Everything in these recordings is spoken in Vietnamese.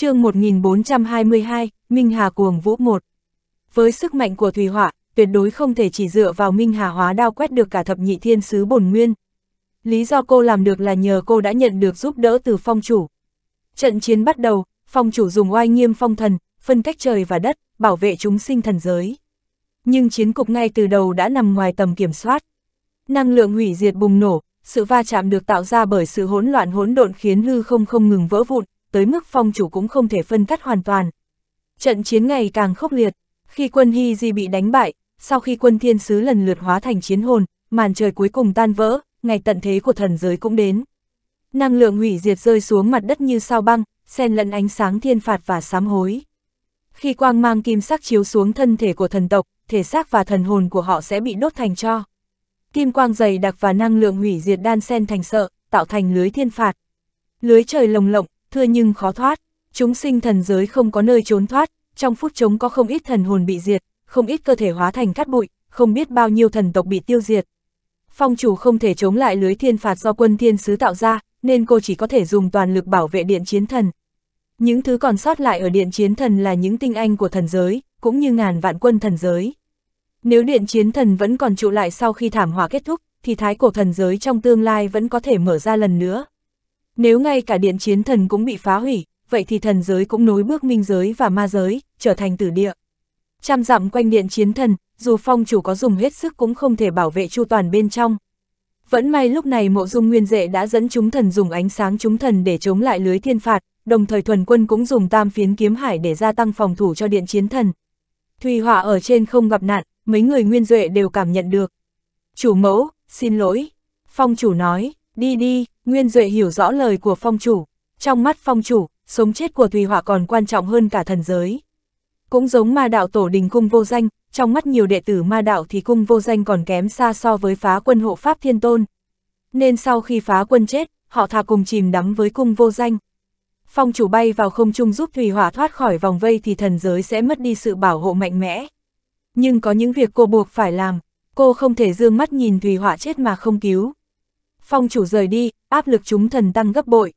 chương 1422, Minh Hà Cuồng Vũ một. Với sức mạnh của Thủy Hỏa, tuyệt đối không thể chỉ dựa vào Minh Hà Hóa Đao quét được cả thập nhị thiên sứ bổn nguyên. Lý do cô làm được là nhờ cô đã nhận được giúp đỡ từ phong chủ. Trận chiến bắt đầu, phong chủ dùng oai nghiêm phong thần, phân cách trời và đất, bảo vệ chúng sinh thần giới. Nhưng chiến cục ngay từ đầu đã nằm ngoài tầm kiểm soát. Năng lượng hủy diệt bùng nổ, sự va chạm được tạo ra bởi sự hỗn loạn hỗn độn khiến hư không không ngừng vỡ vụn, tới mức phong chủ cũng không thể phân cắt hoàn toàn. Trận chiến ngày càng khốc liệt, khi quân Hy Di bị đánh bại, sau khi quân thiên sứ lần lượt hóa thành chiến hồn, màn trời cuối cùng tan vỡ, ngày tận thế của thần giới cũng đến. Năng lượng hủy diệt rơi xuống mặt đất như sao băng, xen lẫn ánh sáng thiên phạt và sám hối. Khi quang mang kim sắc chiếu xuống thân thể của thần tộc, thể xác và thần hồn của họ sẽ bị đốt thành cho. Kim quang dày đặc và năng lượng hủy diệt đan xen thành sợ, tạo thành lưới thiên phạt. Lưới trời lồng lộng, thưa nhưng khó thoát, chúng sinh thần giới không có nơi trốn thoát, trong phút chống có không ít thần hồn bị diệt, không ít cơ thể hóa thành cát bụi, không biết bao nhiêu thần tộc bị tiêu diệt. Phong chủ không thể chống lại lưới thiên phạt do quân thiên sứ tạo ra, nên cô chỉ có thể dùng toàn lực bảo vệ điện chiến thần. Những thứ còn sót lại ở điện chiến thần là những tinh anh của thần giới, cũng như ngàn vạn quân thần giới. Nếu điện chiến thần vẫn còn trụ lại sau khi thảm họa kết thúc, thì thái cổ thần giới trong tương lai vẫn có thể mở ra lần nữa. Nếu ngay cả điện chiến thần cũng bị phá hủy, vậy thì thần giới cũng nối bước minh giới và ma giới, trở thành tử địa. Trăm dặm quanh điện chiến thần, dù phong chủ có dùng hết sức cũng không thể bảo vệ chu toàn bên trong. Vẫn may lúc này mộ dung nguyên dệ đã dẫn chúng thần dùng ánh sáng chúng thần để chống lại lưới thiên phạt, đồng thời thuần quân cũng dùng tam phiến kiếm hải để gia tăng phòng thủ cho điện chiến thần. Thùy hỏa ở trên không gặp nạn, mấy người nguyên duệ đều cảm nhận được. Chủ mẫu, xin lỗi. Phong chủ nói, Đi đi, Nguyên Duệ hiểu rõ lời của phong chủ. Trong mắt phong chủ, sống chết của Thùy Hỏa còn quan trọng hơn cả thần giới. Cũng giống ma đạo tổ đình cung vô danh, trong mắt nhiều đệ tử ma đạo thì cung vô danh còn kém xa so với phá quân hộ pháp thiên tôn. Nên sau khi phá quân chết, họ thà cùng chìm đắm với cung vô danh. Phong chủ bay vào không trung giúp Thùy Hỏa thoát khỏi vòng vây thì thần giới sẽ mất đi sự bảo hộ mạnh mẽ. Nhưng có những việc cô buộc phải làm, cô không thể dương mắt nhìn Thùy Hỏa chết mà không cứu. Phong chủ rời đi, áp lực chúng thần tăng gấp bội.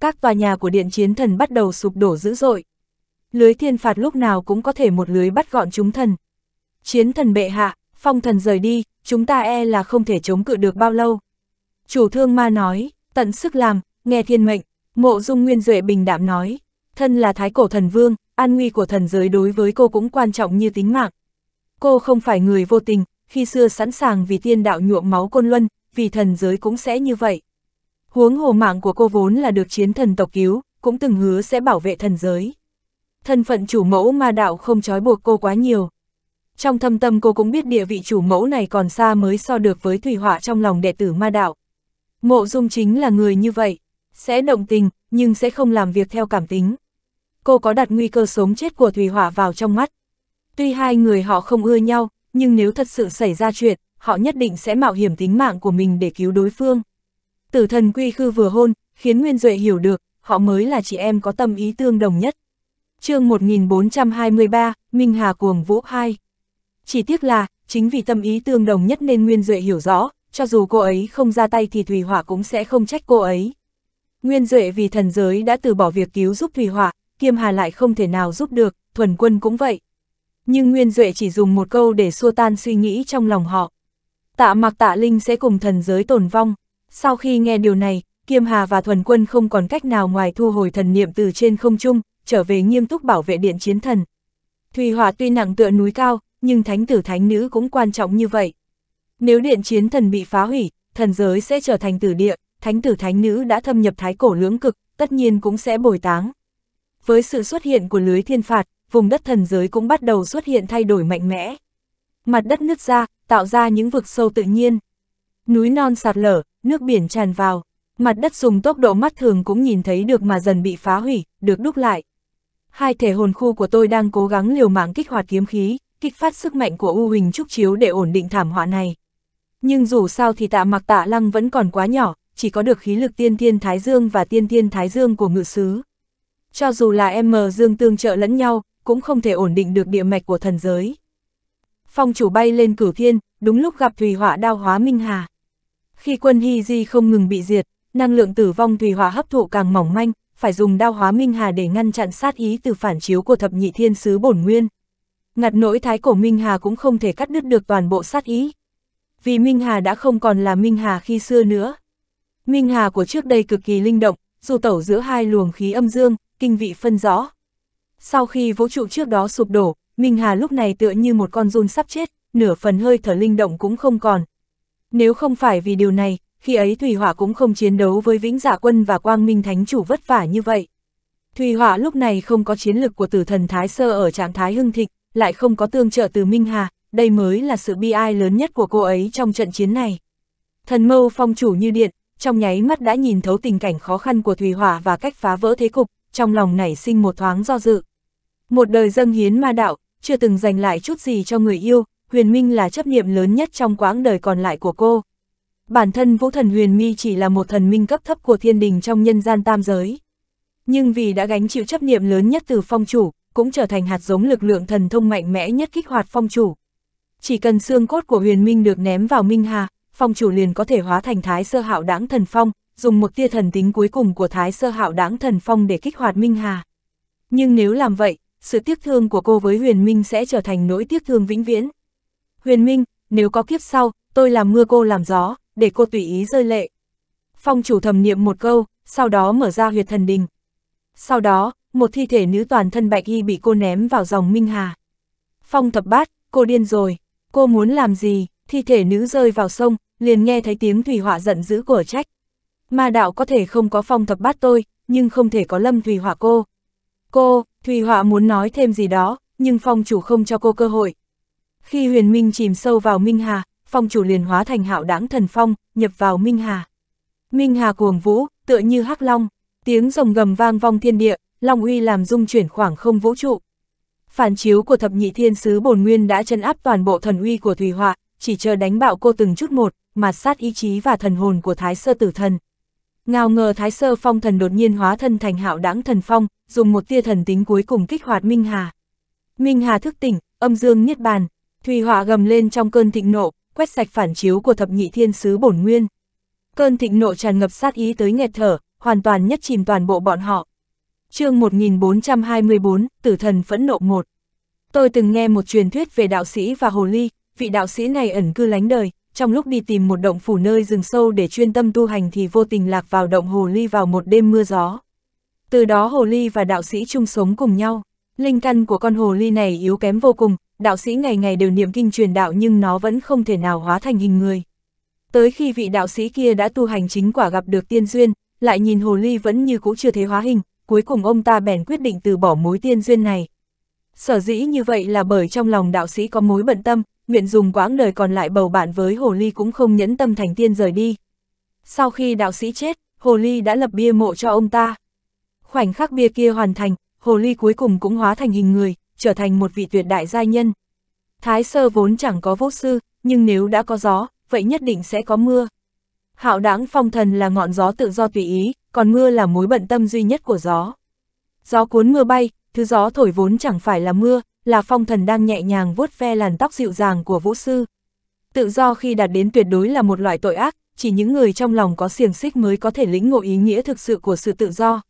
Các tòa nhà của điện chiến thần bắt đầu sụp đổ dữ dội. Lưới thiên phạt lúc nào cũng có thể một lưới bắt gọn chúng thần. Chiến thần bệ hạ, phong thần rời đi, chúng ta e là không thể chống cự được bao lâu. Chủ thương ma nói, tận sức làm, nghe thiên mệnh, mộ dung nguyên duệ bình đạm nói, thân là thái cổ thần vương, an nguy của thần giới đối với cô cũng quan trọng như tính mạng. Cô không phải người vô tình, khi xưa sẵn sàng vì tiên đạo nhuộm máu côn luân, vì thần giới cũng sẽ như vậy. Huống hồ mạng của cô vốn là được chiến thần tộc cứu, cũng từng hứa sẽ bảo vệ thần giới. Thân phận chủ mẫu ma đạo không trói buộc cô quá nhiều. Trong thâm tâm cô cũng biết địa vị chủ mẫu này còn xa mới so được với thủy họa trong lòng đệ tử ma đạo. Mộ dung chính là người như vậy, sẽ động tình, nhưng sẽ không làm việc theo cảm tính. Cô có đặt nguy cơ sống chết của thủy họa vào trong mắt. Tuy hai người họ không ưa nhau, nhưng nếu thật sự xảy ra chuyện, họ nhất định sẽ mạo hiểm tính mạng của mình để cứu đối phương. Tử thần quy khư vừa hôn, khiến Nguyên Duệ hiểu được, họ mới là chị em có tâm ý tương đồng nhất. chương 1423, Minh Hà Cuồng Vũ 2 Chỉ tiếc là, chính vì tâm ý tương đồng nhất nên Nguyên Duệ hiểu rõ, cho dù cô ấy không ra tay thì thủy Hỏa cũng sẽ không trách cô ấy. Nguyên Duệ vì thần giới đã từ bỏ việc cứu giúp thủy Hỏa, Kiêm Hà lại không thể nào giúp được, thuần quân cũng vậy. Nhưng Nguyên Duệ chỉ dùng một câu để xua tan suy nghĩ trong lòng họ tạ mặc tạ linh sẽ cùng thần giới tồn vong. Sau khi nghe điều này, Kiêm Hà và Thuần Quân không còn cách nào ngoài thu hồi thần niệm từ trên không trung, trở về nghiêm túc bảo vệ điện chiến thần. Thùy Hòa tuy nặng tựa núi cao, nhưng thánh tử thánh nữ cũng quan trọng như vậy. Nếu điện chiến thần bị phá hủy, thần giới sẽ trở thành tử địa, thánh tử thánh nữ đã thâm nhập thái cổ lưỡng cực, tất nhiên cũng sẽ bồi táng. Với sự xuất hiện của lưới thiên phạt, vùng đất thần giới cũng bắt đầu xuất hiện thay đổi mạnh mẽ mặt đất nứt ra, tạo ra những vực sâu tự nhiên. Núi non sạt lở, nước biển tràn vào, mặt đất dùng tốc độ mắt thường cũng nhìn thấy được mà dần bị phá hủy, được đúc lại. Hai thể hồn khu của tôi đang cố gắng liều mạng kích hoạt kiếm khí, kích phát sức mạnh của U Huỳnh Trúc Chiếu để ổn định thảm họa này. Nhưng dù sao thì tạ mặc tạ lăng vẫn còn quá nhỏ, chỉ có được khí lực tiên thiên thái dương và tiên thiên thái dương của ngự sứ. Cho dù là M dương tương trợ lẫn nhau, cũng không thể ổn định được địa mạch của thần giới. Phong chủ bay lên cửu thiên, đúng lúc gặp thủy Họa đao hóa Minh Hà. Khi quân Hy Di không ngừng bị diệt, năng lượng tử vong thủy Họa hấp thụ càng mỏng manh, phải dùng đao hóa Minh Hà để ngăn chặn sát ý từ phản chiếu của thập nhị thiên sứ bổn nguyên. Ngặt nỗi thái cổ Minh Hà cũng không thể cắt đứt được toàn bộ sát ý. Vì Minh Hà đã không còn là Minh Hà khi xưa nữa. Minh Hà của trước đây cực kỳ linh động, dù tẩu giữa hai luồng khí âm dương, kinh vị phân rõ. Sau khi vũ trụ trước đó sụp đổ, Minh Hà lúc này tựa như một con run sắp chết, nửa phần hơi thở linh động cũng không còn. Nếu không phải vì điều này, khi ấy Thùy Hỏa cũng không chiến đấu với Vĩnh Giả dạ Quân và Quang Minh Thánh Chủ vất vả như vậy. Thùy Hỏa lúc này không có chiến lực của tử thần Thái Sơ ở trạng thái hưng thịnh, lại không có tương trợ từ Minh Hà, đây mới là sự bi ai lớn nhất của cô ấy trong trận chiến này. Thần mâu phong chủ như điện, trong nháy mắt đã nhìn thấu tình cảnh khó khăn của Thùy Hỏa và cách phá vỡ thế cục, trong lòng nảy sinh một thoáng do dự. Một đời dâng hiến ma đạo, chưa từng dành lại chút gì cho người yêu, huyền minh là chấp niệm lớn nhất trong quãng đời còn lại của cô. Bản thân vũ thần huyền mi chỉ là một thần minh cấp thấp của thiên đình trong nhân gian tam giới. Nhưng vì đã gánh chịu chấp niệm lớn nhất từ phong chủ, cũng trở thành hạt giống lực lượng thần thông mạnh mẽ nhất kích hoạt phong chủ. Chỉ cần xương cốt của huyền minh được ném vào minh hà, phong chủ liền có thể hóa thành thái sơ hạo Đáng thần phong, dùng một tia thần tính cuối cùng của thái sơ hạo Đáng thần phong để kích hoạt minh hà. Nhưng nếu làm vậy, sự tiếc thương của cô với Huyền Minh sẽ trở thành nỗi tiếc thương vĩnh viễn. Huyền Minh, nếu có kiếp sau, tôi làm mưa cô làm gió, để cô tùy ý rơi lệ. Phong chủ thầm niệm một câu, sau đó mở ra huyệt thần đình. Sau đó, một thi thể nữ toàn thân bạch y bị cô ném vào dòng Minh Hà. Phong thập bát, cô điên rồi, cô muốn làm gì, thi thể nữ rơi vào sông, liền nghe thấy tiếng Thủy Họa giận dữ của trách. Ma đạo có thể không có phong thập bát tôi, nhưng không thể có lâm Thủy Họa cô. Cô, Thùy Họa muốn nói thêm gì đó, nhưng phong chủ không cho cô cơ hội. Khi huyền minh chìm sâu vào Minh Hà, phong chủ liền hóa thành hạo đãng thần phong, nhập vào Minh Hà. Minh Hà cuồng vũ, tựa như hắc long, tiếng rồng gầm vang vong thiên địa, long uy làm dung chuyển khoảng không vũ trụ. Phản chiếu của thập nhị thiên sứ bổn nguyên đã chân áp toàn bộ thần uy của Thùy Họa, chỉ chờ đánh bạo cô từng chút một, mà sát ý chí và thần hồn của Thái Sơ Tử Thần ngào ngờ Thái Sơ Phong Thần đột nhiên hóa thân thành hạo đáng thần phong, dùng một tia thần tính cuối cùng kích hoạt Minh Hà. Minh Hà thức tỉnh, âm dương niết bàn, thủy họa gầm lên trong cơn thịnh nộ, quét sạch phản chiếu của thập nhị thiên sứ bổn nguyên. Cơn thịnh nộ tràn ngập sát ý tới nghẹt thở, hoàn toàn nhất chìm toàn bộ bọn họ. chương 1424, Tử Thần Phẫn Nộ 1 Tôi từng nghe một truyền thuyết về đạo sĩ và hồ ly, vị đạo sĩ này ẩn cư lánh đời, trong lúc đi tìm một động phủ nơi rừng sâu để chuyên tâm tu hành thì vô tình lạc vào động hồ ly vào một đêm mưa gió. Từ đó hồ ly và đạo sĩ chung sống cùng nhau. Linh căn của con hồ ly này yếu kém vô cùng, đạo sĩ ngày ngày đều niệm kinh truyền đạo nhưng nó vẫn không thể nào hóa thành hình người. Tới khi vị đạo sĩ kia đã tu hành chính quả gặp được tiên duyên, lại nhìn hồ ly vẫn như cũ chưa thấy hóa hình, cuối cùng ông ta bèn quyết định từ bỏ mối tiên duyên này. Sở dĩ như vậy là bởi trong lòng đạo sĩ có mối bận tâm, nguyện dùng quãng đời còn lại bầu bạn với Hồ Ly cũng không nhẫn tâm thành tiên rời đi. Sau khi đạo sĩ chết, Hồ Ly đã lập bia mộ cho ông ta. Khoảnh khắc bia kia hoàn thành, Hồ Ly cuối cùng cũng hóa thành hình người, trở thành một vị tuyệt đại gia nhân. Thái sơ vốn chẳng có vô sư, nhưng nếu đã có gió, vậy nhất định sẽ có mưa. Hạo đáng phong thần là ngọn gió tự do tùy ý, còn mưa là mối bận tâm duy nhất của gió. Gió cuốn mưa bay, thứ gió thổi vốn chẳng phải là mưa, là phong thần đang nhẹ nhàng vuốt ve làn tóc dịu dàng của vũ sư. Tự do khi đạt đến tuyệt đối là một loại tội ác, chỉ những người trong lòng có xiềng xích mới có thể lĩnh ngộ ý nghĩa thực sự của sự tự do.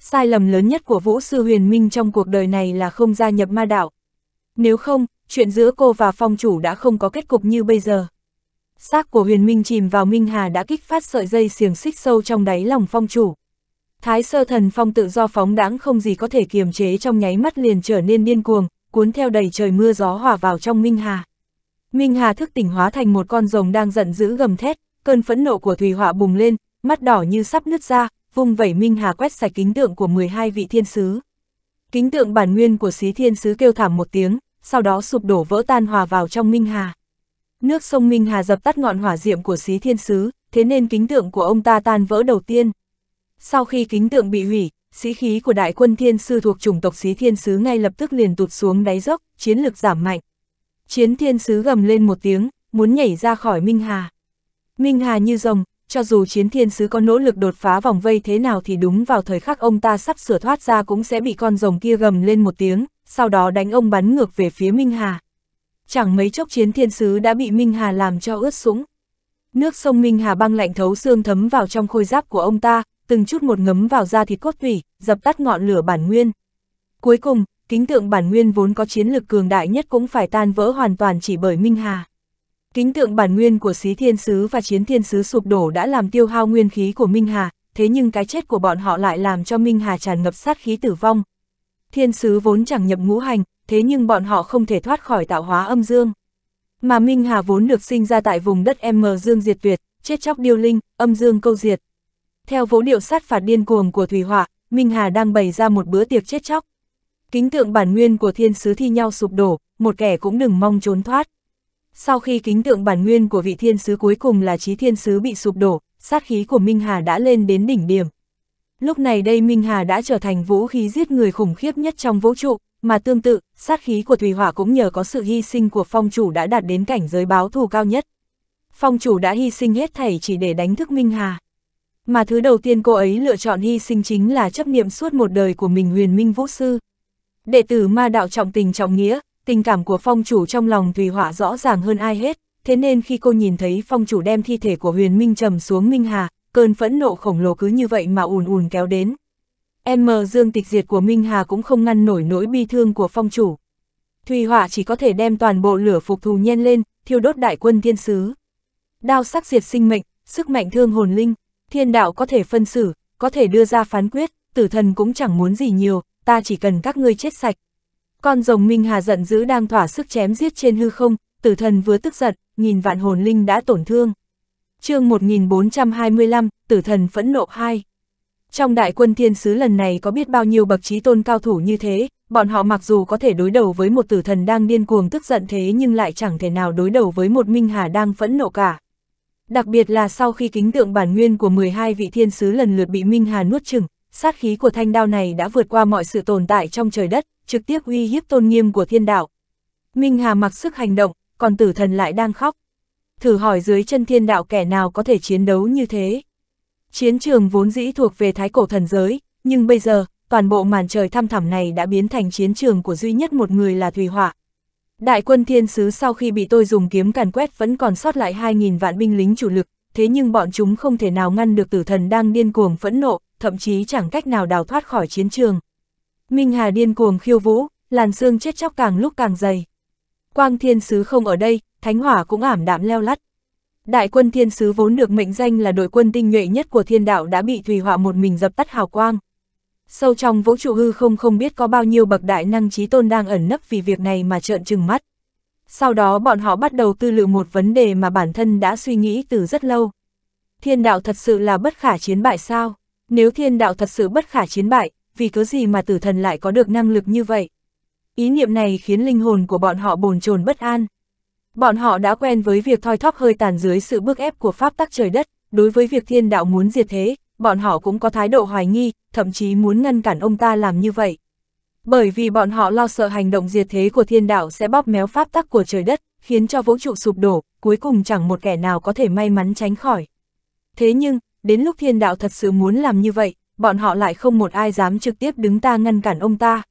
Sai lầm lớn nhất của Vũ Sư Huyền Minh trong cuộc đời này là không gia nhập ma đạo. Nếu không, chuyện giữa cô và phong chủ đã không có kết cục như bây giờ. Xác của Huyền Minh chìm vào Minh Hà đã kích phát sợi dây xiềng xích sâu trong đáy lòng phong chủ. Thái sơ thần phong tự do phóng đãng không gì có thể kiềm chế trong nháy mắt liền trở nên điên cuồng, cuốn theo đầy trời mưa gió hòa vào trong Minh Hà. Minh Hà thức tỉnh hóa thành một con rồng đang giận dữ gầm thét, cơn phẫn nộ của Thùy Họa bùng lên, mắt đỏ như sắp nứt ra, vung vẩy Minh Hà quét sạch kính tượng của 12 vị thiên sứ. Kính tượng bản nguyên của xí thiên sứ kêu thảm một tiếng, sau đó sụp đổ vỡ tan hòa vào trong Minh Hà. Nước sông Minh Hà dập tắt ngọn hỏa diệm của xí thiên sứ, thế nên kính tượng của ông ta tan vỡ đầu tiên. Sau khi kính tượng bị hủy, sĩ khí của đại quân thiên sư thuộc chủng tộc xí thiên sứ ngay lập tức liền tụt xuống đáy dốc, chiến lực giảm mạnh. Chiến thiên sứ gầm lên một tiếng, muốn nhảy ra khỏi Minh Hà. Minh Hà như rồng, cho dù chiến thiên sứ có nỗ lực đột phá vòng vây thế nào thì đúng vào thời khắc ông ta sắp sửa thoát ra cũng sẽ bị con rồng kia gầm lên một tiếng, sau đó đánh ông bắn ngược về phía Minh Hà. Chẳng mấy chốc chiến thiên sứ đã bị Minh Hà làm cho ướt sũng. Nước sông Minh Hà băng lạnh thấu xương thấm vào trong khôi giáp của ông ta, từng chút một ngấm vào da thịt cốt thủy, dập tắt ngọn lửa bản nguyên. Cuối cùng, kính tượng bản nguyên vốn có chiến lực cường đại nhất cũng phải tan vỡ hoàn toàn chỉ bởi Minh Hà. Kính tượng bản nguyên của Xí Thiên Sứ và Chiến Thiên Sứ sụp đổ đã làm tiêu hao nguyên khí của Minh Hà, thế nhưng cái chết của bọn họ lại làm cho Minh Hà tràn ngập sát khí tử vong. Thiên Sứ vốn chẳng nhập ngũ hành, thế nhưng bọn họ không thể thoát khỏi tạo hóa âm dương. Mà Minh Hà vốn được sinh ra tại vùng đất M Dương Diệt việt chết chóc điêu linh, âm dương câu diệt, theo vố điệu sát phạt điên cuồng của Thủy Họa, Minh Hà đang bày ra một bữa tiệc chết chóc. Kính tượng bản nguyên của thiên sứ thi nhau sụp đổ, một kẻ cũng đừng mong trốn thoát. Sau khi kính tượng bản nguyên của vị thiên sứ cuối cùng là trí thiên sứ bị sụp đổ, sát khí của Minh Hà đã lên đến đỉnh điểm. Lúc này đây Minh Hà đã trở thành vũ khí giết người khủng khiếp nhất trong vũ trụ, mà tương tự, sát khí của Thủy Hỏa cũng nhờ có sự hy sinh của phong chủ đã đạt đến cảnh giới báo thù cao nhất. Phong chủ đã hy sinh hết thảy chỉ để đánh thức Minh Hà. Mà thứ đầu tiên cô ấy lựa chọn hy sinh chính là chấp niệm suốt một đời của mình huyền minh vũ sư. Đệ tử ma đạo trọng tình trọng nghĩa, tình cảm của phong chủ trong lòng Thùy Họa rõ ràng hơn ai hết, thế nên khi cô nhìn thấy phong chủ đem thi thể của huyền minh trầm xuống Minh Hà, cơn phẫn nộ khổng lồ cứ như vậy mà ùn ùn kéo đến. M dương tịch diệt của Minh Hà cũng không ngăn nổi nỗi bi thương của phong chủ. Thùy Họa chỉ có thể đem toàn bộ lửa phục thù nhen lên, thiêu đốt đại quân thiên sứ. Đao sắc diệt sinh mệnh, sức mạnh thương hồn linh, thiên đạo có thể phân xử, có thể đưa ra phán quyết, tử thần cũng chẳng muốn gì nhiều, ta chỉ cần các ngươi chết sạch. Con rồng Minh Hà giận dữ đang thỏa sức chém giết trên hư không, tử thần vừa tức giận, nhìn vạn hồn linh đã tổn thương. chương 1425, tử thần phẫn nộ 2. Trong đại quân thiên sứ lần này có biết bao nhiêu bậc trí tôn cao thủ như thế, bọn họ mặc dù có thể đối đầu với một tử thần đang điên cuồng tức giận thế nhưng lại chẳng thể nào đối đầu với một Minh Hà đang phẫn nộ cả. Đặc biệt là sau khi kính tượng bản nguyên của 12 vị thiên sứ lần lượt bị Minh Hà nuốt chửng sát khí của thanh đao này đã vượt qua mọi sự tồn tại trong trời đất, trực tiếp uy hiếp tôn nghiêm của thiên đạo. Minh Hà mặc sức hành động, còn tử thần lại đang khóc. Thử hỏi dưới chân thiên đạo kẻ nào có thể chiến đấu như thế? Chiến trường vốn dĩ thuộc về thái cổ thần giới, nhưng bây giờ, toàn bộ màn trời thăm thẳm này đã biến thành chiến trường của duy nhất một người là Thùy Họa, Đại quân thiên sứ sau khi bị tôi dùng kiếm càn quét vẫn còn sót lại 2.000 vạn binh lính chủ lực, thế nhưng bọn chúng không thể nào ngăn được tử thần đang điên cuồng phẫn nộ, thậm chí chẳng cách nào đào thoát khỏi chiến trường. Minh Hà điên cuồng khiêu vũ, làn xương chết chóc càng lúc càng dày. Quang thiên sứ không ở đây, thánh hỏa cũng ảm đạm leo lắt. Đại quân thiên sứ vốn được mệnh danh là đội quân tinh nhuệ nhất của thiên đạo đã bị thủy họa một mình dập tắt hào quang. Sâu trong vũ trụ hư không không biết có bao nhiêu bậc đại năng trí tôn đang ẩn nấp vì việc này mà trợn trừng mắt. Sau đó bọn họ bắt đầu tư lự một vấn đề mà bản thân đã suy nghĩ từ rất lâu. Thiên đạo thật sự là bất khả chiến bại sao? Nếu thiên đạo thật sự bất khả chiến bại, vì cớ gì mà tử thần lại có được năng lực như vậy? Ý niệm này khiến linh hồn của bọn họ bồn chồn bất an. Bọn họ đã quen với việc thoi thóp hơi tàn dưới sự bức ép của pháp tắc trời đất, đối với việc thiên đạo muốn diệt thế, bọn họ cũng có thái độ hoài nghi, thậm chí muốn ngăn cản ông ta làm như vậy. Bởi vì bọn họ lo sợ hành động diệt thế của thiên đạo sẽ bóp méo pháp tắc của trời đất, khiến cho vũ trụ sụp đổ, cuối cùng chẳng một kẻ nào có thể may mắn tránh khỏi. Thế nhưng, đến lúc thiên đạo thật sự muốn làm như vậy, bọn họ lại không một ai dám trực tiếp đứng ta ngăn cản ông ta.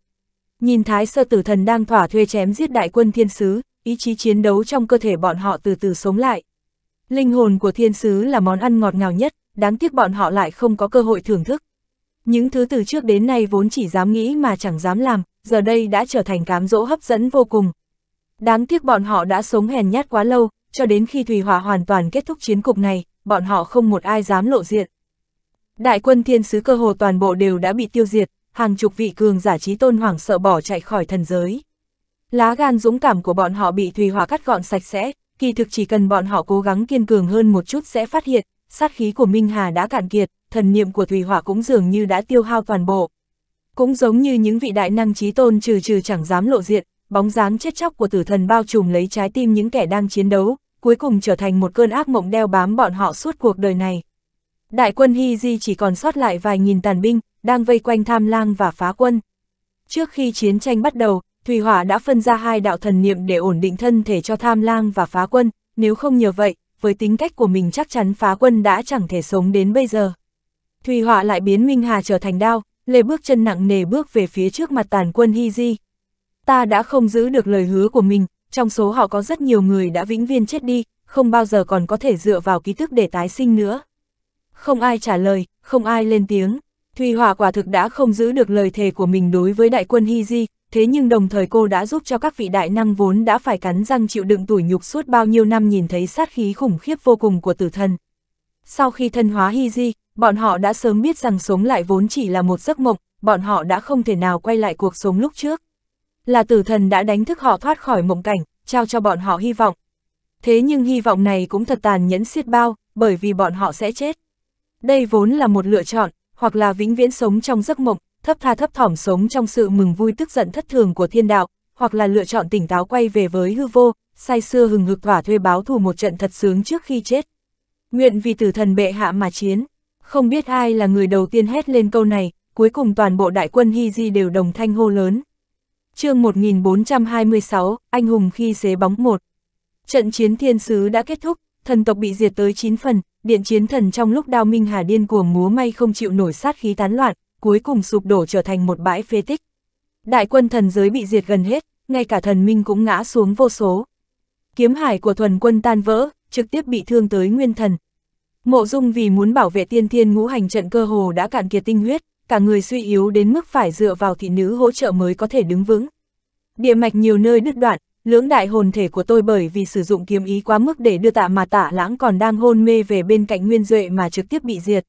Nhìn thái sơ tử thần đang thỏa thuê chém giết đại quân thiên sứ, ý chí chiến đấu trong cơ thể bọn họ từ từ sống lại. Linh hồn của thiên sứ là món ăn ngọt ngào nhất, đáng tiếc bọn họ lại không có cơ hội thưởng thức. Những thứ từ trước đến nay vốn chỉ dám nghĩ mà chẳng dám làm, giờ đây đã trở thành cám dỗ hấp dẫn vô cùng. Đáng tiếc bọn họ đã sống hèn nhát quá lâu, cho đến khi thùy hòa hoàn toàn kết thúc chiến cục này, bọn họ không một ai dám lộ diện. Đại quân thiên sứ cơ hồ toàn bộ đều đã bị tiêu diệt, hàng chục vị cường giả trí tôn hoảng sợ bỏ chạy khỏi thần giới. Lá gan dũng cảm của bọn họ bị thùy hòa cắt gọn sạch sẽ, kỳ thực chỉ cần bọn họ cố gắng kiên cường hơn một chút sẽ phát hiện, sát khí của Minh Hà đã cạn kiệt, thần niệm của Thủy Hỏa cũng dường như đã tiêu hao toàn bộ. Cũng giống như những vị đại năng trí tôn trừ trừ chẳng dám lộ diện, bóng dáng chết chóc của tử thần bao trùm lấy trái tim những kẻ đang chiến đấu, cuối cùng trở thành một cơn ác mộng đeo bám bọn họ suốt cuộc đời này. Đại quân Hy Di chỉ còn sót lại vài nghìn tàn binh, đang vây quanh tham lang và phá quân. Trước khi chiến tranh bắt đầu, Thủy Hỏa đã phân ra hai đạo thần niệm để ổn định thân thể cho tham lang và phá quân, nếu không nhờ vậy, với tính cách của mình chắc chắn phá quân đã chẳng thể sống đến bây giờ. Thùy họa lại biến Minh Hà trở thành đao, lê bước chân nặng nề bước về phía trước mặt tàn quân Hy Di. Ta đã không giữ được lời hứa của mình, trong số họ có rất nhiều người đã vĩnh viên chết đi, không bao giờ còn có thể dựa vào ký thức để tái sinh nữa. Không ai trả lời, không ai lên tiếng. Thùy Hỏa quả thực đã không giữ được lời thề của mình đối với đại quân Hy Di, thế nhưng đồng thời cô đã giúp cho các vị đại năng vốn đã phải cắn răng chịu đựng tủi nhục suốt bao nhiêu năm nhìn thấy sát khí khủng khiếp vô cùng của tử thần. Sau khi thân hóa Hy Di, bọn họ đã sớm biết rằng sống lại vốn chỉ là một giấc mộng, bọn họ đã không thể nào quay lại cuộc sống lúc trước. Là tử thần đã đánh thức họ thoát khỏi mộng cảnh, trao cho bọn họ hy vọng. Thế nhưng hy vọng này cũng thật tàn nhẫn siết bao, bởi vì bọn họ sẽ chết. Đây vốn là một lựa chọn, hoặc là vĩnh viễn sống trong giấc mộng, thấp tha thấp thỏm sống trong sự mừng vui tức giận thất thường của thiên đạo, hoặc là lựa chọn tỉnh táo quay về với hư vô, say xưa hừng hực thỏa thuê báo thù một trận thật sướng trước khi chết. Nguyện vì tử thần bệ hạ mà chiến, không biết ai là người đầu tiên hét lên câu này, cuối cùng toàn bộ đại quân Hy Di đều đồng thanh hô lớn. chương 1426, Anh hùng khi xế bóng một. Trận chiến thiên sứ đã kết thúc, thần tộc bị diệt tới 9 phần, điện chiến thần trong lúc đao minh hà điên cuồng múa may không chịu nổi sát khí tán loạn, cuối cùng sụp đổ trở thành một bãi phế tích. Đại quân thần giới bị diệt gần hết, ngay cả thần minh cũng ngã xuống vô số. Kiếm hải của thuần quân tan vỡ, trực tiếp bị thương tới nguyên thần. Mộ dung vì muốn bảo vệ tiên thiên ngũ hành trận cơ hồ đã cạn kiệt tinh huyết, cả người suy yếu đến mức phải dựa vào thị nữ hỗ trợ mới có thể đứng vững. Địa mạch nhiều nơi đứt đoạn, lưỡng đại hồn thể của tôi bởi vì sử dụng kiếm ý quá mức để đưa tạ mà tạ lãng còn đang hôn mê về bên cạnh nguyên duệ mà trực tiếp bị diệt.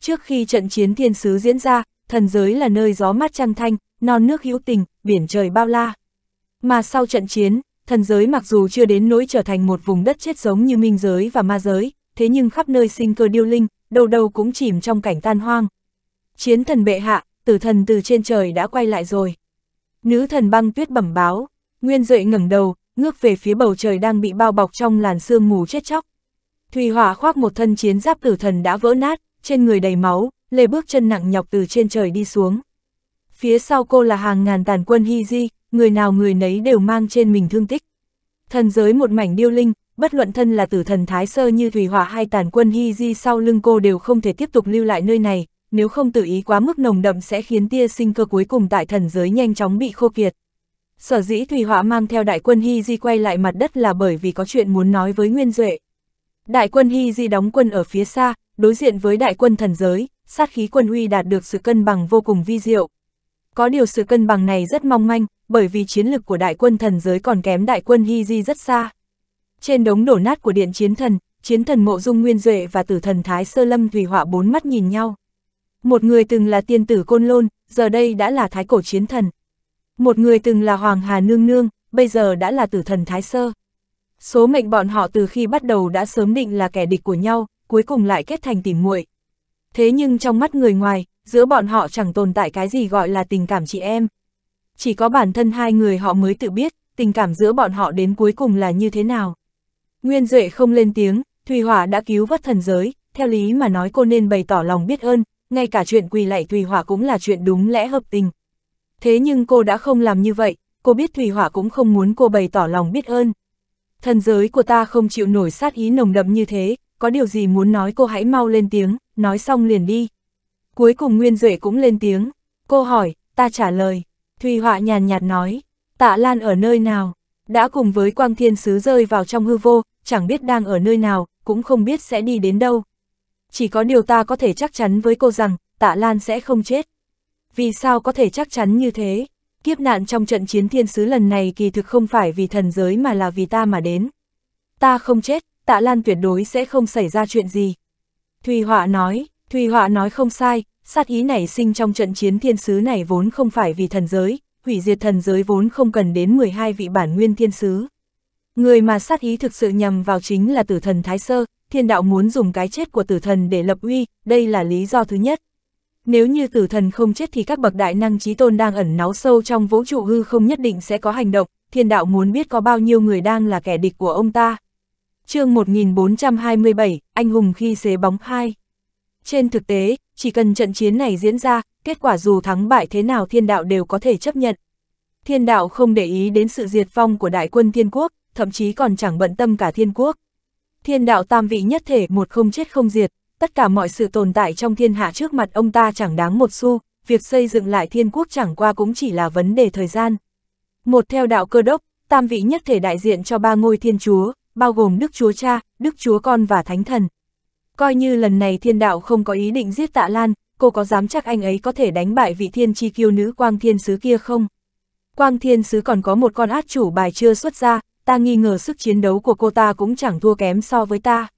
Trước khi trận chiến thiên sứ diễn ra, thần giới là nơi gió mát trăng thanh, non nước hữu tình, biển trời bao la. Mà sau trận chiến, thần giới mặc dù chưa đến nỗi trở thành một vùng đất chết giống như minh giới và ma giới, thế nhưng khắp nơi sinh cơ điêu linh, đầu đầu cũng chìm trong cảnh tan hoang. Chiến thần bệ hạ, tử thần từ trên trời đã quay lại rồi. Nữ thần băng tuyết bẩm báo, Nguyên Duệ ngẩng đầu, ngước về phía bầu trời đang bị bao bọc trong làn sương mù chết chóc. Thùy Hỏa khoác một thân chiến giáp tử thần đã vỡ nát, trên người đầy máu, lê bước chân nặng nhọc từ trên trời đi xuống. Phía sau cô là hàng ngàn tàn quân hy di, người nào người nấy đều mang trên mình thương tích. Thần giới một mảnh điêu linh, bất luận thân là tử thần thái sơ như thủy hỏa hay tàn quân hy di sau lưng cô đều không thể tiếp tục lưu lại nơi này, nếu không tự ý quá mức nồng đậm sẽ khiến tia sinh cơ cuối cùng tại thần giới nhanh chóng bị khô kiệt. Sở dĩ Thủy hỏa mang theo đại quân Hy Di quay lại mặt đất là bởi vì có chuyện muốn nói với Nguyên Duệ. Đại quân Hy Di đóng quân ở phía xa, đối diện với đại quân thần giới, sát khí quân uy đạt được sự cân bằng vô cùng vi diệu. Có điều sự cân bằng này rất mong manh, bởi vì chiến lực của đại quân thần giới còn kém đại quân Hy Di rất xa. Trên đống đổ nát của điện chiến thần, chiến thần mộ dung nguyên duệ và tử thần Thái Sơ Lâm Thủy Họa bốn mắt nhìn nhau. Một người từng là tiên tử Côn Lôn, giờ đây đã là thái cổ chiến thần. Một người từng là Hoàng Hà Nương Nương, bây giờ đã là tử thần Thái Sơ. Số mệnh bọn họ từ khi bắt đầu đã sớm định là kẻ địch của nhau, cuối cùng lại kết thành tìm muội. Thế nhưng trong mắt người ngoài, giữa bọn họ chẳng tồn tại cái gì gọi là tình cảm chị em. Chỉ có bản thân hai người họ mới tự biết, tình cảm giữa bọn họ đến cuối cùng là như thế nào. Nguyên Duệ không lên tiếng, Thùy Hỏa đã cứu vất thần giới, theo lý mà nói cô nên bày tỏ lòng biết ơn, ngay cả chuyện quỳ lạy Thùy Hỏa cũng là chuyện đúng lẽ hợp tình. Thế nhưng cô đã không làm như vậy, cô biết Thùy Hỏa cũng không muốn cô bày tỏ lòng biết ơn. Thần giới của ta không chịu nổi sát ý nồng đậm như thế, có điều gì muốn nói cô hãy mau lên tiếng, nói xong liền đi. Cuối cùng Nguyên Duệ cũng lên tiếng, cô hỏi, ta trả lời, Thùy Họa nhàn nhạt nói, tạ Lan ở nơi nào, đã cùng với Quang Thiên Sứ rơi vào trong hư vô, chẳng biết đang ở nơi nào, cũng không biết sẽ đi đến đâu. Chỉ có điều ta có thể chắc chắn với cô rằng, tạ Lan sẽ không chết. Vì sao có thể chắc chắn như thế? Kiếp nạn trong trận chiến thiên sứ lần này kỳ thực không phải vì thần giới mà là vì ta mà đến. Ta không chết, Tạ Lan tuyệt đối sẽ không xảy ra chuyện gì. Thùy Họa nói, Thùy Họa nói không sai, sát ý nảy sinh trong trận chiến thiên sứ này vốn không phải vì thần giới, hủy diệt thần giới vốn không cần đến 12 vị bản nguyên thiên sứ. Người mà sát ý thực sự nhầm vào chính là tử thần Thái Sơ, thiên đạo muốn dùng cái chết của tử thần để lập uy, đây là lý do thứ nhất. Nếu như tử thần không chết thì các bậc đại năng trí tôn đang ẩn náu sâu trong vũ trụ hư không nhất định sẽ có hành động, thiên đạo muốn biết có bao nhiêu người đang là kẻ địch của ông ta chương 1427, anh hùng khi xế bóng 2. Trên thực tế, chỉ cần trận chiến này diễn ra, kết quả dù thắng bại thế nào thiên đạo đều có thể chấp nhận. Thiên đạo không để ý đến sự diệt vong của đại quân thiên quốc, thậm chí còn chẳng bận tâm cả thiên quốc. Thiên đạo tam vị nhất thể một không chết không diệt, tất cả mọi sự tồn tại trong thiên hạ trước mặt ông ta chẳng đáng một xu, việc xây dựng lại thiên quốc chẳng qua cũng chỉ là vấn đề thời gian. Một theo đạo cơ đốc, tam vị nhất thể đại diện cho ba ngôi thiên chúa, bao gồm Đức Chúa Cha, Đức Chúa Con và Thánh Thần. Coi như lần này thiên đạo không có ý định giết tạ Lan, cô có dám chắc anh ấy có thể đánh bại vị thiên chi kiêu nữ Quang Thiên Sứ kia không? Quang Thiên Sứ còn có một con át chủ bài chưa xuất ra, ta nghi ngờ sức chiến đấu của cô ta cũng chẳng thua kém so với ta.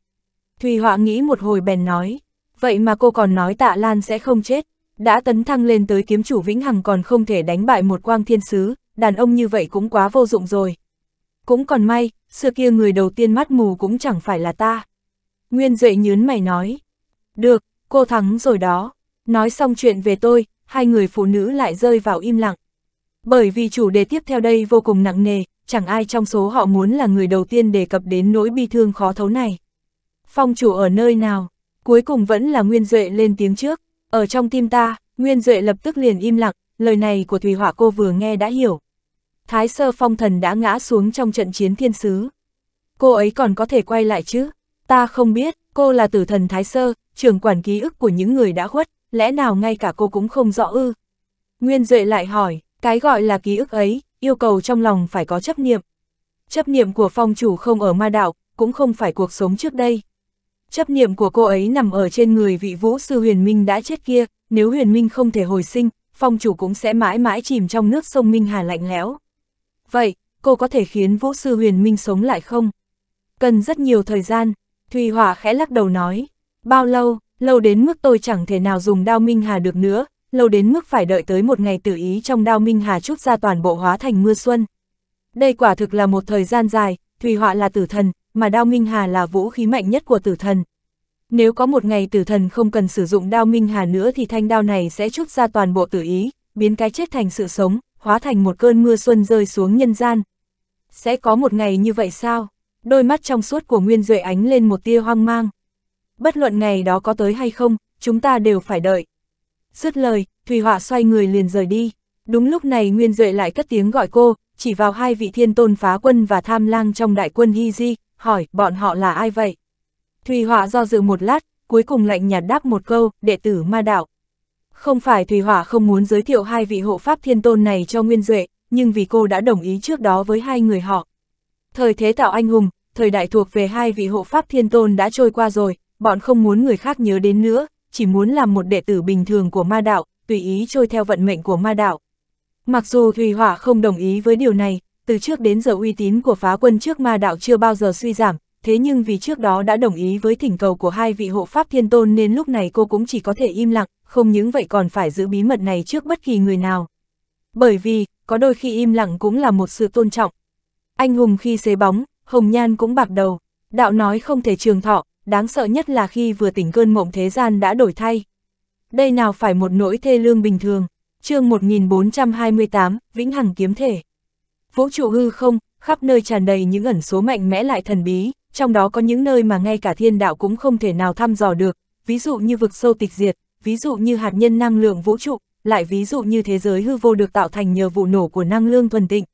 Thùy Họa nghĩ một hồi bèn nói, vậy mà cô còn nói tạ Lan sẽ không chết, đã tấn thăng lên tới kiếm chủ vĩnh hằng còn không thể đánh bại một Quang Thiên Sứ, đàn ông như vậy cũng quá vô dụng rồi. Cũng còn may, xưa kia người đầu tiên mắt mù cũng chẳng phải là ta. Nguyên Duệ nhớn mày nói. Được, cô thắng rồi đó. Nói xong chuyện về tôi, hai người phụ nữ lại rơi vào im lặng. Bởi vì chủ đề tiếp theo đây vô cùng nặng nề, chẳng ai trong số họ muốn là người đầu tiên đề cập đến nỗi bi thương khó thấu này. Phong chủ ở nơi nào, cuối cùng vẫn là Nguyên Duệ lên tiếng trước. Ở trong tim ta, Nguyên Duệ lập tức liền im lặng, lời này của Thùy Hỏa cô vừa nghe đã hiểu. Thái sơ phong thần đã ngã xuống trong trận chiến thiên sứ. Cô ấy còn có thể quay lại chứ? Ta không biết, cô là tử thần Thái sơ, trưởng quản ký ức của những người đã khuất, lẽ nào ngay cả cô cũng không rõ ư? Nguyên Duệ lại hỏi, cái gọi là ký ức ấy, yêu cầu trong lòng phải có chấp niệm. Chấp niệm của phong chủ không ở ma đạo, cũng không phải cuộc sống trước đây. Chấp niệm của cô ấy nằm ở trên người vị vũ sư huyền minh đã chết kia, nếu huyền minh không thể hồi sinh, phong chủ cũng sẽ mãi mãi chìm trong nước sông Minh Hà lạnh lẽo. Vậy, cô có thể khiến Vũ Sư Huyền Minh sống lại không? Cần rất nhiều thời gian, Thùy Hỏa khẽ lắc đầu nói. Bao lâu, lâu đến mức tôi chẳng thể nào dùng đao Minh Hà được nữa, lâu đến mức phải đợi tới một ngày tử ý trong đao Minh Hà chút ra toàn bộ hóa thành mưa xuân. Đây quả thực là một thời gian dài, Thùy Họa là tử thần, mà đao Minh Hà là vũ khí mạnh nhất của tử thần. Nếu có một ngày tử thần không cần sử dụng đao Minh Hà nữa thì thanh đao này sẽ chút ra toàn bộ tử ý, biến cái chết thành sự sống, hóa thành một cơn mưa xuân rơi xuống nhân gian. Sẽ có một ngày như vậy sao? Đôi mắt trong suốt của Nguyên Duệ ánh lên một tia hoang mang. Bất luận ngày đó có tới hay không, chúng ta đều phải đợi. Dứt lời, Thùy Họa xoay người liền rời đi. Đúng lúc này Nguyên Duệ lại cất tiếng gọi cô, chỉ vào hai vị thiên tôn phá quân và tham lang trong đại quân Hy Di, hỏi bọn họ là ai vậy? Thùy Họa do dự một lát, cuối cùng lạnh nhạt đáp một câu, đệ tử ma đạo. Không phải Thùy Hỏa không muốn giới thiệu hai vị hộ pháp thiên tôn này cho Nguyên Duệ, nhưng vì cô đã đồng ý trước đó với hai người họ. Thời thế tạo anh hùng, thời đại thuộc về hai vị hộ pháp thiên tôn đã trôi qua rồi, bọn không muốn người khác nhớ đến nữa, chỉ muốn làm một đệ tử bình thường của ma đạo, tùy ý trôi theo vận mệnh của ma đạo. Mặc dù Thùy Hỏa không đồng ý với điều này, từ trước đến giờ uy tín của phá quân trước ma đạo chưa bao giờ suy giảm, thế nhưng vì trước đó đã đồng ý với thỉnh cầu của hai vị hộ pháp thiên tôn nên lúc này cô cũng chỉ có thể im lặng, không những vậy còn phải giữ bí mật này trước bất kỳ người nào. Bởi vì, có đôi khi im lặng cũng là một sự tôn trọng. Anh hùng khi xế bóng, hồng nhan cũng bạc đầu, đạo nói không thể trường thọ, đáng sợ nhất là khi vừa tỉnh cơn mộng thế gian đã đổi thay. Đây nào phải một nỗi thê lương bình thường, chương 1428, Vĩnh Hằng Kiếm Thể. Vũ trụ hư không, khắp nơi tràn đầy những ẩn số mạnh mẽ lại thần bí, trong đó có những nơi mà ngay cả thiên đạo cũng không thể nào thăm dò được, ví dụ như vực sâu tịch diệt, ví dụ như hạt nhân năng lượng vũ trụ, lại ví dụ như thế giới hư vô được tạo thành nhờ vụ nổ của năng lượng thuần tịnh.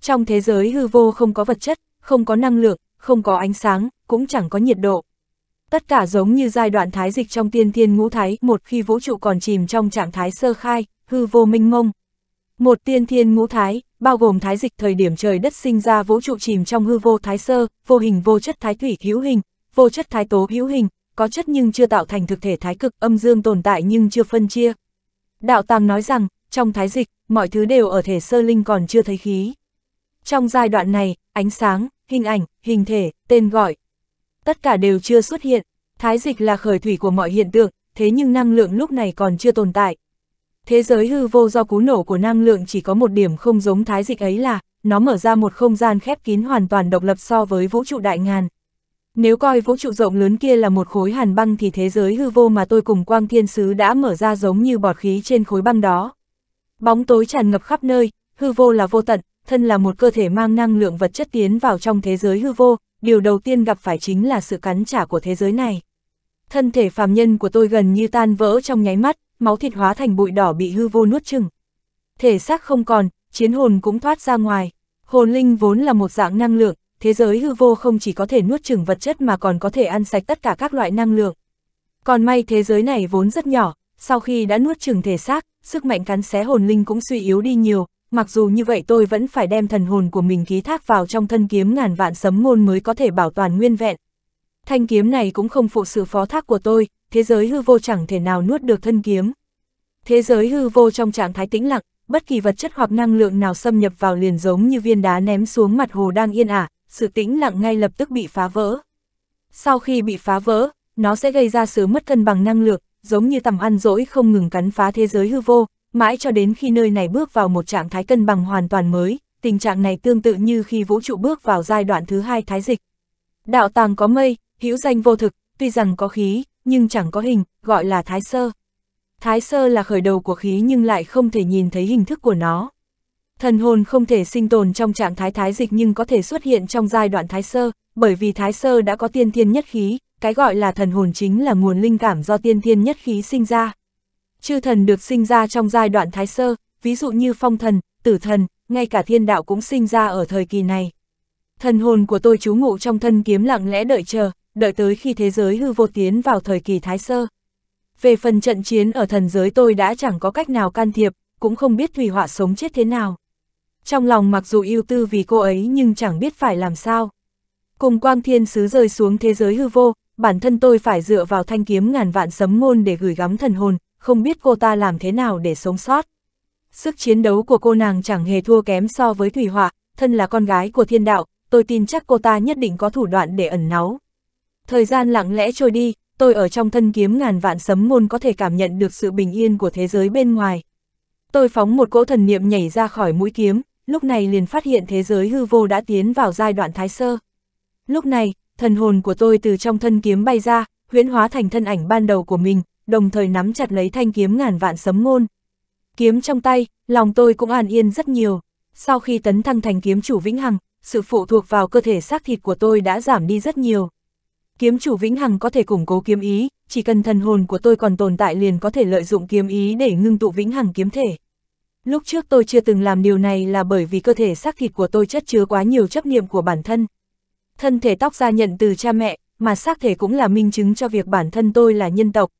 Trong thế giới hư vô không có vật chất, không có năng lượng, không có ánh sáng, cũng chẳng có nhiệt độ. Tất cả giống như giai đoạn thái dịch trong tiên thiên ngũ thái, một khi vũ trụ còn chìm trong trạng thái sơ khai, hư vô minh mông. Một tiên thiên ngũ thái, bao gồm thái dịch thời điểm trời đất sinh ra vũ trụ chìm trong hư vô thái sơ, vô hình vô chất thái thủy hữu hình, vô chất thái tố hữu hình, có chất nhưng chưa tạo thành thực thể thái cực, âm dương tồn tại nhưng chưa phân chia. Đạo Tàng nói rằng, trong thái dịch, mọi thứ đều ở thể sơ linh còn chưa thấy khí. Trong giai đoạn này, ánh sáng, hình ảnh, hình thể, tên gọi, tất cả đều chưa xuất hiện. Thái dịch là khởi thủy của mọi hiện tượng, thế nhưng năng lượng lúc này còn chưa tồn tại. Thế giới hư vô do cú nổ của năng lượng chỉ có một điểm không giống thái dịch ấy là, nó mở ra một không gian khép kín hoàn toàn độc lập so với vũ trụ đại ngàn. Nếu coi vũ trụ rộng lớn kia là một khối hàn băng thì thế giới hư vô mà tôi cùng quang thiên sứ đã mở ra giống như bọt khí trên khối băng đó. Bóng tối tràn ngập khắp nơi, hư vô là vô tận, thân là một cơ thể mang năng lượng vật chất tiến vào trong thế giới hư vô, điều đầu tiên gặp phải chính là sự cắn trả của thế giới này. Thân thể phàm nhân của tôi gần như tan vỡ trong nháy mắt, máu thịt hóa thành bụi đỏ bị hư vô nuốt chừng. Thể xác không còn, chiến hồn cũng thoát ra ngoài. Hồn linh vốn là một dạng năng lượng, thế giới hư vô không chỉ có thể nuốt chừng vật chất mà còn có thể ăn sạch tất cả các loại năng lượng. Còn may thế giới này vốn rất nhỏ, sau khi đã nuốt chừng thể xác, sức mạnh cắn xé hồn linh cũng suy yếu đi nhiều, mặc dù như vậy tôi vẫn phải đem thần hồn của mình ký thác vào trong thân kiếm ngàn vạn sấm môn mới có thể bảo toàn nguyên vẹn. Thanh kiếm này cũng không phụ sự phó thác của tôi, thế giới hư vô chẳng thể nào nuốt được thân kiếm. Thế giới hư vô trong trạng thái tĩnh lặng, bất kỳ vật chất hoặc năng lượng nào xâm nhập vào liền giống như viên đá ném xuống mặt hồ đang yên ả, sự tĩnh lặng ngay lập tức bị phá vỡ. Sau khi bị phá vỡ, nó sẽ gây ra sự mất cân bằng năng lượng, giống như tầm ăn dỗi không ngừng cắn phá thế giới hư vô, mãi cho đến khi nơi này bước vào một trạng thái cân bằng hoàn toàn mới, tình trạng này tương tự như khi vũ trụ bước vào giai đoạn thứ hai thái dịch. Đạo tàng có mây, hữu danh vô thực, tuy rằng có khí, nhưng chẳng có hình, gọi là thái sơ. Thái sơ là khởi đầu của khí nhưng lại không thể nhìn thấy hình thức của nó. Thần hồn không thể sinh tồn trong trạng thái thái dịch nhưng có thể xuất hiện trong giai đoạn thái sơ, bởi vì thái sơ đã có tiên thiên nhất khí, cái gọi là thần hồn chính là nguồn linh cảm do tiên thiên nhất khí sinh ra. Chư thần được sinh ra trong giai đoạn thái sơ, ví dụ như phong thần, tử thần, ngay cả thiên đạo cũng sinh ra ở thời kỳ này. Thần hồn của tôi trú ngụ trong thân kiếm lặng lẽ đợi chờ, đợi tới khi thế giới hư vô tiến vào thời kỳ thái sơ. Về phần trận chiến ở thần giới tôi đã chẳng có cách nào can thiệp, cũng không biết Thủy Họa sống chết thế nào trong lòng mặc dù ưu tư vì cô ấy nhưng chẳng biết phải làm sao. Cùng quang thiên sứ rơi xuống thế giới hư vô, bản thân tôi phải dựa vào thanh kiếm ngàn vạn sấm ngôn để gửi gắm thần hồn, không biết cô ta làm thế nào để sống sót. Sức chiến đấu của cô nàng chẳng hề thua kém so với Thủy Họa, thân là con gái của thiên đạo, tôi tin chắc cô ta nhất định có thủ đoạn để ẩn náu. Thời gian lặng lẽ trôi đi, tôi ở trong thân kiếm ngàn vạn sấm ngôn có thể cảm nhận được sự bình yên của thế giới bên ngoài. Tôi phóng một cỗ thần niệm nhảy ra khỏi mũi kiếm, lúc này liền phát hiện thế giới hư vô đã tiến vào giai đoạn thái sơ. Lúc này, thần hồn của tôi từ trong thân kiếm bay ra, huyễn hóa thành thân ảnh ban đầu của mình, đồng thời nắm chặt lấy thanh kiếm ngàn vạn sấm ngôn. Kiếm trong tay, lòng tôi cũng an yên rất nhiều. Sau khi tấn thăng thành kiếm chủ vĩnh hằng, sự phụ thuộc vào cơ thể xác thịt của tôi đã giảm đi rất nhiều. Kiếm chủ vĩnh hằng có thể củng cố kiếm ý, chỉ cần thần hồn của tôi còn tồn tại liền có thể lợi dụng kiếm ý để ngưng tụ vĩnh hằng kiếm thể. Lúc trước tôi chưa từng làm điều này là bởi vì cơ thể xác thịt của tôi chất chứa quá nhiều chấp niệm của bản thân. Thân thể tóc ra nhận từ cha mẹ, mà xác thể cũng là minh chứng cho việc bản thân tôi là nhân tộc.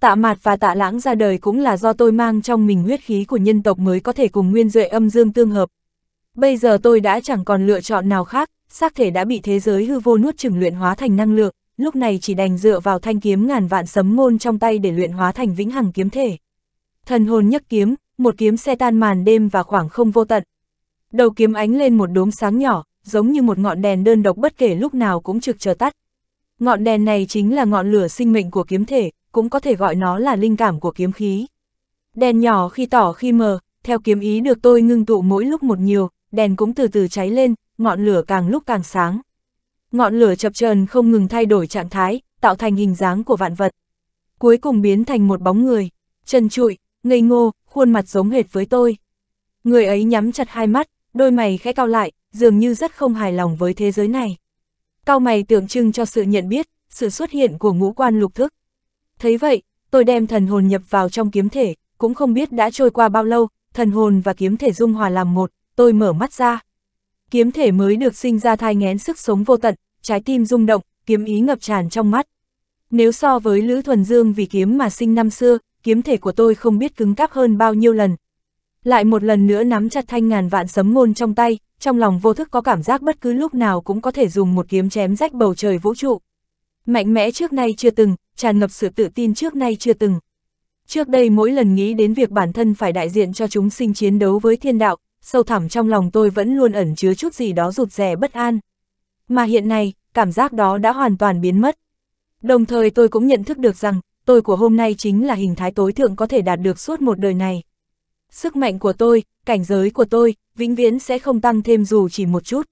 Tạ mạt và tạ lãng ra đời cũng là do tôi mang trong mình huyết khí của nhân tộc mới có thể cùng nguyên duệ âm dương tương hợp. Bây giờ tôi đã chẳng còn lựa chọn nào khác, xác thể đã bị thế giới hư vô nuốt chừng luyện hóa thành năng lượng, lúc này chỉ đành dựa vào thanh kiếm ngàn vạn sấm ngôn trong tay để luyện hóa thành vĩnh hằng kiếm thể. Thần hồn nhất kiếm, một kiếm xe tan màn đêm và khoảng không vô tận. Đầu kiếm ánh lên một đốm sáng nhỏ, giống như một ngọn đèn đơn độc bất kể lúc nào cũng trực chờ tắt. Ngọn đèn này chính là ngọn lửa sinh mệnh của kiếm thể, cũng có thể gọi nó là linh cảm của kiếm khí. Đèn nhỏ khi tỏ khi mờ, theo kiếm ý được tôi ngưng tụ mỗi lúc một nhiều, đèn cũng từ từ cháy lên, ngọn lửa càng lúc càng sáng. Ngọn lửa chập chờn không ngừng thay đổi trạng thái, tạo thành hình dáng của vạn vật. Cuối cùng biến thành một bóng người, chân trụi, ngây ngô, khuôn mặt giống hệt với tôi. Người ấy nhắm chặt hai mắt, đôi mày khẽ cao lại, dường như rất không hài lòng với thế giới này. Cao mày tượng trưng cho sự nhận biết, sự xuất hiện của ngũ quan lục thức. Thấy vậy, tôi đem thần hồn nhập vào trong kiếm thể, cũng không biết đã trôi qua bao lâu, thần hồn và kiếm thể dung hòa làm một, tôi mở mắt ra. Kiếm thể mới được sinh ra thai ngén sức sống vô tận, trái tim rung động, kiếm ý ngập tràn trong mắt. Nếu so với Lữ Thuần Dương vì kiếm mà sinh năm xưa, kiếm thể của tôi không biết cứng cáp hơn bao nhiêu lần. Lại một lần nữa nắm chặt thanh ngàn vạn sấm ngôn trong tay, trong lòng vô thức có cảm giác bất cứ lúc nào cũng có thể dùng một kiếm chém rách bầu trời vũ trụ. Mạnh mẽ trước nay chưa từng, tràn ngập sự tự tin trước nay chưa từng. Trước đây mỗi lần nghĩ đến việc bản thân phải đại diện cho chúng sinh chiến đấu với thiên đạo, sâu thẳm trong lòng tôi vẫn luôn ẩn chứa chút gì đó rụt rè bất an. Mà hiện nay, cảm giác đó đã hoàn toàn biến mất. Đồng thời tôi cũng nhận thức được rằng, tôi của hôm nay chính là hình thái tối thượng có thể đạt được suốt một đời này. Sức mạnh của tôi, cảnh giới của tôi, vĩnh viễn sẽ không tăng thêm dù chỉ một chút.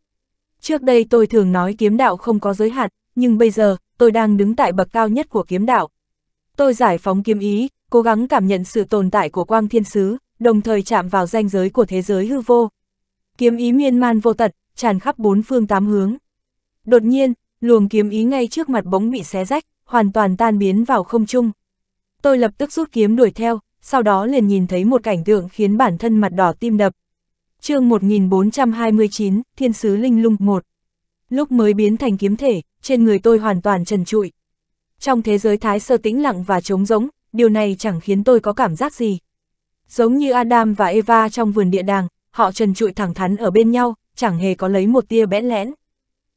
Trước đây tôi thường nói kiếm đạo không có giới hạn, nhưng bây giờ, tôi đang đứng tại bậc cao nhất của kiếm đạo. Tôi giải phóng kiếm ý, cố gắng cảm nhận sự tồn tại của quang thiên sứ, đồng thời chạm vào ranh giới của thế giới hư vô. Kiếm ý miên man vô tận, tràn khắp bốn phương tám hướng. Đột nhiên, luồng kiếm ý ngay trước mặt bỗng bị xé rách, hoàn toàn tan biến vào không trung. Tôi lập tức rút kiếm đuổi theo, sau đó liền nhìn thấy một cảnh tượng khiến bản thân mặt đỏ tim đập. chương 1429, Thiên Sứ Linh Lung 1 Lúc mới biến thành kiếm thể, trên người tôi hoàn toàn trần trụi. Trong thế giới thái sơ tĩnh lặng và trống rỗng, điều này chẳng khiến tôi có cảm giác gì. Giống như Adam và Eva trong vườn địa đàng, họ trần trụi thẳng thắn ở bên nhau, chẳng hề có lấy một tia bẽn lẽn.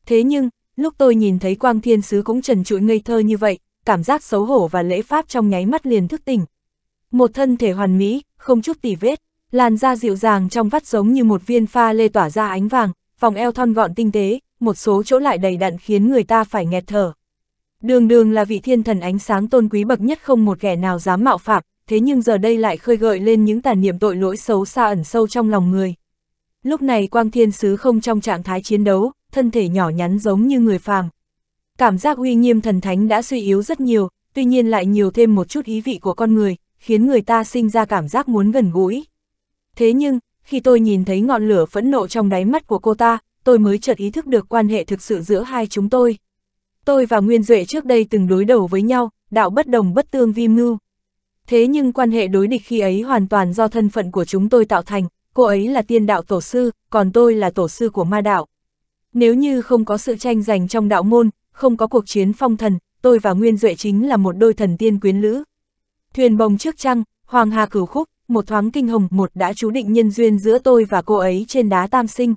Thế nhưng, lúc tôi nhìn thấy quang thiên sứ cũng trần trụi ngây thơ như vậy, cảm giác xấu hổ và lễ pháp trong nháy mắt liền thức tỉnh. Một thân thể hoàn mỹ, không chút tỉ vết, làn da dịu dàng trong vắt giống như một viên pha lê tỏa ra ánh vàng, vòng eo thon gọn tinh tế, một số chỗ lại đầy đặn khiến người ta phải nghẹt thở. Đường đường là vị thiên thần ánh sáng tôn quý bậc nhất không một kẻ nào dám mạo phạm, thế nhưng giờ đây lại khơi gợi lên những tàn niệm tội lỗi xấu xa ẩn sâu trong lòng người. Lúc này quang thiên sứ không trong trạng thái chiến đấu, thân thể nhỏ nhắn giống như người phàm. Cảm giác uy nghiêm thần thánh đã suy yếu rất nhiều, tuy nhiên lại nhiều thêm một chút ý vị của con người, khiến người ta sinh ra cảm giác muốn gần gũi. Thế nhưng, khi tôi nhìn thấy ngọn lửa phẫn nộ trong đáy mắt của cô ta, tôi mới chợt ý thức được quan hệ thực sự giữa hai chúng tôi. Tôi và Nguyên Duệ trước đây từng đối đầu với nhau, đạo bất đồng bất tương vi mưu. Thế nhưng quan hệ đối địch khi ấy hoàn toàn do thân phận của chúng tôi tạo thành, cô ấy là tiên đạo tổ sư, còn tôi là tổ sư của ma đạo. Nếu như không có sự tranh giành trong đạo môn, không có cuộc chiến phong thần, tôi và Nguyên Duệ chính là một đôi thần tiên quyến lữ. Thuyền bồng trước trăng, hoàng hà cửu khúc, một thoáng kinh hồng một đã chú định nhân duyên giữa tôi và cô ấy trên đá tam sinh.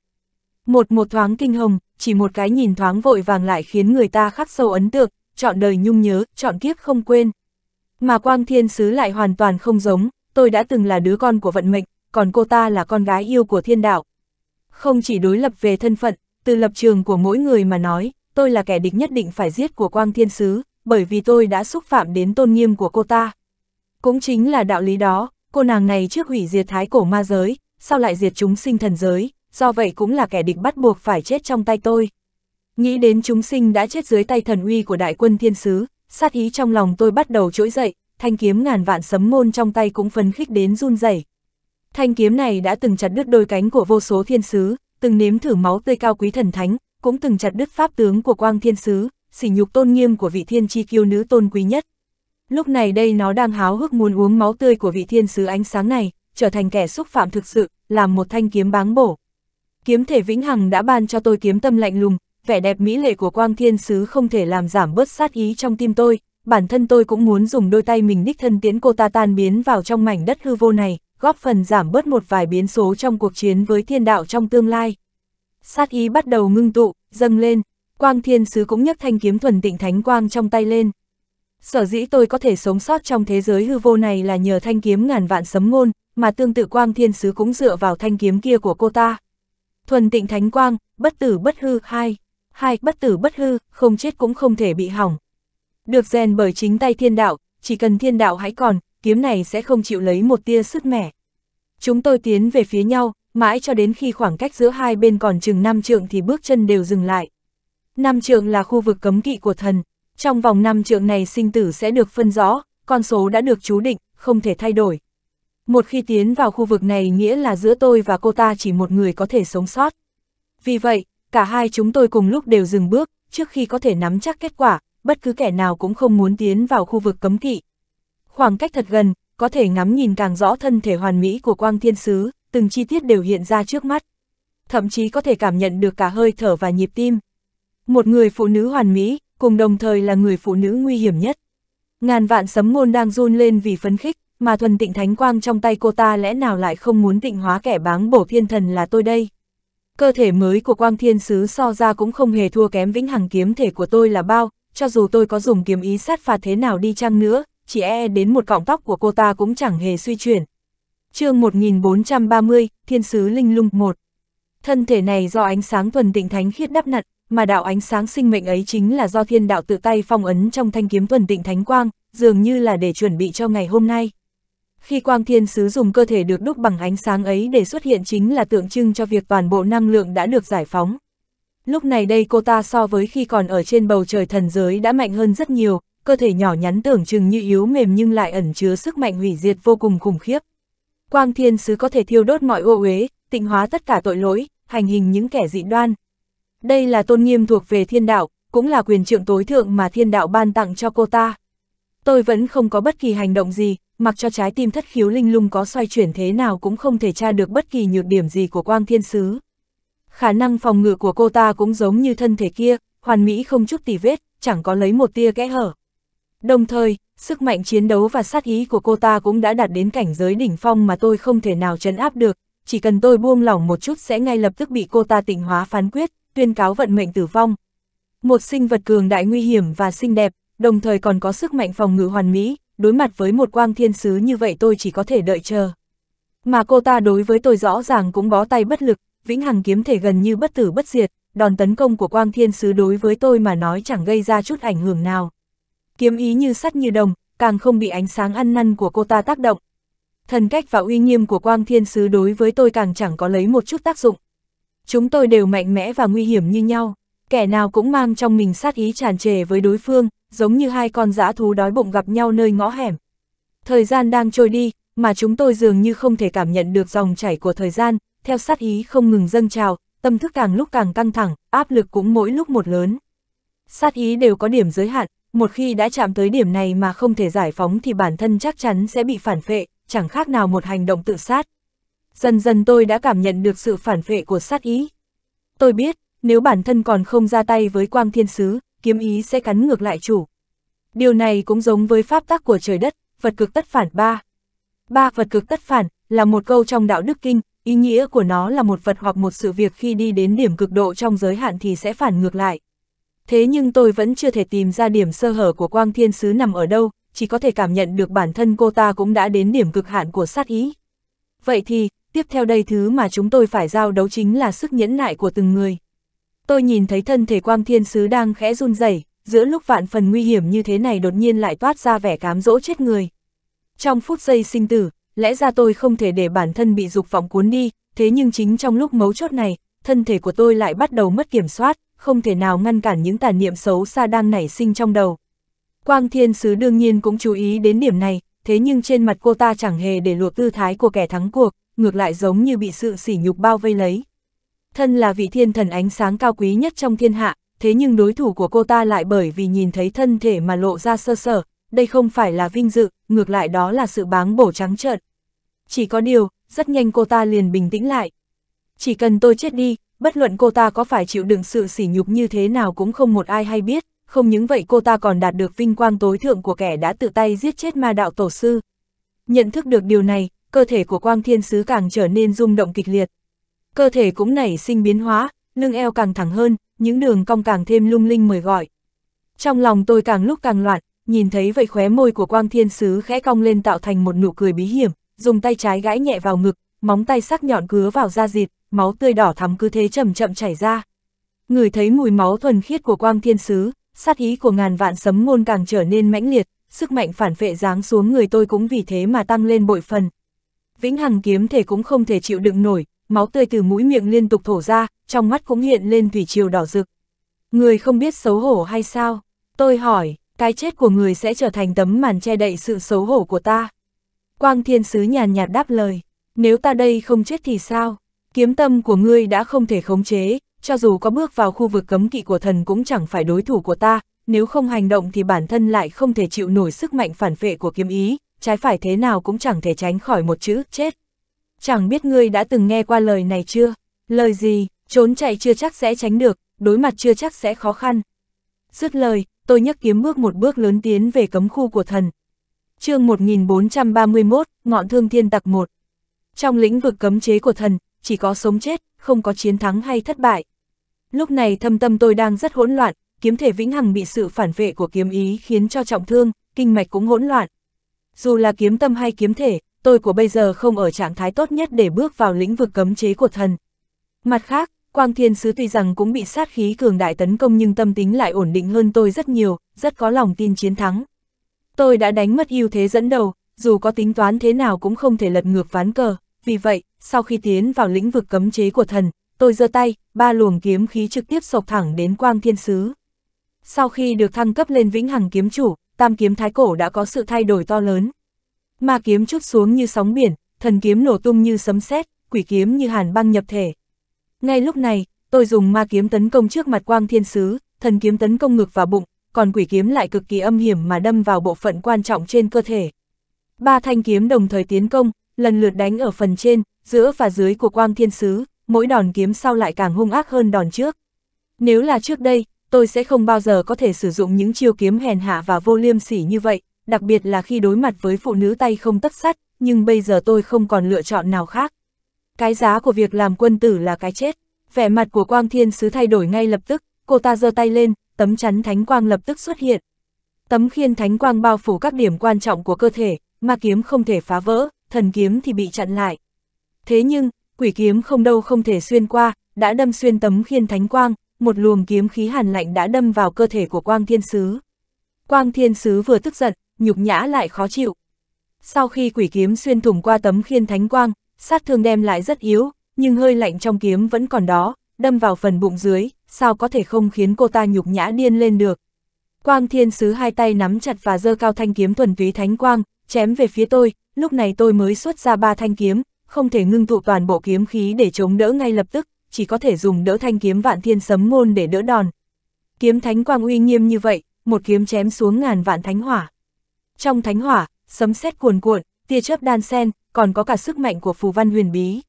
Một một thoáng kinh hồng, chỉ một cái nhìn thoáng vội vàng lại khiến người ta khắc sâu ấn tượng, chọn đời nhung nhớ, chọn kiếp không quên. Mà Quang Thiên Sứ lại hoàn toàn không giống, tôi đã từng là đứa con của vận mệnh, còn cô ta là con gái yêu của thiên đạo. Không chỉ đối lập về thân phận, từ lập trường của mỗi người mà nói, tôi là kẻ địch nhất định phải giết của Quang Thiên Sứ, bởi vì tôi đã xúc phạm đến tôn nghiêm của cô ta. Cũng chính là đạo lý đó, cô nàng này trước hủy diệt thái cổ ma giới, sau lại diệt chúng sinh thần giới, do vậy cũng là kẻ địch bắt buộc phải chết trong tay tôi. Nghĩ đến chúng sinh đã chết dưới tay thần uy của đại quân thiên sứ, sát ý trong lòng tôi bắt đầu trỗi dậy, thanh kiếm ngàn vạn sấm môn trong tay cũng phấn khích đến run rẩy. Thanh kiếm này đã từng chặt đứt đôi cánh của vô số thiên sứ, từng nếm thử máu tươi cao quý thần thánh, cũng từng chặt đứt pháp tướng của quang thiên sứ, sỉ nhục tôn nghiêm của vị thiên chi kiêu nữ tôn quý nhất. Lúc này đây nó đang háo hức muốn uống máu tươi của vị thiên sứ ánh sáng này, trở thành kẻ xúc phạm thực sự, làm một thanh kiếm báng bổ. Kiếm thể vĩnh hằng đã ban cho tôi kiếm tâm lạnh lùng, vẻ đẹp mỹ lệ của quang thiên sứ không thể làm giảm bớt sát ý trong tim tôi, bản thân tôi cũng muốn dùng đôi tay mình đích thân tiễn cô ta tan biến vào trong mảnh đất hư vô này, góp phần giảm bớt một vài biến số trong cuộc chiến với thiên đạo trong tương lai. Sát ý bắt đầu ngưng tụ, dâng lên, quang thiên sứ cũng nhấc thanh kiếm thuần tịnh thánh quang trong tay lên. Sở dĩ tôi có thể sống sót trong thế giới hư vô này là nhờ thanh kiếm ngàn vạn sấm ngôn, mà tương tự quang thiên sứ cũng dựa vào thanh kiếm kia của cô ta. Thuần tịnh thánh quang, bất tử bất hư, hai, hai, bất tử bất hư, không chết cũng không thể bị hỏng. Được rèn bởi chính tay thiên đạo, chỉ cần thiên đạo hãy còn, kiếm này sẽ không chịu lấy một tia sứt mẻ. Chúng tôi tiến về phía nhau, mãi cho đến khi khoảng cách giữa hai bên còn chừng 5 trượng thì bước chân đều dừng lại. 5 trượng là khu vực cấm kỵ của thần, trong vòng 5 trượng này sinh tử sẽ được phân rõ, con số đã được chú định, không thể thay đổi. Một khi tiến vào khu vực này nghĩa là giữa tôi và cô ta chỉ một người có thể sống sót. Vì vậy, cả hai chúng tôi cùng lúc đều dừng bước, trước khi có thể nắm chắc kết quả, bất cứ kẻ nào cũng không muốn tiến vào khu vực cấm kỵ, khoảng cách thật gần, có thể ngắm nhìn càng rõ thân thể hoàn mỹ của quang thiên sứ, từng chi tiết đều hiện ra trước mắt. Thậm chí có thể cảm nhận được cả hơi thở và nhịp tim. Một người phụ nữ hoàn mỹ, cùng đồng thời là người phụ nữ nguy hiểm nhất. Ngàn vạn sấm ngôn đang run lên vì phấn khích, mà thuần tịnh thánh quang trong tay cô ta lẽ nào lại không muốn tịnh hóa kẻ báng bổ thiên thần là tôi đây. Cơ thể mới của quang thiên sứ so ra cũng không hề thua kém vĩnh hằng kiếm thể của tôi là bao, cho dù tôi có dùng kiếm ý sát phạt thế nào đi chăng nữa, chỉ e đến một cọng tóc của cô ta cũng chẳng hề suy chuyển. chương 1430, Thiên Sứ Linh Lung 1 Thân thể này do ánh sáng thuần tịnh thánh khiết đắp nặn, mà đạo ánh sáng sinh mệnh ấy chính là do thiên đạo tự tay phong ấn trong thanh kiếm thuần tịnh thánh quang, dường như là để chuẩn bị cho ngày hôm nay. Khi quang thiên sứ dùng cơ thể được đúc bằng ánh sáng ấy để xuất hiện chính là tượng trưng cho việc toàn bộ năng lượng đã được giải phóng. Lúc này đây cô ta so với khi còn ở trên bầu trời thần giới đã mạnh hơn rất nhiều, cơ thể nhỏ nhắn tưởng chừng như yếu mềm nhưng lại ẩn chứa sức mạnh hủy diệt vô cùng khủng khiếp. Quang thiên sứ có thể thiêu đốt mọi ô uế, tịnh hóa tất cả tội lỗi, hành hình những kẻ dị đoan. Đây là tôn nghiêm thuộc về thiên đạo, cũng là quyền trượng tối thượng mà thiên đạo ban tặng cho cô ta. Tôi vẫn không có bất kỳ hành động gì, mặc cho trái tim thất khiếu linh lung có xoay chuyển thế nào cũng không thể tra được bất kỳ nhược điểm gì của quang thiên sứ. Khả năng phòng ngự của cô ta cũng giống như thân thể kia, hoàn mỹ không chút tì vết, chẳng có lấy một tia kẽ hở. Đồng thời, sức mạnh chiến đấu và sát ý của cô ta cũng đã đạt đến cảnh giới đỉnh phong mà tôi không thể nào chấn áp được, chỉ cần tôi buông lỏng một chút sẽ ngay lập tức bị cô ta tịnh hóa phán quyết, tuyên cáo vận mệnh tử vong. Một sinh vật cường đại nguy hiểm và xinh đẹp, đồng thời còn có sức mạnh phòng ngự hoàn mỹ, đối mặt với một quang thiên sứ như vậy tôi chỉ có thể đợi chờ. Mà cô ta đối với tôi rõ ràng cũng bó tay bất lực, vĩnh hằng kiếm thể gần như bất tử bất diệt, đòn tấn công của quang thiên sứ đối với tôi mà nói chẳng gây ra chút ảnh hưởng nào kiếm ý như sắt như đồng, càng không bị ánh sáng ăn năn của cô ta tác động. Thần cách và uy nghiêm của quang thiên sứ đối với tôi càng chẳng có lấy một chút tác dụng. Chúng tôi đều mạnh mẽ và nguy hiểm như nhau, kẻ nào cũng mang trong mình sát ý tràn trề với đối phương, giống như hai con dã thú đói bụng gặp nhau nơi ngõ hẻm. Thời gian đang trôi đi, mà chúng tôi dường như không thể cảm nhận được dòng chảy của thời gian, theo sát ý không ngừng dâng trào, tâm thức càng lúc càng căng thẳng, áp lực cũng mỗi lúc một lớn. Sát ý đều có điểm giới hạn, một khi đã chạm tới điểm này mà không thể giải phóng thì bản thân chắc chắn sẽ bị phản phệ, chẳng khác nào một hành động tự sát. Dần dần tôi đã cảm nhận được sự phản phệ của sát ý. Tôi biết, nếu bản thân còn không ra tay với quang thiên sứ, kiếm ý sẽ cắn ngược lại chủ. Điều này cũng giống với pháp tắc của trời đất, vật cực tất phản ba. Ba vật cực tất phản là một câu trong đạo đức kinh, ý nghĩa của nó là một vật hoặc một sự việc khi đi đến điểm cực độ trong giới hạn thì sẽ phản ngược lại thế nhưng tôi vẫn chưa thể tìm ra điểm sơ hở của quang thiên sứ nằm ở đâu, chỉ có thể cảm nhận được bản thân cô ta cũng đã đến điểm cực hạn của sát ý. Vậy thì, tiếp theo đây thứ mà chúng tôi phải giao đấu chính là sức nhẫn nại của từng người. Tôi nhìn thấy thân thể quang thiên sứ đang khẽ run rẩy, giữa lúc vạn phần nguy hiểm như thế này đột nhiên lại toát ra vẻ cám dỗ chết người. Trong phút giây sinh tử, lẽ ra tôi không thể để bản thân bị dục vọng cuốn đi, thế nhưng chính trong lúc mấu chốt này, thân thể của tôi lại bắt đầu mất kiểm soát, không thể nào ngăn cản những tàn niệm xấu xa đang nảy sinh trong đầu. Quang Thiên Sứ đương nhiên cũng chú ý đến điểm này, thế nhưng trên mặt cô ta chẳng hề để luộc tư thái của kẻ thắng cuộc, ngược lại giống như bị sự sỉ nhục bao vây lấy. Thân là vị thiên thần ánh sáng cao quý nhất trong thiên hạ, thế nhưng đối thủ của cô ta lại bởi vì nhìn thấy thân thể mà lộ ra sơ sở, đây không phải là vinh dự, ngược lại đó là sự báng bổ trắng trợn. Chỉ có điều, rất nhanh cô ta liền bình tĩnh lại, chỉ cần tôi chết đi, bất luận cô ta có phải chịu đựng sự sỉ nhục như thế nào cũng không một ai hay biết, không những vậy cô ta còn đạt được vinh quang tối thượng của kẻ đã tự tay giết chết ma đạo tổ sư. Nhận thức được điều này, cơ thể của quang thiên sứ càng trở nên rung động kịch liệt. Cơ thể cũng nảy sinh biến hóa, lưng eo càng thẳng hơn, những đường cong càng thêm lung linh mời gọi. Trong lòng tôi càng lúc càng loạn, nhìn thấy vậy khóe môi của quang thiên sứ khẽ cong lên tạo thành một nụ cười bí hiểm, dùng tay trái gãi nhẹ vào ngực, móng tay sắc nhọn cứa vào da thịt, máu tươi đỏ thắm cứ thế chậm chậm chảy ra. Người thấy mùi máu thuần khiết của quang thiên sứ, sát ý của ngàn vạn sấm ngôn càng trở nên mãnh liệt, sức mạnh phản phệ giáng xuống người tôi cũng vì thế mà tăng lên bội phần. Vĩnh Hằng kiếm thể cũng không thể chịu đựng nổi, máu tươi từ mũi miệng liên tục thổ ra, trong mắt cũng hiện lên thủy chiều đỏ rực. Người không biết xấu hổ hay sao? Tôi hỏi, cái chết của người sẽ trở thành tấm màn che đậy sự xấu hổ của ta. Quang Thiên Sứ nhàn nhạt đáp lời, nếu ta đây không chết thì sao? kiếm tâm của ngươi đã không thể khống chế, cho dù có bước vào khu vực cấm kỵ của thần cũng chẳng phải đối thủ của ta, nếu không hành động thì bản thân lại không thể chịu nổi sức mạnh phản vệ của kiếm ý, trái phải thế nào cũng chẳng thể tránh khỏi một chữ chết. Chẳng biết ngươi đã từng nghe qua lời này chưa? Lời gì, trốn chạy chưa chắc sẽ tránh được, đối mặt chưa chắc sẽ khó khăn. Dứt lời, tôi nhấc kiếm bước một bước lớn tiến về cấm khu của thần. chương 1431, Ngọn Thương Thiên Tặc 1 Trong lĩnh vực cấm chế của thần, chỉ có sống chết, không có chiến thắng hay thất bại. Lúc này thâm tâm tôi đang rất hỗn loạn, kiếm thể vĩnh hằng bị sự phản vệ của kiếm ý khiến cho trọng thương, kinh mạch cũng hỗn loạn. Dù là kiếm tâm hay kiếm thể, tôi của bây giờ không ở trạng thái tốt nhất để bước vào lĩnh vực cấm chế của thần. Mặt khác, Quang Thiên Sứ tuy rằng cũng bị sát khí cường đại tấn công nhưng tâm tính lại ổn định hơn tôi rất nhiều, rất có lòng tin chiến thắng. Tôi đã đánh mất ưu thế dẫn đầu, dù có tính toán thế nào cũng không thể lật ngược ván cờ vì vậy, sau khi tiến vào lĩnh vực cấm chế của thần, tôi giơ tay, ba luồng kiếm khí trực tiếp sộc thẳng đến quang thiên sứ. Sau khi được thăng cấp lên vĩnh hằng kiếm chủ, tam kiếm thái cổ đã có sự thay đổi to lớn. Ma kiếm chút xuống như sóng biển, thần kiếm nổ tung như sấm sét, quỷ kiếm như hàn băng nhập thể. Ngay lúc này, tôi dùng ma kiếm tấn công trước mặt quang thiên sứ, thần kiếm tấn công ngực và bụng, còn quỷ kiếm lại cực kỳ âm hiểm mà đâm vào bộ phận quan trọng trên cơ thể. Ba thanh kiếm đồng thời tiến công, lần lượt đánh ở phần trên, giữa và dưới của quang thiên sứ, mỗi đòn kiếm sau lại càng hung ác hơn đòn trước. Nếu là trước đây, tôi sẽ không bao giờ có thể sử dụng những chiêu kiếm hèn hạ và vô liêm sỉ như vậy, đặc biệt là khi đối mặt với phụ nữ tay không tất sắt, nhưng bây giờ tôi không còn lựa chọn nào khác. Cái giá của việc làm quân tử là cái chết. Vẻ mặt của Quang Thiên Sứ thay đổi ngay lập tức, cô ta giơ tay lên, tấm chắn thánh quang lập tức xuất hiện. Tấm khiên thánh quang bao phủ các điểm quan trọng của cơ thể, mà kiếm không thể phá vỡ, thần kiếm thì bị chặn lại. Thế nhưng, quỷ kiếm không đâu không thể xuyên qua, đã đâm xuyên tấm khiên thánh quang, một luồng kiếm khí hàn lạnh đã đâm vào cơ thể của Quang Thiên Sứ. Quang Thiên Sứ vừa tức giận, nhục nhã lại khó chịu. Sau khi quỷ kiếm xuyên thủng qua tấm khiên thánh quang, sát thương đem lại rất yếu, nhưng hơi lạnh trong kiếm vẫn còn đó, đâm vào phần bụng dưới, sao có thể không khiến cô ta nhục nhã điên lên được. Quang Thiên Sứ hai tay nắm chặt và giơ cao thanh kiếm thuần túy thánh quang, chém về phía tôi, lúc này tôi mới xuất ra ba thanh kiếm, không thể ngưng tụ toàn bộ kiếm khí để chống đỡ ngay lập tức, chỉ có thể dùng đỡ thanh kiếm vạn thiên sấm môn để đỡ đòn. Kiếm thánh quang uy nghiêm như vậy, một kiếm chém xuống ngàn vạn thánh hỏa. Trong thánh hỏa, sấm sét cuồn cuộn, tia chớp đan sen, còn có cả sức mạnh của phù văn huyền bí.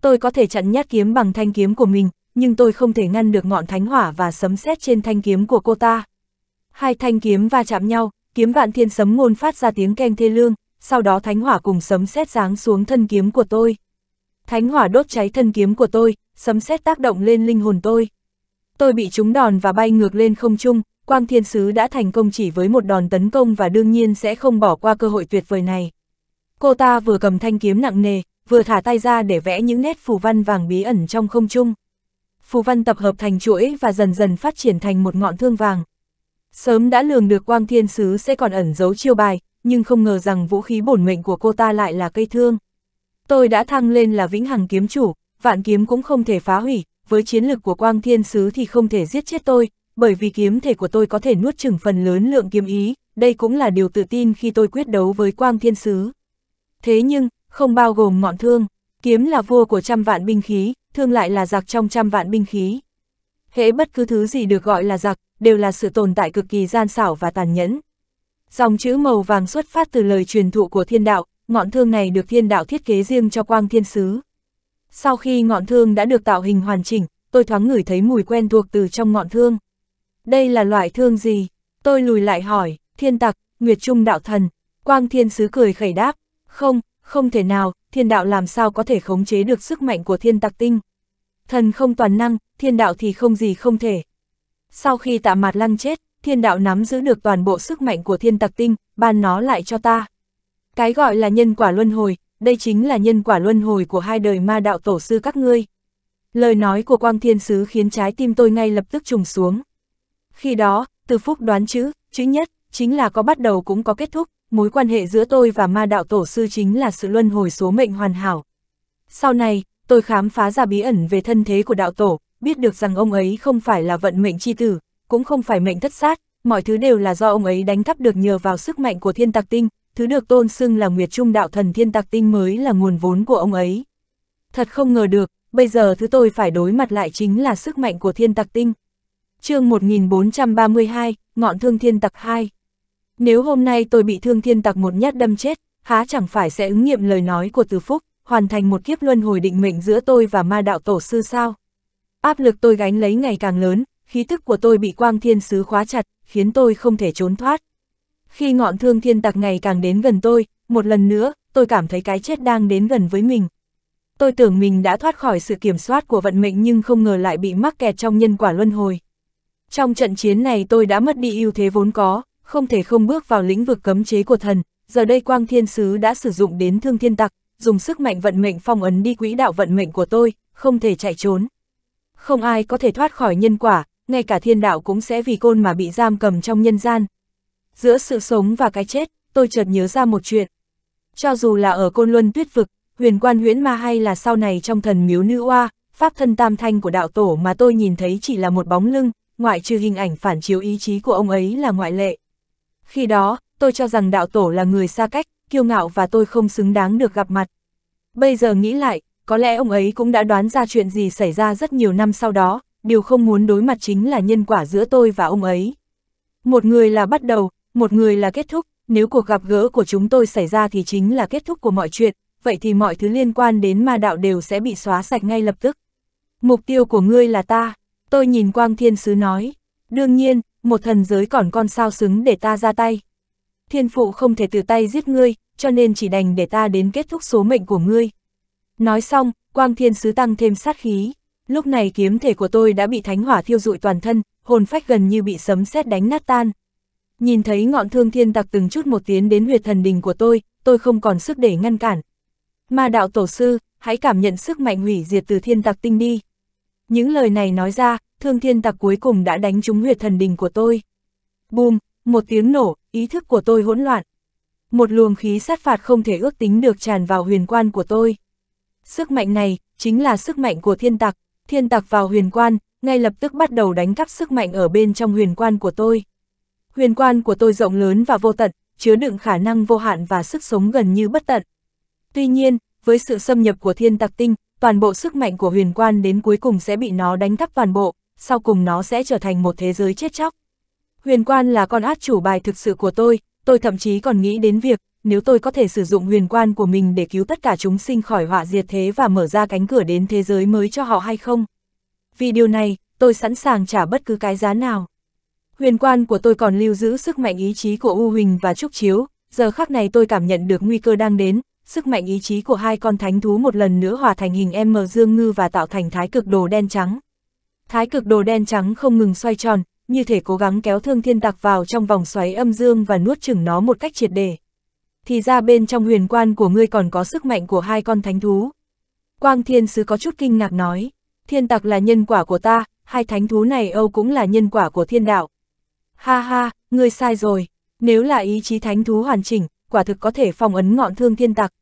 Tôi có thể chặn nhát kiếm bằng thanh kiếm của mình, nhưng tôi không thể ngăn được ngọn thánh hỏa và sấm sét trên thanh kiếm của cô ta. Hai thanh kiếm va chạm nhau, kiếm vạn thiên sấm ngôn phát ra tiếng keng thê lương, sau đó thánh hỏa cùng sấm sét giáng xuống thân kiếm của tôi. Thánh hỏa đốt cháy thân kiếm của tôi, sấm sét tác động lên linh hồn tôi. Tôi bị trúng đòn và bay ngược lên không trung, Quang Thiên Sứ đã thành công chỉ với một đòn tấn công và đương nhiên sẽ không bỏ qua cơ hội tuyệt vời này. Cô ta vừa cầm thanh kiếm nặng nề, vừa thả tay ra để vẽ những nét phù văn vàng bí ẩn trong không trung. Phù văn tập hợp thành chuỗi và dần dần phát triển thành một ngọn thương vàng. Sớm đã lường được quang thiên sứ sẽ còn ẩn giấu chiêu bài, nhưng không ngờ rằng vũ khí bổn mệnh của cô ta lại là cây thương. Tôi đã thăng lên là vĩnh hằng kiếm chủ, vạn kiếm cũng không thể phá hủy, với chiến lực của quang thiên sứ thì không thể giết chết tôi, bởi vì kiếm thể của tôi có thể nuốt chừng phần lớn lượng kiếm ý, đây cũng là điều tự tin khi tôi quyết đấu với quang thiên sứ. Thế nhưng, không bao gồm ngọn thương, kiếm là vua của trăm vạn binh khí, thương lại là giặc trong trăm vạn binh khí. Hễ bất cứ thứ gì được gọi là giặc, đều là sự tồn tại cực kỳ gian xảo và tàn nhẫn. Dòng chữ màu vàng xuất phát từ lời truyền thụ của thiên đạo, ngọn thương này được thiên đạo thiết kế riêng cho quang thiên sứ. Sau khi ngọn thương đã được tạo hình hoàn chỉnh, tôi thoáng ngửi thấy mùi quen thuộc từ trong ngọn thương. Đây là loại thương gì? Tôi lùi lại hỏi, thiên tặc, nguyệt trung đạo thần, quang thiên sứ cười khẩy đáp, không, không thể nào, thiên đạo làm sao có thể khống chế được sức mạnh của thiên tặc tinh. Thần không toàn năng, thiên đạo thì không gì không thể, sau khi tạ mặt lăng chết, thiên đạo nắm giữ được toàn bộ sức mạnh của thiên tặc tinh, ban nó lại cho ta. Cái gọi là nhân quả luân hồi, đây chính là nhân quả luân hồi của hai đời ma đạo tổ sư các ngươi. Lời nói của Quang Thiên Sứ khiến trái tim tôi ngay lập tức trùng xuống. Khi đó, từ phúc đoán chữ, chữ nhất, chính là có bắt đầu cũng có kết thúc, mối quan hệ giữa tôi và ma đạo tổ sư chính là sự luân hồi số mệnh hoàn hảo. Sau này, tôi khám phá ra bí ẩn về thân thế của đạo tổ, biết được rằng ông ấy không phải là vận mệnh chi tử, cũng không phải mệnh thất sát, mọi thứ đều là do ông ấy đánh cắp được nhờ vào sức mạnh của thiên tạc tinh, thứ được tôn xưng là Nguyệt Trung đạo thần thiên tạc tinh mới là nguồn vốn của ông ấy. Thật không ngờ được, bây giờ thứ tôi phải đối mặt lại chính là sức mạnh của thiên tạc tinh. chương 1432, Ngọn Thương Thiên Tạc 2 Nếu hôm nay tôi bị thương thiên tạc một nhát đâm chết, há chẳng phải sẽ ứng nghiệm lời nói của Từ Phúc, hoàn thành một kiếp luân hồi định mệnh giữa tôi và ma đạo tổ sư sao? Áp lực tôi gánh lấy ngày càng lớn, khí tức của tôi bị quang thiên sứ khóa chặt, khiến tôi không thể trốn thoát. Khi ngọn thương thiên tặc ngày càng đến gần tôi, một lần nữa, tôi cảm thấy cái chết đang đến gần với mình. Tôi tưởng mình đã thoát khỏi sự kiểm soát của vận mệnh nhưng không ngờ lại bị mắc kẹt trong nhân quả luân hồi. Trong trận chiến này tôi đã mất đi ưu thế vốn có, không thể không bước vào lĩnh vực cấm chế của thần, giờ đây quang thiên sứ đã sử dụng đến thương thiên tặc, dùng sức mạnh vận mệnh phong ấn đi quỹ đạo vận mệnh của tôi, không thể chạy trốn không ai có thể thoát khỏi nhân quả, ngay cả thiên đạo cũng sẽ vì côn mà bị giam cầm trong nhân gian. Giữa sự sống và cái chết, tôi chợt nhớ ra một chuyện. Cho dù là ở côn luân tuyết vực, huyền quan huyễn ma hay là sau này trong thần miếu nữ oa, pháp thân tam thanh của đạo tổ mà tôi nhìn thấy chỉ là một bóng lưng, ngoại trừ hình ảnh phản chiếu ý chí của ông ấy là ngoại lệ. Khi đó, tôi cho rằng đạo tổ là người xa cách, kiêu ngạo và tôi không xứng đáng được gặp mặt. Bây giờ nghĩ lại, có lẽ ông ấy cũng đã đoán ra chuyện gì xảy ra rất nhiều năm sau đó, điều không muốn đối mặt chính là nhân quả giữa tôi và ông ấy. Một người là bắt đầu, một người là kết thúc, nếu cuộc gặp gỡ của chúng tôi xảy ra thì chính là kết thúc của mọi chuyện, vậy thì mọi thứ liên quan đến ma đạo đều sẽ bị xóa sạch ngay lập tức. Mục tiêu của ngươi là ta, tôi nhìn Quang Thiên Sứ nói, đương nhiên, một thần giới còn con sao xứng để ta ra tay. Thiên phụ không thể từ tay giết ngươi, cho nên chỉ đành để ta đến kết thúc số mệnh của ngươi. Nói xong, quang thiên sứ tăng thêm sát khí. Lúc này kiếm thể của tôi đã bị thánh hỏa thiêu rụi toàn thân, hồn phách gần như bị sấm sét đánh nát tan. Nhìn thấy ngọn thương thiên tặc từng chút một tiến đến huyệt thần đình của tôi, tôi không còn sức để ngăn cản. ma đạo tổ sư, hãy cảm nhận sức mạnh hủy diệt từ thiên tặc tinh đi. Những lời này nói ra, thương thiên tặc cuối cùng đã đánh trúng huyệt thần đình của tôi. Bùm, một tiếng nổ, ý thức của tôi hỗn loạn. Một luồng khí sát phạt không thể ước tính được tràn vào huyền quan của tôi. Sức mạnh này, chính là sức mạnh của thiên tặc, thiên tặc vào huyền quan, ngay lập tức bắt đầu đánh cắp sức mạnh ở bên trong huyền quan của tôi. Huyền quan của tôi rộng lớn và vô tận, chứa đựng khả năng vô hạn và sức sống gần như bất tận. Tuy nhiên, với sự xâm nhập của thiên tặc tinh, toàn bộ sức mạnh của huyền quan đến cuối cùng sẽ bị nó đánh cắp toàn bộ, sau cùng nó sẽ trở thành một thế giới chết chóc. Huyền quan là con át chủ bài thực sự của tôi, tôi thậm chí còn nghĩ đến việc, nếu tôi có thể sử dụng huyền quan của mình để cứu tất cả chúng sinh khỏi họa diệt thế và mở ra cánh cửa đến thế giới mới cho họ hay không? Vì điều này, tôi sẵn sàng trả bất cứ cái giá nào. Huyền quan của tôi còn lưu giữ sức mạnh ý chí của U Huỳnh và Trúc Chiếu, giờ khắc này tôi cảm nhận được nguy cơ đang đến, sức mạnh ý chí của hai con thánh thú một lần nữa hòa thành hình M Dương Ngư và tạo thành thái cực đồ đen trắng. Thái cực đồ đen trắng không ngừng xoay tròn, như thể cố gắng kéo thương thiên tạc vào trong vòng xoáy âm dương và nuốt chửng nó một cách triệt để thì ra bên trong huyền quan của ngươi còn có sức mạnh của hai con thánh thú. Quang thiên sứ có chút kinh ngạc nói, thiên tặc là nhân quả của ta, hai thánh thú này Âu cũng là nhân quả của thiên đạo. Ha ha, ngươi sai rồi, nếu là ý chí thánh thú hoàn chỉnh, quả thực có thể phòng ấn ngọn thương thiên tặc.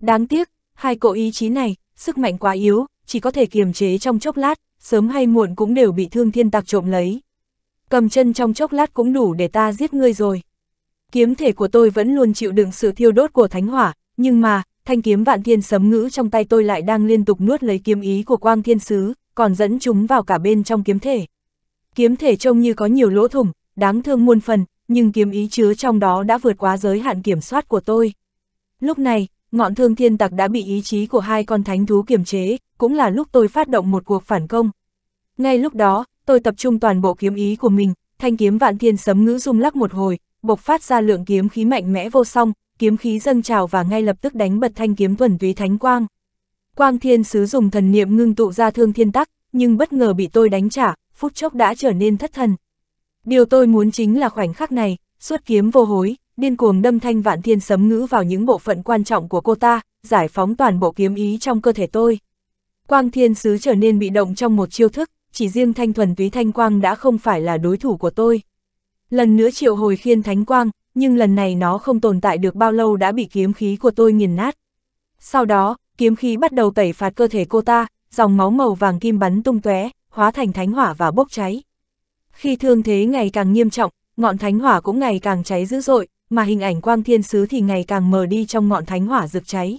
Đáng tiếc, hai cỗ ý chí này, sức mạnh quá yếu, chỉ có thể kiềm chế trong chốc lát, sớm hay muộn cũng đều bị thương thiên tặc trộm lấy. Cầm chân trong chốc lát cũng đủ để ta giết ngươi rồi kiếm thể của tôi vẫn luôn chịu đựng sự thiêu đốt của thánh hỏa, nhưng mà, thanh kiếm vạn thiên sấm ngữ trong tay tôi lại đang liên tục nuốt lấy kiếm ý của quang thiên sứ, còn dẫn chúng vào cả bên trong kiếm thể. Kiếm thể trông như có nhiều lỗ thủng, đáng thương muôn phần, nhưng kiếm ý chứa trong đó đã vượt quá giới hạn kiểm soát của tôi. Lúc này, ngọn thương thiên tặc đã bị ý chí của hai con thánh thú kiềm chế, cũng là lúc tôi phát động một cuộc phản công. Ngay lúc đó, tôi tập trung toàn bộ kiếm ý của mình, thanh kiếm vạn thiên sấm ngữ rung lắc một hồi, bộc phát ra lượng kiếm khí mạnh mẽ vô song, kiếm khí dâng trào và ngay lập tức đánh bật thanh kiếm thuần túy thánh quang. Quang thiên sứ dùng thần niệm ngưng tụ ra thương thiên tắc, nhưng bất ngờ bị tôi đánh trả, phút chốc đã trở nên thất thần. Điều tôi muốn chính là khoảnh khắc này, xuất kiếm vô hối, điên cuồng đâm thanh vạn thiên sấm ngữ vào những bộ phận quan trọng của cô ta, giải phóng toàn bộ kiếm ý trong cơ thể tôi. Quang thiên sứ trở nên bị động trong một chiêu thức, chỉ riêng thanh thuần túy thanh quang đã không phải là đối thủ của tôi lần nữa triệu hồi khiên thánh quang, nhưng lần này nó không tồn tại được bao lâu đã bị kiếm khí của tôi nghiền nát. Sau đó, kiếm khí bắt đầu tẩy phạt cơ thể cô ta, dòng máu màu vàng kim bắn tung tóe, hóa thành thánh hỏa và bốc cháy. Khi thương thế ngày càng nghiêm trọng, ngọn thánh hỏa cũng ngày càng cháy dữ dội, mà hình ảnh quang thiên sứ thì ngày càng mờ đi trong ngọn thánh hỏa rực cháy.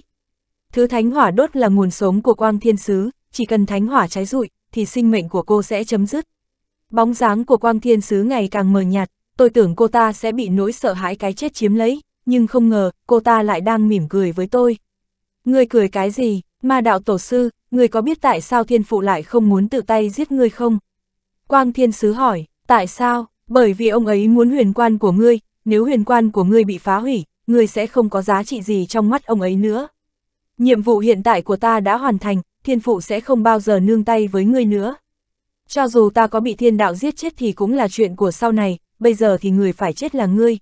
Thứ thánh hỏa đốt là nguồn sống của quang thiên sứ, chỉ cần thánh hỏa cháy rụi, thì sinh mệnh của cô sẽ chấm dứt. Bóng dáng của quang thiên sứ ngày càng mờ nhạt, tôi tưởng cô ta sẽ bị nỗi sợ hãi cái chết chiếm lấy, nhưng không ngờ, cô ta lại đang mỉm cười với tôi. Ngươi cười cái gì, ma đạo tổ sư, ngươi có biết tại sao thiên phụ lại không muốn tự tay giết ngươi không? Quang thiên sứ hỏi, tại sao? Bởi vì ông ấy muốn huyền quan của ngươi, nếu huyền quan của ngươi bị phá hủy, ngươi sẽ không có giá trị gì trong mắt ông ấy nữa. Nhiệm vụ hiện tại của ta đã hoàn thành, thiên phụ sẽ không bao giờ nương tay với ngươi nữa. Cho dù ta có bị thiên đạo giết chết thì cũng là chuyện của sau này, bây giờ thì người phải chết là ngươi.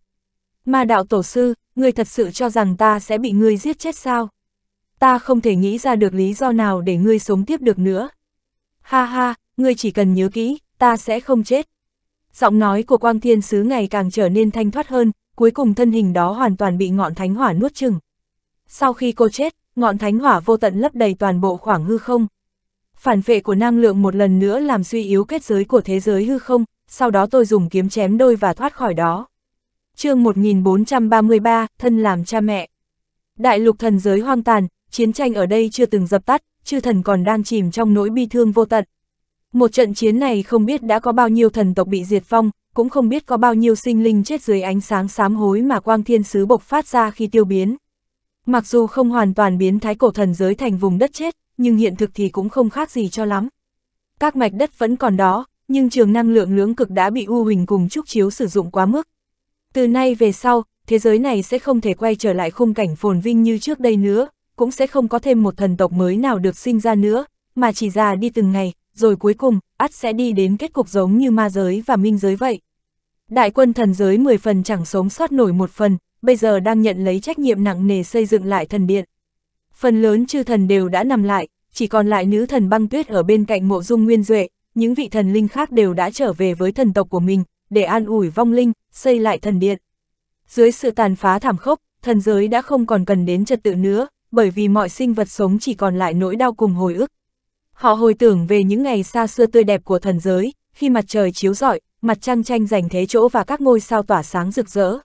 Mà đạo tổ sư, ngươi thật sự cho rằng ta sẽ bị ngươi giết chết sao? Ta không thể nghĩ ra được lý do nào để ngươi sống tiếp được nữa. Ha ha, ngươi chỉ cần nhớ kỹ, ta sẽ không chết. Giọng nói của quang thiên sứ ngày càng trở nên thanh thoát hơn, cuối cùng thân hình đó hoàn toàn bị ngọn thánh hỏa nuốt chừng. Sau khi cô chết, ngọn thánh hỏa vô tận lấp đầy toàn bộ khoảng hư không, phản vệ của năng lượng một lần nữa làm suy yếu kết giới của thế giới hư không, sau đó tôi dùng kiếm chém đôi và thoát khỏi đó. chương 1433, thân làm cha mẹ. Đại lục thần giới hoang tàn, chiến tranh ở đây chưa từng dập tắt, chư thần còn đang chìm trong nỗi bi thương vô tận. Một trận chiến này không biết đã có bao nhiêu thần tộc bị diệt vong, cũng không biết có bao nhiêu sinh linh chết dưới ánh sáng sám hối mà quang thiên sứ bộc phát ra khi tiêu biến. Mặc dù không hoàn toàn biến thái cổ thần giới thành vùng đất chết, nhưng hiện thực thì cũng không khác gì cho lắm. Các mạch đất vẫn còn đó, nhưng trường năng lượng lưỡng cực đã bị U Huỳnh cùng Trúc Chiếu sử dụng quá mức. Từ nay về sau, thế giới này sẽ không thể quay trở lại khung cảnh phồn vinh như trước đây nữa, cũng sẽ không có thêm một thần tộc mới nào được sinh ra nữa, mà chỉ già đi từng ngày, rồi cuối cùng, ắt sẽ đi đến kết cục giống như ma giới và minh giới vậy. Đại quân thần giới 10 phần chẳng sống sót nổi một phần, bây giờ đang nhận lấy trách nhiệm nặng nề xây dựng lại thần điện. Phần lớn chư thần đều đã nằm lại, chỉ còn lại nữ thần băng tuyết ở bên cạnh mộ dung nguyên duệ, những vị thần linh khác đều đã trở về với thần tộc của mình, để an ủi vong linh, xây lại thần điện. Dưới sự tàn phá thảm khốc, thần giới đã không còn cần đến trật tự nữa, bởi vì mọi sinh vật sống chỉ còn lại nỗi đau cùng hồi ức. Họ hồi tưởng về những ngày xa xưa tươi đẹp của thần giới, khi mặt trời chiếu rọi, mặt trăng tranh giành thế chỗ và các ngôi sao tỏa sáng rực rỡ.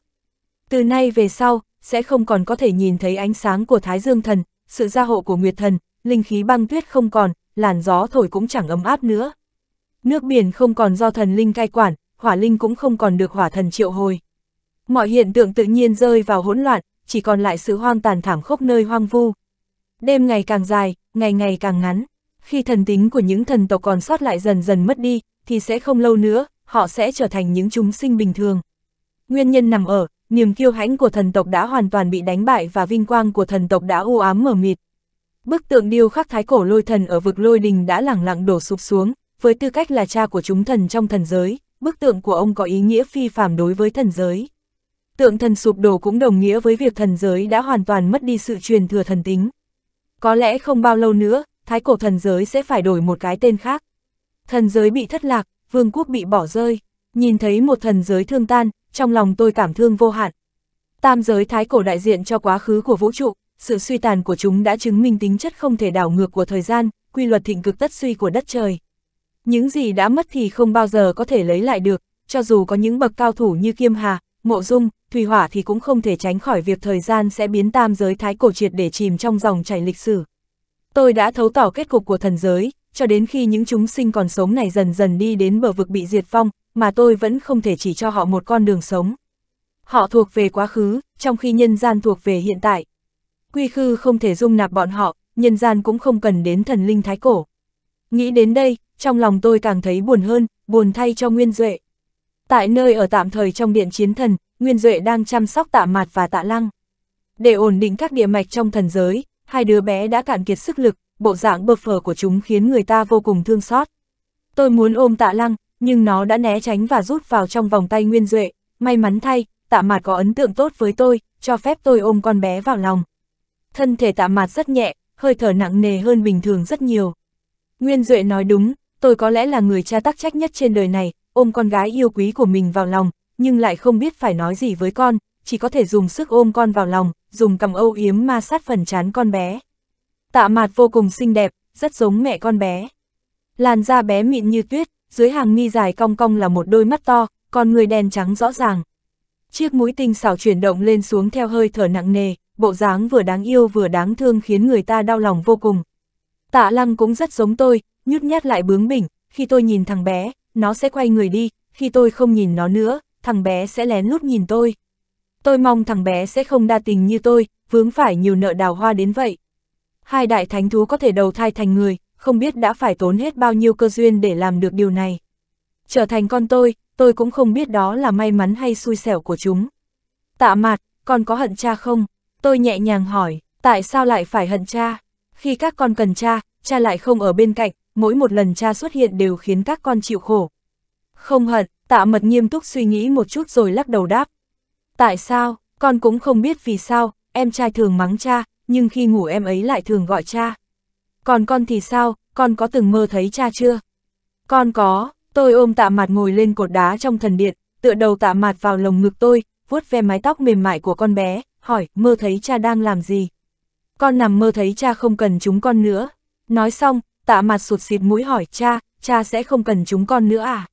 Từ nay về sau, sẽ không còn có thể nhìn thấy ánh sáng của Thái Dương Thần, sự gia hộ của Nguyệt Thần, linh khí băng tuyết không còn, làn gió thổi cũng chẳng ấm áp nữa. Nước biển không còn do thần linh cai quản, hỏa linh cũng không còn được hỏa thần triệu hồi. Mọi hiện tượng tự nhiên rơi vào hỗn loạn, chỉ còn lại sự hoang tàn thảm khốc nơi hoang vu. Đêm ngày càng dài, ngày ngày càng ngắn. Khi thần tính của những thần tộc còn sót lại dần dần mất đi, thì sẽ không lâu nữa, họ sẽ trở thành những chúng sinh bình thường. Nguyên nhân nằm ở, niềm kiêu hãnh của thần tộc đã hoàn toàn bị đánh bại và vinh quang của thần tộc đã u ám mờ mịt. Bức tượng điêu khắc thái cổ lôi thần ở vực lôi đình đã lẳng lặng đổ sụp xuống, với tư cách là cha của chúng thần trong thần giới, bức tượng của ông có ý nghĩa phi phàm đối với thần giới. Tượng thần sụp đổ cũng đồng nghĩa với việc thần giới đã hoàn toàn mất đi sự truyền thừa thần tính. Có lẽ không bao lâu nữa, thái cổ thần giới sẽ phải đổi một cái tên khác. Thần giới bị thất lạc, vương quốc bị bỏ rơi, nhìn thấy một thần giới thương tan, trong lòng tôi cảm thương vô hạn. Tam giới thái cổ đại diện cho quá khứ của vũ trụ, sự suy tàn của chúng đã chứng minh tính chất không thể đảo ngược của thời gian, quy luật thịnh cực tất suy của đất trời. Những gì đã mất thì không bao giờ có thể lấy lại được, cho dù có những bậc cao thủ như Kiêm Hà, Mộ Dung, Thùy Hỏa thì cũng không thể tránh khỏi việc thời gian sẽ biến tam giới thái cổ triệt để chìm trong dòng chảy lịch sử. Tôi đã thấu tỏ kết cục của thần giới, cho đến khi những chúng sinh còn sống này dần dần đi đến bờ vực bị diệt vong, mà tôi vẫn không thể chỉ cho họ một con đường sống. Họ thuộc về quá khứ, trong khi nhân gian thuộc về hiện tại. Quy khư không thể dung nạp bọn họ, nhân gian cũng không cần đến thần linh thái cổ. Nghĩ đến đây, trong lòng tôi càng thấy buồn hơn, buồn thay cho Nguyên Duệ. Tại nơi ở tạm thời trong điện chiến thần, Nguyên Duệ đang chăm sóc tạ mạt và tạ lăng. Để ổn định các địa mạch trong thần giới, hai đứa bé đã cạn kiệt sức lực, bộ dạng bờ phở của chúng khiến người ta vô cùng thương xót. Tôi muốn ôm tạ lăng, nhưng nó đã né tránh và rút vào trong vòng tay Nguyên Duệ, may mắn thay, tạ mạt có ấn tượng tốt với tôi, cho phép tôi ôm con bé vào lòng. Thân thể tạ mạt rất nhẹ, hơi thở nặng nề hơn bình thường rất nhiều. Nguyên Duệ nói đúng, tôi có lẽ là người cha tắc trách nhất trên đời này, ôm con gái yêu quý của mình vào lòng, nhưng lại không biết phải nói gì với con, chỉ có thể dùng sức ôm con vào lòng, dùng cầm âu yếm ma sát phần chán con bé. Tạ mạt vô cùng xinh đẹp, rất giống mẹ con bé. Làn da bé mịn như tuyết, dưới hàng mi dài cong cong là một đôi mắt to, con người đen trắng rõ ràng. Chiếc mũi tinh xảo chuyển động lên xuống theo hơi thở nặng nề, bộ dáng vừa đáng yêu vừa đáng thương khiến người ta đau lòng vô cùng. Tạ lăng cũng rất giống tôi, nhút nhát lại bướng bỉnh, khi tôi nhìn thằng bé, nó sẽ quay người đi, khi tôi không nhìn nó nữa, thằng bé sẽ lén lút nhìn tôi. Tôi mong thằng bé sẽ không đa tình như tôi, vướng phải nhiều nợ đào hoa đến vậy. Hai đại thánh thú có thể đầu thai thành người, không biết đã phải tốn hết bao nhiêu cơ duyên để làm được điều này. Trở thành con tôi, tôi cũng không biết đó là may mắn hay xui xẻo của chúng. Tạ mặt, con có hận cha không? Tôi nhẹ nhàng hỏi, tại sao lại phải hận cha? Khi các con cần cha, cha lại không ở bên cạnh, mỗi một lần cha xuất hiện đều khiến các con chịu khổ. Không hận, tạ mật nghiêm túc suy nghĩ một chút rồi lắc đầu đáp. Tại sao, con cũng không biết vì sao, em trai thường mắng cha, nhưng khi ngủ em ấy lại thường gọi cha còn con thì sao, con có từng mơ thấy cha chưa? Con có, tôi ôm tạ mặt ngồi lên cột đá trong thần điện, tựa đầu tạ mặt vào lồng ngực tôi, vuốt ve mái tóc mềm mại của con bé, hỏi mơ thấy cha đang làm gì? Con nằm mơ thấy cha không cần chúng con nữa. Nói xong, tạ mặt sụt xịt mũi hỏi cha, cha sẽ không cần chúng con nữa à?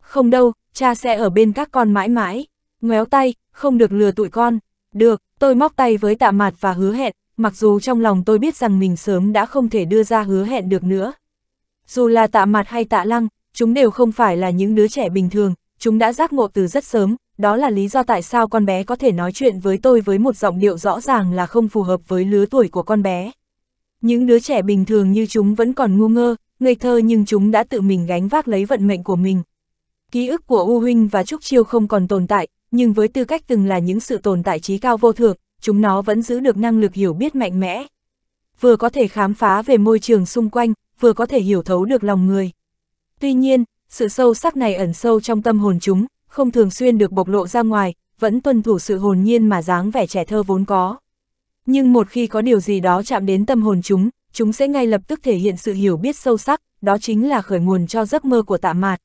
Không đâu, cha sẽ ở bên các con mãi mãi. Ngoéo tay, không được lừa tụi con. Được, tôi móc tay với tạ mặt và hứa hẹn, mặc dù trong lòng tôi biết rằng mình sớm đã không thể đưa ra hứa hẹn được nữa. Dù là tạ mặt hay tạ lăng, chúng đều không phải là những đứa trẻ bình thường, chúng đã giác ngộ từ rất sớm, đó là lý do tại sao con bé có thể nói chuyện với tôi với một giọng điệu rõ ràng là không phù hợp với lứa tuổi của con bé. Những đứa trẻ bình thường như chúng vẫn còn ngu ngơ, ngây thơ nhưng chúng đã tự mình gánh vác lấy vận mệnh của mình. Ký ức của U Huynh và Trúc Chiêu không còn tồn tại, nhưng với tư cách từng là những sự tồn tại trí cao vô thượng, chúng nó vẫn giữ được năng lực hiểu biết mạnh mẽ. Vừa có thể khám phá về môi trường xung quanh, vừa có thể hiểu thấu được lòng người. Tuy nhiên, sự sâu sắc này ẩn sâu trong tâm hồn chúng, không thường xuyên được bộc lộ ra ngoài, vẫn tuân thủ sự hồn nhiên mà dáng vẻ trẻ thơ vốn có. Nhưng một khi có điều gì đó chạm đến tâm hồn chúng, chúng sẽ ngay lập tức thể hiện sự hiểu biết sâu sắc, đó chính là khởi nguồn cho giấc mơ của tạ mạt.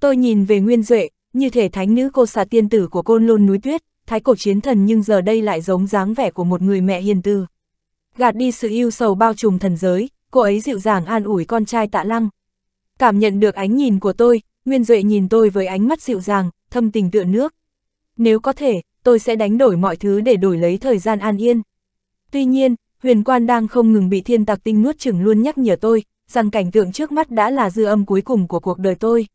Tôi nhìn về Nguyên Duệ, như thể thánh nữ cô xà tiên tử của côn lôn núi tuyết, thái cổ chiến thần nhưng giờ đây lại giống dáng vẻ của một người mẹ hiền tư. Gạt đi sự yêu sầu bao trùm thần giới, cô ấy dịu dàng an ủi con trai tạ lăng. Cảm nhận được ánh nhìn của tôi, Nguyên Duệ nhìn tôi với ánh mắt dịu dàng, thâm tình tựa nước. Nếu có thể, tôi sẽ đánh đổi mọi thứ để đổi lấy thời gian an yên. Tuy nhiên, huyền quan đang không ngừng bị thiên tạc tinh nuốt chừng luôn nhắc nhở tôi, rằng cảnh tượng trước mắt đã là dư âm cuối cùng của cuộc đời tôi.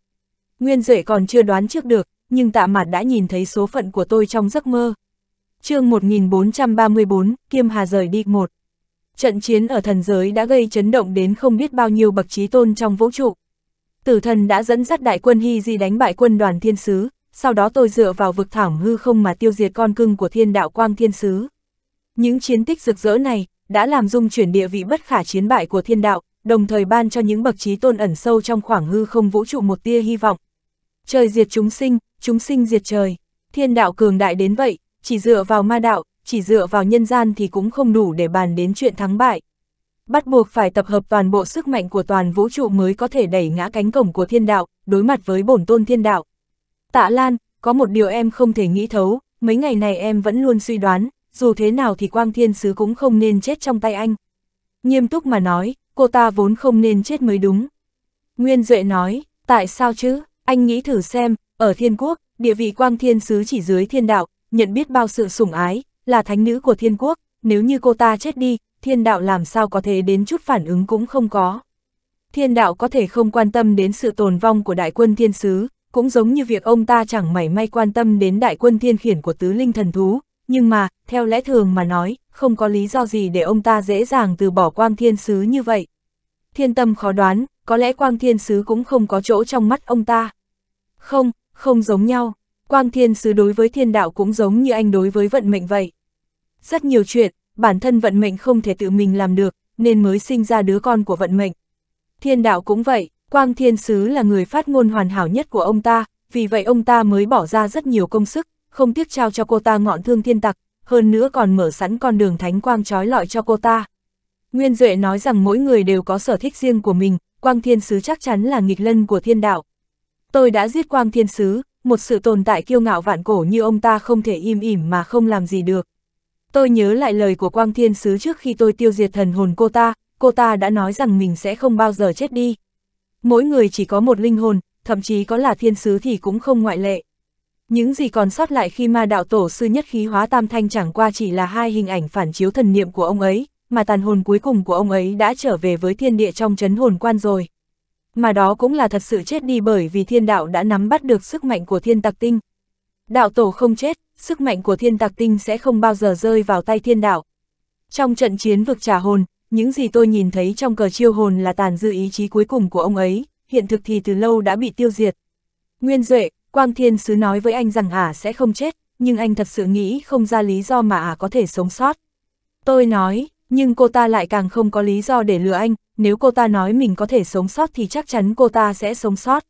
Nguyên Duệ còn chưa đoán trước được, nhưng tạ mặt đã nhìn thấy số phận của tôi trong giấc mơ. chương 1434, Kiêm Hà rời đi một. Trận chiến ở thần giới đã gây chấn động đến không biết bao nhiêu bậc trí tôn trong vũ trụ. Tử thần đã dẫn dắt đại quân Hy Di đánh bại quân đoàn thiên sứ, sau đó tôi dựa vào vực thảm hư không mà tiêu diệt con cưng của thiên đạo quang thiên sứ. Những chiến tích rực rỡ này đã làm dung chuyển địa vị bất khả chiến bại của thiên đạo, đồng thời ban cho những bậc trí tôn ẩn sâu trong khoảng hư không vũ trụ một tia hy vọng. Trời diệt chúng sinh, chúng sinh diệt trời. Thiên đạo cường đại đến vậy, chỉ dựa vào ma đạo, chỉ dựa vào nhân gian thì cũng không đủ để bàn đến chuyện thắng bại. Bắt buộc phải tập hợp toàn bộ sức mạnh của toàn vũ trụ mới có thể đẩy ngã cánh cổng của thiên đạo, đối mặt với bổn tôn thiên đạo. Tạ Lan, có một điều em không thể nghĩ thấu, mấy ngày này em vẫn luôn suy đoán, dù thế nào thì Quang Thiên Sứ cũng không nên chết trong tay anh. Nghiêm túc mà nói, cô ta vốn không nên chết mới đúng. Nguyên Duệ nói, tại sao chứ, anh nghĩ thử xem, ở thiên quốc, địa vị quang thiên sứ chỉ dưới thiên đạo, nhận biết bao sự sủng ái, là thánh nữ của thiên quốc, nếu như cô ta chết đi, thiên đạo làm sao có thể đến chút phản ứng cũng không có. Thiên đạo có thể không quan tâm đến sự tồn vong của đại quân thiên sứ, cũng giống như việc ông ta chẳng mảy may quan tâm đến đại quân thiên khiển của tứ linh thần thú, nhưng mà, theo lẽ thường mà nói, không có lý do gì để ông ta dễ dàng từ bỏ quang thiên sứ như vậy. Thiên tâm khó đoán, có lẽ quang thiên sứ cũng không có chỗ trong mắt ông ta. Không, không giống nhau, quang thiên sứ đối với thiên đạo cũng giống như anh đối với vận mệnh vậy. Rất nhiều chuyện, bản thân vận mệnh không thể tự mình làm được, nên mới sinh ra đứa con của vận mệnh. Thiên đạo cũng vậy, quang thiên sứ là người phát ngôn hoàn hảo nhất của ông ta, vì vậy ông ta mới bỏ ra rất nhiều công sức, không tiếc trao cho cô ta ngọn thương thiên tặc, hơn nữa còn mở sẵn con đường thánh quang trói lọi cho cô ta. Nguyên Duệ nói rằng mỗi người đều có sở thích riêng của mình, quang thiên sứ chắc chắn là nghịch lân của thiên đạo, tôi đã giết quang thiên sứ, một sự tồn tại kiêu ngạo vạn cổ như ông ta không thể im ỉm mà không làm gì được. Tôi nhớ lại lời của quang thiên sứ trước khi tôi tiêu diệt thần hồn cô ta, cô ta đã nói rằng mình sẽ không bao giờ chết đi. Mỗi người chỉ có một linh hồn, thậm chí có là thiên sứ thì cũng không ngoại lệ. Những gì còn sót lại khi ma đạo tổ sư nhất khí hóa tam thanh chẳng qua chỉ là hai hình ảnh phản chiếu thần niệm của ông ấy, mà tàn hồn cuối cùng của ông ấy đã trở về với thiên địa trong chấn hồn quan rồi mà đó cũng là thật sự chết đi bởi vì thiên đạo đã nắm bắt được sức mạnh của thiên tặc tinh. Đạo tổ không chết, sức mạnh của thiên tặc tinh sẽ không bao giờ rơi vào tay thiên đạo. Trong trận chiến vực trả hồn, những gì tôi nhìn thấy trong cờ chiêu hồn là tàn dư ý chí cuối cùng của ông ấy, hiện thực thì từ lâu đã bị tiêu diệt. Nguyên Duệ, Quang Thiên Sứ nói với anh rằng ả à sẽ không chết, nhưng anh thật sự nghĩ không ra lý do mà ả à có thể sống sót. Tôi nói, nhưng cô ta lại càng không có lý do để lừa anh, nếu cô ta nói mình có thể sống sót thì chắc chắn cô ta sẽ sống sót.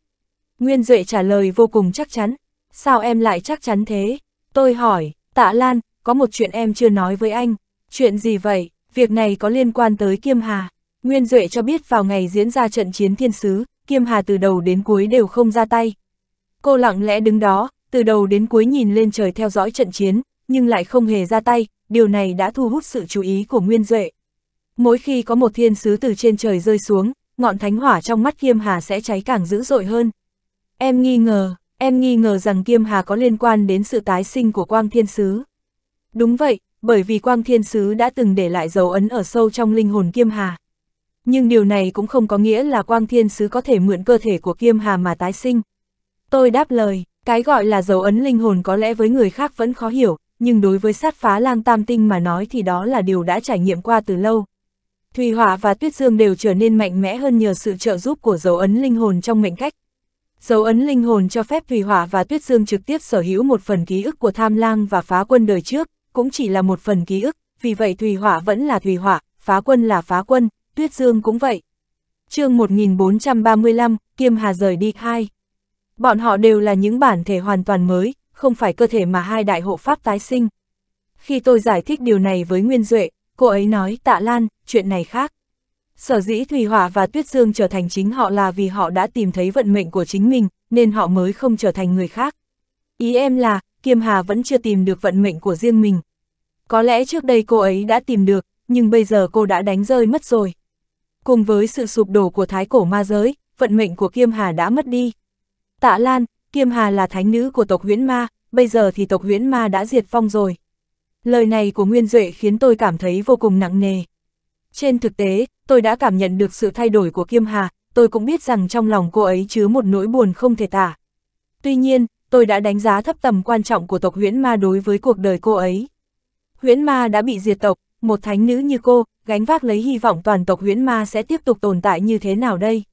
Nguyên Duệ trả lời vô cùng chắc chắn, sao em lại chắc chắn thế? Tôi hỏi, tạ Lan, có một chuyện em chưa nói với anh, chuyện gì vậy, việc này có liên quan tới Kiêm Hà. Nguyên Duệ cho biết vào ngày diễn ra trận chiến thiên sứ, Kiêm Hà từ đầu đến cuối đều không ra tay. Cô lặng lẽ đứng đó, từ đầu đến cuối nhìn lên trời theo dõi trận chiến, nhưng lại không hề ra tay, điều này đã thu hút sự chú ý của Nguyên Duệ. Mỗi khi có một thiên sứ từ trên trời rơi xuống, ngọn thánh hỏa trong mắt Kiêm Hà sẽ cháy càng dữ dội hơn. Em nghi ngờ, em nghi ngờ rằng Kiêm Hà có liên quan đến sự tái sinh của Quang Thiên Sứ. Đúng vậy, bởi vì Quang Thiên Sứ đã từng để lại dấu ấn ở sâu trong linh hồn Kiêm Hà. Nhưng điều này cũng không có nghĩa là Quang Thiên Sứ có thể mượn cơ thể của Kiêm Hà mà tái sinh. Tôi đáp lời, cái gọi là dấu ấn linh hồn có lẽ với người khác vẫn khó hiểu, nhưng đối với sát phá lang tam tinh mà nói thì đó là điều đã trải nghiệm qua từ lâu. Thùy Hỏa và Tuyết Dương đều trở nên mạnh mẽ hơn nhờ sự trợ giúp của dấu ấn linh hồn trong mệnh cách. Dấu ấn linh hồn cho phép Thùy Hỏa và Tuyết Dương trực tiếp sở hữu một phần ký ức của Tham Lang và Phá Quân đời trước, cũng chỉ là một phần ký ức, vì vậy Thùy Hỏa vẫn là Thùy Hỏa, Phá Quân là Phá Quân, Tuyết Dương cũng vậy. chương 1435, Kiêm Hà rời đi khai. Bọn họ đều là những bản thể hoàn toàn mới, không phải cơ thể mà hai đại hộ pháp tái sinh. Khi tôi giải thích điều này với Nguyên Duệ, cô ấy nói tạ Lan, chuyện này khác. Sở dĩ Thủy Hỏa và Tuyết Dương trở thành chính họ là vì họ đã tìm thấy vận mệnh của chính mình, nên họ mới không trở thành người khác. Ý em là, Kiêm Hà vẫn chưa tìm được vận mệnh của riêng mình. Có lẽ trước đây cô ấy đã tìm được, nhưng bây giờ cô đã đánh rơi mất rồi. Cùng với sự sụp đổ của thái cổ ma giới, vận mệnh của Kiêm Hà đã mất đi. Tạ Lan, Kiêm Hà là thánh nữ của tộc huyễn ma, bây giờ thì tộc huyễn ma đã diệt phong rồi. Lời này của Nguyên Duệ khiến tôi cảm thấy vô cùng nặng nề. Trên thực tế, tôi đã cảm nhận được sự thay đổi của Kiêm Hà, tôi cũng biết rằng trong lòng cô ấy chứa một nỗi buồn không thể tả. Tuy nhiên, tôi đã đánh giá thấp tầm quan trọng của tộc huyễn ma đối với cuộc đời cô ấy. Huyễn ma đã bị diệt tộc, một thánh nữ như cô, gánh vác lấy hy vọng toàn tộc huyễn ma sẽ tiếp tục tồn tại như thế nào đây?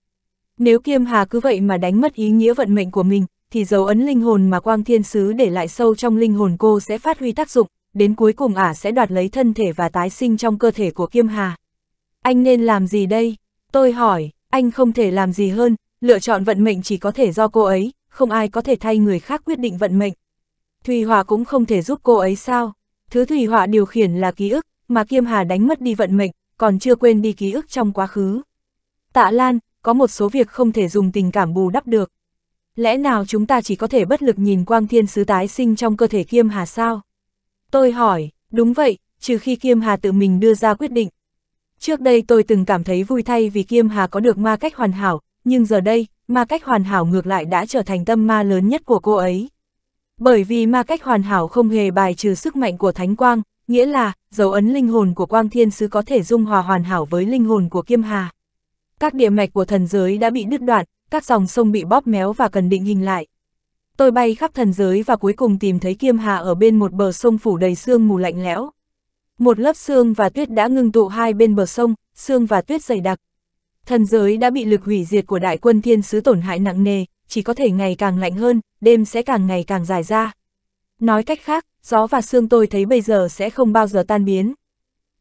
Nếu Kiêm Hà cứ vậy mà đánh mất ý nghĩa vận mệnh của mình, thì dấu ấn linh hồn mà quang thiên sứ để lại sâu trong linh hồn cô sẽ phát huy tác dụng, đến cuối cùng ả sẽ đoạt lấy thân thể và tái sinh trong cơ thể của Kiêm Hà. Anh nên làm gì đây? Tôi hỏi, anh không thể làm gì hơn, lựa chọn vận mệnh chỉ có thể do cô ấy, không ai có thể thay người khác quyết định vận mệnh. Thùy hòa cũng không thể giúp cô ấy sao? Thứ Thùy hòa điều khiển là ký ức, mà Kiêm Hà đánh mất đi vận mệnh, còn chưa quên đi ký ức trong quá khứ. Tạ Lan, có một số việc không thể dùng tình cảm bù đắp được lẽ nào chúng ta chỉ có thể bất lực nhìn quang thiên sứ tái sinh trong cơ thể Kiêm Hà sao? Tôi hỏi, đúng vậy, trừ khi Kiêm Hà tự mình đưa ra quyết định. Trước đây tôi từng cảm thấy vui thay vì Kiêm Hà có được ma cách hoàn hảo, nhưng giờ đây, ma cách hoàn hảo ngược lại đã trở thành tâm ma lớn nhất của cô ấy. Bởi vì ma cách hoàn hảo không hề bài trừ sức mạnh của Thánh Quang, nghĩa là, dấu ấn linh hồn của Quang Thiên Sứ có thể dung hòa hoàn hảo với linh hồn của Kiêm Hà. Các địa mạch của thần giới đã bị đứt đoạn, các dòng sông bị bóp méo và cần định hình lại. Tôi bay khắp thần giới và cuối cùng tìm thấy Kiêm Hà ở bên một bờ sông phủ đầy sương mù lạnh lẽo. Một lớp sương và tuyết đã ngưng tụ hai bên bờ sông, sương và tuyết dày đặc. Thần giới đã bị lực hủy diệt của đại quân thiên sứ tổn hại nặng nề, chỉ có thể ngày càng lạnh hơn, đêm sẽ càng ngày càng dài ra. Nói cách khác, gió và sương tôi thấy bây giờ sẽ không bao giờ tan biến.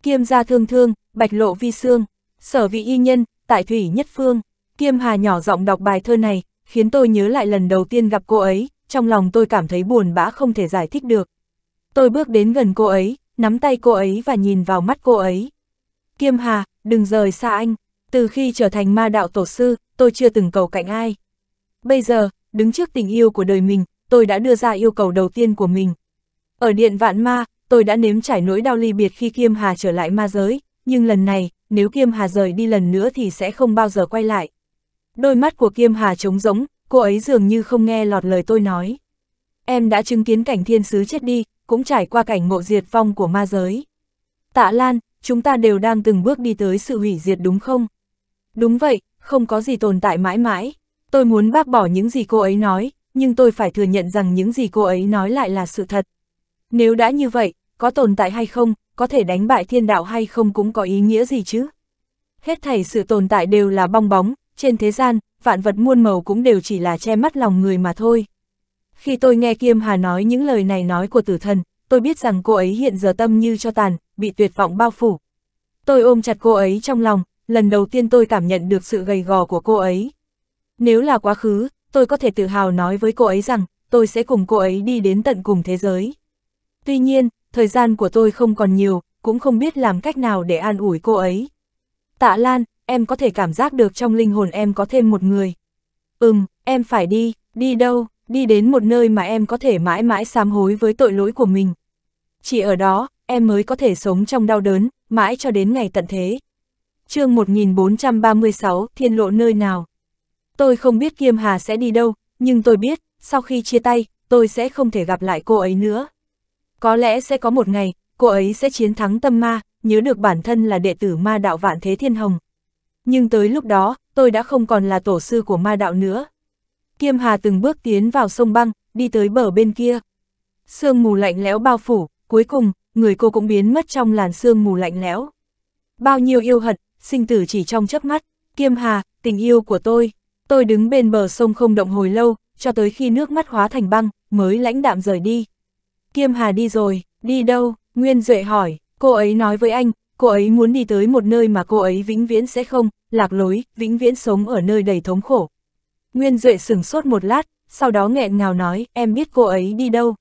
Kiêm gia thương thương, bạch lộ vi sương, sở vị y nhân, tại thủy nhất phương. Kiêm Hà nhỏ giọng đọc bài thơ này, khiến tôi nhớ lại lần đầu tiên gặp cô ấy, trong lòng tôi cảm thấy buồn bã không thể giải thích được. Tôi bước đến gần cô ấy, nắm tay cô ấy và nhìn vào mắt cô ấy. Kiêm Hà, đừng rời xa anh. Từ khi trở thành ma đạo tổ sư, tôi chưa từng cầu cạnh ai. Bây giờ, đứng trước tình yêu của đời mình, tôi đã đưa ra yêu cầu đầu tiên của mình. Ở Điện Vạn Ma, tôi đã nếm trải nỗi đau ly biệt khi Kiêm Hà trở lại ma giới, nhưng lần này, nếu Kiêm Hà rời đi lần nữa thì sẽ không bao giờ quay lại. Đôi mắt của Kiêm Hà trống rỗng, cô ấy dường như không nghe lọt lời tôi nói. Em đã chứng kiến cảnh thiên sứ chết đi, cũng trải qua cảnh ngộ diệt vong của ma giới. Tạ Lan, chúng ta đều đang từng bước đi tới sự hủy diệt đúng không? Đúng vậy, không có gì tồn tại mãi mãi. Tôi muốn bác bỏ những gì cô ấy nói, nhưng tôi phải thừa nhận rằng những gì cô ấy nói lại là sự thật. Nếu đã như vậy, có tồn tại hay không, có thể đánh bại thiên đạo hay không cũng có ý nghĩa gì chứ? Hết thảy sự tồn tại đều là bong bóng, trên thế gian, vạn vật muôn màu cũng đều chỉ là che mắt lòng người mà thôi. Khi tôi nghe Kiêm Hà nói những lời này nói của tử thần, tôi biết rằng cô ấy hiện giờ tâm như cho tàn, bị tuyệt vọng bao phủ. Tôi ôm chặt cô ấy trong lòng, lần đầu tiên tôi cảm nhận được sự gầy gò của cô ấy. Nếu là quá khứ, tôi có thể tự hào nói với cô ấy rằng, tôi sẽ cùng cô ấy đi đến tận cùng thế giới. Tuy nhiên, thời gian của tôi không còn nhiều, cũng không biết làm cách nào để an ủi cô ấy. Tạ Lan, em có thể cảm giác được trong linh hồn em có thêm một người. Ừm, em phải đi, đi đâu, đi đến một nơi mà em có thể mãi mãi sám hối với tội lỗi của mình. Chỉ ở đó, em mới có thể sống trong đau đớn, mãi cho đến ngày tận thế. chương 1436, thiên lộ nơi nào? Tôi không biết Kiêm Hà sẽ đi đâu, nhưng tôi biết, sau khi chia tay, tôi sẽ không thể gặp lại cô ấy nữa. Có lẽ sẽ có một ngày, cô ấy sẽ chiến thắng tâm ma, nhớ được bản thân là đệ tử ma đạo vạn thế thiên hồng, nhưng tới lúc đó, tôi đã không còn là tổ sư của ma đạo nữa. Kiêm Hà từng bước tiến vào sông băng, đi tới bờ bên kia. Sương mù lạnh lẽo bao phủ, cuối cùng, người cô cũng biến mất trong làn sương mù lạnh lẽo. Bao nhiêu yêu hận, sinh tử chỉ trong chớp mắt, Kiêm Hà, tình yêu của tôi. Tôi đứng bên bờ sông không động hồi lâu, cho tới khi nước mắt hóa thành băng, mới lãnh đạm rời đi. Kiêm Hà đi rồi, đi đâu? Nguyên Duệ hỏi, cô ấy nói với anh, cô ấy muốn đi tới một nơi mà cô ấy vĩnh viễn sẽ không, lạc lối, vĩnh viễn sống ở nơi đầy thống khổ. Nguyên Duệ sửng sốt một lát, sau đó nghẹn ngào nói, em biết cô ấy đi đâu.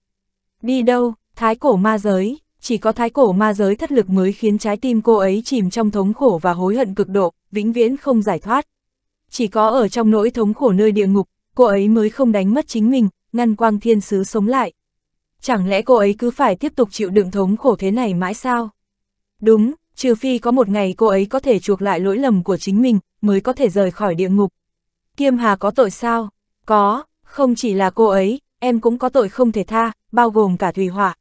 Đi đâu, thái cổ ma giới, chỉ có thái cổ ma giới thất lực mới khiến trái tim cô ấy chìm trong thống khổ và hối hận cực độ, vĩnh viễn không giải thoát. Chỉ có ở trong nỗi thống khổ nơi địa ngục, cô ấy mới không đánh mất chính mình, ngăn quang thiên sứ sống lại. Chẳng lẽ cô ấy cứ phải tiếp tục chịu đựng thống khổ thế này mãi sao? Đúng, trừ phi có một ngày cô ấy có thể chuộc lại lỗi lầm của chính mình, mới có thể rời khỏi địa ngục. Kiêm Hà có tội sao? Có, không chỉ là cô ấy, em cũng có tội không thể tha, bao gồm cả thủy hỏa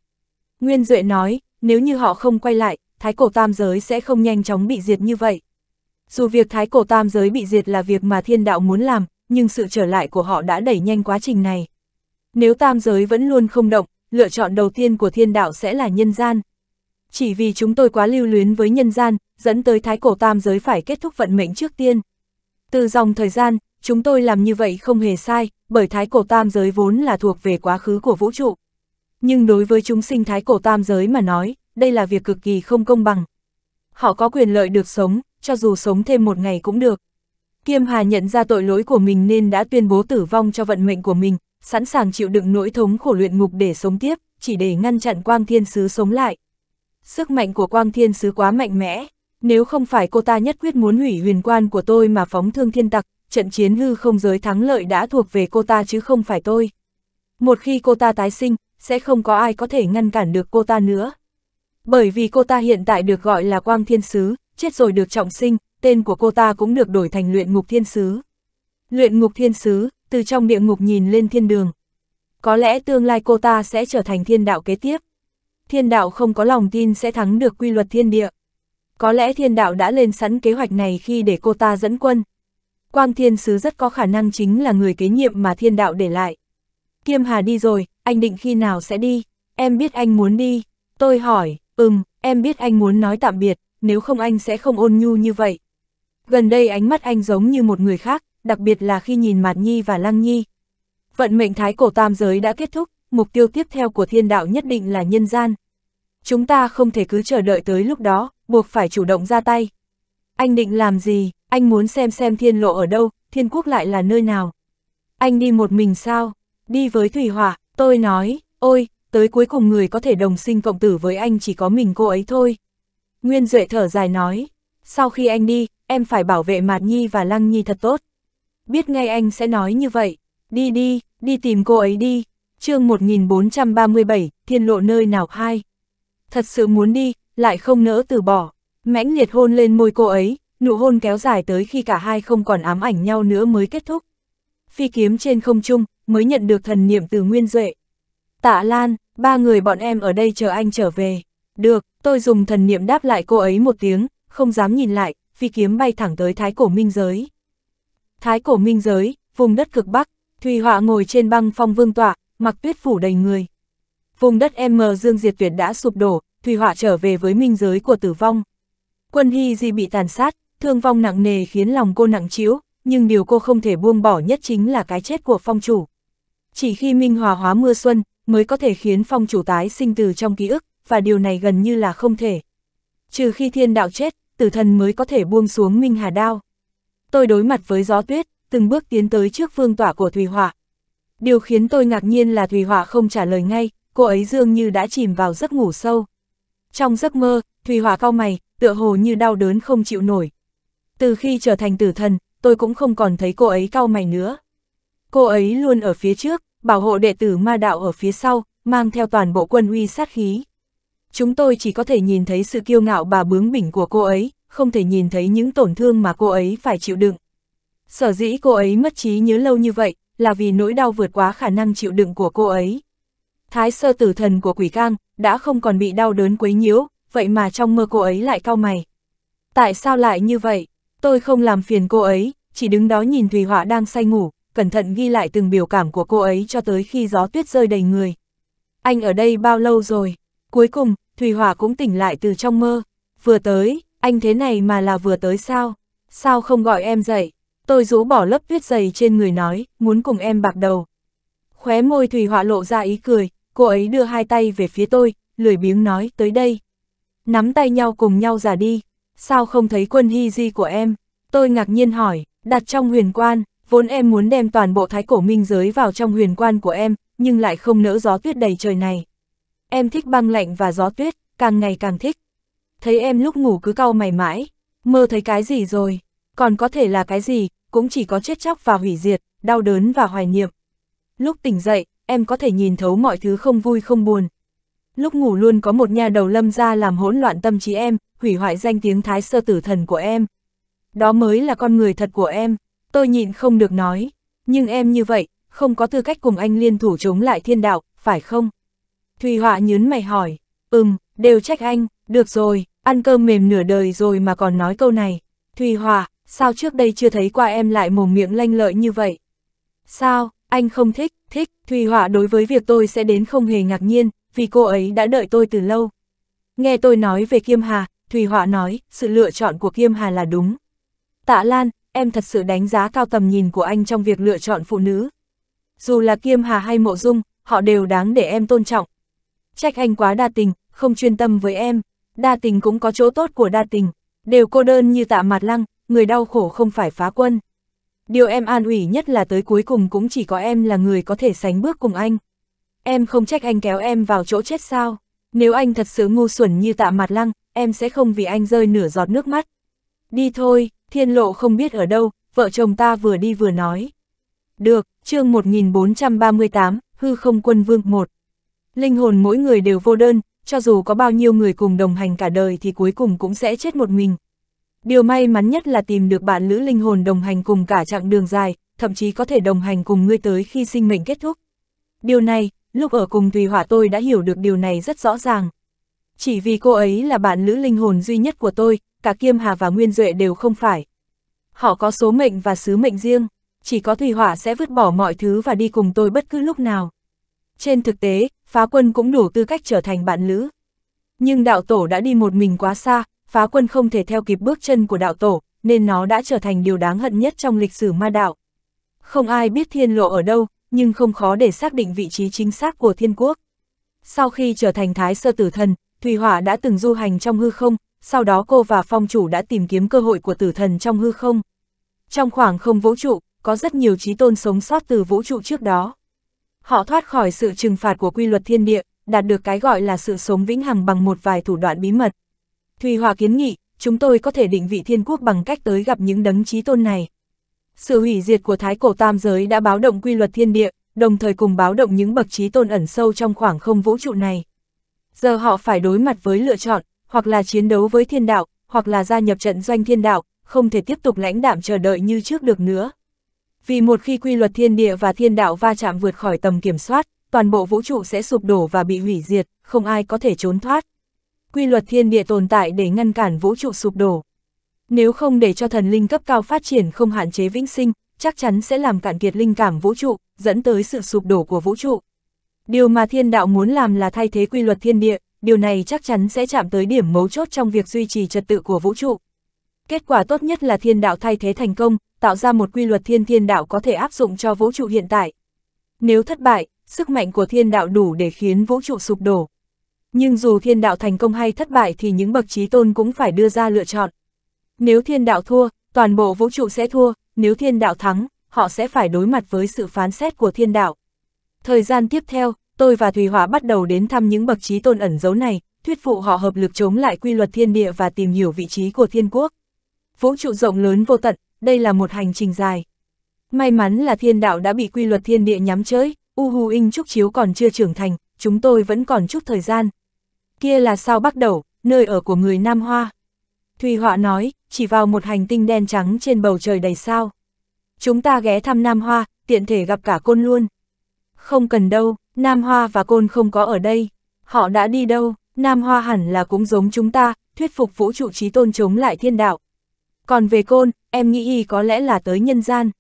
Nguyên Duệ nói, nếu như họ không quay lại, Thái Cổ Tam Giới sẽ không nhanh chóng bị diệt như vậy. Dù việc Thái Cổ Tam Giới bị diệt là việc mà thiên đạo muốn làm, nhưng sự trở lại của họ đã đẩy nhanh quá trình này. Nếu Tam Giới vẫn luôn không động, lựa chọn đầu tiên của thiên đạo sẽ là nhân gian, chỉ vì chúng tôi quá lưu luyến với nhân gian, dẫn tới thái cổ tam giới phải kết thúc vận mệnh trước tiên. Từ dòng thời gian, chúng tôi làm như vậy không hề sai, bởi thái cổ tam giới vốn là thuộc về quá khứ của vũ trụ. Nhưng đối với chúng sinh thái cổ tam giới mà nói, đây là việc cực kỳ không công bằng. Họ có quyền lợi được sống, cho dù sống thêm một ngày cũng được. Kiêm Hà nhận ra tội lỗi của mình nên đã tuyên bố tử vong cho vận mệnh của mình, sẵn sàng chịu đựng nỗi thống khổ luyện ngục để sống tiếp, chỉ để ngăn chặn quang thiên sứ sống lại. Sức mạnh của quang thiên sứ quá mạnh mẽ, nếu không phải cô ta nhất quyết muốn hủy huyền quan của tôi mà phóng thương thiên tặc, trận chiến hư không giới thắng lợi đã thuộc về cô ta chứ không phải tôi. Một khi cô ta tái sinh, sẽ không có ai có thể ngăn cản được cô ta nữa. Bởi vì cô ta hiện tại được gọi là Quang Thiên Sứ, chết rồi được trọng sinh, tên của cô ta cũng được đổi thành Luyện Ngục Thiên Sứ. Luyện Ngục Thiên Sứ, từ trong địa ngục nhìn lên thiên đường. Có lẽ tương lai cô ta sẽ trở thành thiên đạo kế tiếp thiên đạo không có lòng tin sẽ thắng được quy luật thiên địa. Có lẽ thiên đạo đã lên sẵn kế hoạch này khi để cô ta dẫn quân. Quang thiên sứ rất có khả năng chính là người kế nhiệm mà thiên đạo để lại. Kiêm Hà đi rồi, anh định khi nào sẽ đi? Em biết anh muốn đi. Tôi hỏi, ừm, em biết anh muốn nói tạm biệt, nếu không anh sẽ không ôn nhu như vậy. Gần đây ánh mắt anh giống như một người khác, đặc biệt là khi nhìn Mạt Nhi và Lăng Nhi. Vận mệnh thái cổ tam giới đã kết thúc, mục tiêu tiếp theo của thiên đạo nhất định là nhân gian. Chúng ta không thể cứ chờ đợi tới lúc đó, buộc phải chủ động ra tay. Anh định làm gì, anh muốn xem xem thiên lộ ở đâu, thiên quốc lại là nơi nào. Anh đi một mình sao, đi với Thủy Hỏa, tôi nói, ôi, tới cuối cùng người có thể đồng sinh cộng tử với anh chỉ có mình cô ấy thôi. Nguyên Duệ thở dài nói, sau khi anh đi, em phải bảo vệ Mạt Nhi và Lăng Nhi thật tốt. Biết ngay anh sẽ nói như vậy, đi đi, đi tìm cô ấy đi, chương 1437, thiên lộ nơi nào hai. Thật sự muốn đi, lại không nỡ từ bỏ. Mãnh liệt hôn lên môi cô ấy, nụ hôn kéo dài tới khi cả hai không còn ám ảnh nhau nữa mới kết thúc. Phi kiếm trên không trung, mới nhận được thần niệm từ Nguyên Duệ. Tạ Lan, ba người bọn em ở đây chờ anh trở về. Được, tôi dùng thần niệm đáp lại cô ấy một tiếng, không dám nhìn lại, phi kiếm bay thẳng tới Thái Cổ Minh Giới. Thái Cổ Minh Giới, vùng đất cực Bắc, Thùy Họa ngồi trên băng phong vương tọa, mặc tuyết phủ đầy người. Vùng đất M Dương Diệt Tuyệt đã sụp đổ, Thủy Hỏa trở về với minh giới của tử vong. Quân Hy Di bị tàn sát, thương vong nặng nề khiến lòng cô nặng trĩu, nhưng điều cô không thể buông bỏ nhất chính là cái chết của phong chủ. Chỉ khi minh hòa hóa mưa xuân, mới có thể khiến phong chủ tái sinh từ trong ký ức, và điều này gần như là không thể. Trừ khi thiên đạo chết, tử thần mới có thể buông xuống minh hà đao. Tôi đối mặt với gió tuyết, từng bước tiến tới trước phương tỏa của Thùy Hỏa, Điều khiến tôi ngạc nhiên là Thùy Hỏa không trả lời ngay, cô ấy dường như đã chìm vào giấc ngủ sâu. Trong giấc mơ, Thùy Hỏa cau mày, tựa hồ như đau đớn không chịu nổi. Từ khi trở thành tử thần, tôi cũng không còn thấy cô ấy cau mày nữa. Cô ấy luôn ở phía trước, bảo hộ đệ tử ma đạo ở phía sau, mang theo toàn bộ quân uy sát khí. Chúng tôi chỉ có thể nhìn thấy sự kiêu ngạo bà bướng bỉnh của cô ấy, không thể nhìn thấy những tổn thương mà cô ấy phải chịu đựng. Sở dĩ cô ấy mất trí nhớ lâu như vậy, là vì nỗi đau vượt quá khả năng chịu đựng của cô ấy. Thái sơ tử thần của quỷ cang, đã không còn bị đau đớn quấy nhiễu, vậy mà trong mơ cô ấy lại cau mày. Tại sao lại như vậy? Tôi không làm phiền cô ấy, chỉ đứng đó nhìn Thùy Họa đang say ngủ, cẩn thận ghi lại từng biểu cảm của cô ấy cho tới khi gió tuyết rơi đầy người. Anh ở đây bao lâu rồi? Cuối cùng, Thùy Họa cũng tỉnh lại từ trong mơ. Vừa tới, anh thế này mà là vừa tới sao? Sao không gọi em dậy? Tôi rú bỏ lớp tuyết dày trên người nói, muốn cùng em bạc đầu. Khóe môi thủy Họa lộ ra ý cười, cô ấy đưa hai tay về phía tôi, lười biếng nói tới đây. Nắm tay nhau cùng nhau giả đi, sao không thấy quân hy di của em? Tôi ngạc nhiên hỏi, đặt trong huyền quan, vốn em muốn đem toàn bộ thái cổ minh giới vào trong huyền quan của em, nhưng lại không nỡ gió tuyết đầy trời này. Em thích băng lạnh và gió tuyết, càng ngày càng thích. Thấy em lúc ngủ cứ cau mày mãi, mơ thấy cái gì rồi? còn có thể là cái gì, cũng chỉ có chết chóc và hủy diệt, đau đớn và hoài niệm. Lúc tỉnh dậy, em có thể nhìn thấu mọi thứ không vui không buồn. Lúc ngủ luôn có một nhà đầu lâm ra làm hỗn loạn tâm trí em, hủy hoại danh tiếng thái sơ tử thần của em. Đó mới là con người thật của em, tôi nhịn không được nói. Nhưng em như vậy, không có tư cách cùng anh liên thủ chống lại thiên đạo, phải không? Thùy Họa nhớn mày hỏi, ừm, đều trách anh, được rồi, ăn cơm mềm nửa đời rồi mà còn nói câu này. Thùy Họa, sao trước đây chưa thấy qua em lại mồm miệng lanh lợi như vậy? Sao, anh không thích, thích, Thùy Họa đối với việc tôi sẽ đến không hề ngạc nhiên, vì cô ấy đã đợi tôi từ lâu. Nghe tôi nói về Kiêm Hà, Thùy Họa nói, sự lựa chọn của Kiêm Hà là đúng. Tạ Lan, em thật sự đánh giá cao tầm nhìn của anh trong việc lựa chọn phụ nữ. Dù là Kiêm Hà hay Mộ Dung, họ đều đáng để em tôn trọng. Trách anh quá đa tình, không chuyên tâm với em. Đa tình cũng có chỗ tốt của đa tình. Đều cô đơn như tạ Mạt lăng, người đau khổ không phải phá quân. Điều em an ủi nhất là tới cuối cùng cũng chỉ có em là người có thể sánh bước cùng anh. Em không trách anh kéo em vào chỗ chết sao. Nếu anh thật sự ngu xuẩn như tạ mặt lăng, em sẽ không vì anh rơi nửa giọt nước mắt. Đi thôi, thiên lộ không biết ở đâu, vợ chồng ta vừa đi vừa nói. Được, chương 1438, hư không quân vương 1. Linh hồn mỗi người đều vô đơn, cho dù có bao nhiêu người cùng đồng hành cả đời thì cuối cùng cũng sẽ chết một mình, Điều may mắn nhất là tìm được bạn lữ linh hồn đồng hành cùng cả chặng đường dài, thậm chí có thể đồng hành cùng ngươi tới khi sinh mệnh kết thúc. Điều này, lúc ở cùng Tùy Hỏa tôi đã hiểu được điều này rất rõ ràng. Chỉ vì cô ấy là bạn lữ linh hồn duy nhất của tôi, cả Kiêm Hà và Nguyên Duệ đều không phải. Họ có số mệnh và sứ mệnh riêng, chỉ có Thủy Hỏa sẽ vứt bỏ mọi thứ và đi cùng tôi bất cứ lúc nào. Trên thực tế, phá quân cũng đủ tư cách trở thành bạn lữ. Nhưng đạo tổ đã đi một mình quá xa, phá quân không thể theo kịp bước chân của đạo tổ, nên nó đã trở thành điều đáng hận nhất trong lịch sử ma đạo. Không ai biết thiên lộ ở đâu, nhưng không khó để xác định vị trí chính xác của thiên quốc. Sau khi trở thành thái sơ tử thần, Thùy Hỏa đã từng du hành trong hư không, sau đó cô và phong chủ đã tìm kiếm cơ hội của tử thần trong hư không. Trong khoảng không vũ trụ, có rất nhiều trí tôn sống sót từ vũ trụ trước đó. Họ thoát khỏi sự trừng phạt của quy luật thiên địa, đạt được cái gọi là sự sống vĩnh hằng bằng một vài thủ đoạn bí mật. Thùy Hòa kiến nghị, chúng tôi có thể định vị thiên quốc bằng cách tới gặp những đấng trí tôn này. Sự hủy diệt của thái cổ tam giới đã báo động quy luật thiên địa, đồng thời cùng báo động những bậc trí tôn ẩn sâu trong khoảng không vũ trụ này. Giờ họ phải đối mặt với lựa chọn, hoặc là chiến đấu với thiên đạo, hoặc là gia nhập trận doanh thiên đạo, không thể tiếp tục lãnh đạm chờ đợi như trước được nữa. Vì một khi quy luật thiên địa và thiên đạo va chạm vượt khỏi tầm kiểm soát, toàn bộ vũ trụ sẽ sụp đổ và bị hủy diệt, không ai có thể trốn thoát quy luật thiên địa tồn tại để ngăn cản vũ trụ sụp đổ. Nếu không để cho thần linh cấp cao phát triển không hạn chế vĩnh sinh, chắc chắn sẽ làm cạn kiệt linh cảm vũ trụ, dẫn tới sự sụp đổ của vũ trụ. Điều mà thiên đạo muốn làm là thay thế quy luật thiên địa, điều này chắc chắn sẽ chạm tới điểm mấu chốt trong việc duy trì trật tự của vũ trụ. Kết quả tốt nhất là thiên đạo thay thế thành công, tạo ra một quy luật thiên thiên đạo có thể áp dụng cho vũ trụ hiện tại. Nếu thất bại, sức mạnh của thiên đạo đủ để khiến vũ trụ sụp đổ. Nhưng dù thiên đạo thành công hay thất bại thì những bậc trí tôn cũng phải đưa ra lựa chọn. Nếu thiên đạo thua, toàn bộ vũ trụ sẽ thua, nếu thiên đạo thắng, họ sẽ phải đối mặt với sự phán xét của thiên đạo. Thời gian tiếp theo, tôi và Thùy Hỏa bắt đầu đến thăm những bậc trí tôn ẩn giấu này, thuyết phụ họ hợp lực chống lại quy luật thiên địa và tìm hiểu vị trí của thiên quốc. Vũ trụ rộng lớn vô tận, đây là một hành trình dài. May mắn là thiên đạo đã bị quy luật thiên địa nhắm chới, U Hù Inh Trúc Chiếu còn chưa trưởng thành, chúng tôi vẫn còn chút thời gian, kia là sao bắt đầu, nơi ở của người Nam Hoa. Thùy Họa nói, chỉ vào một hành tinh đen trắng trên bầu trời đầy sao. Chúng ta ghé thăm Nam Hoa, tiện thể gặp cả côn luôn. Không cần đâu, Nam Hoa và côn không có ở đây. Họ đã đi đâu, Nam Hoa hẳn là cũng giống chúng ta, thuyết phục vũ trụ trí tôn chống lại thiên đạo. Còn về côn, em nghĩ y có lẽ là tới nhân gian.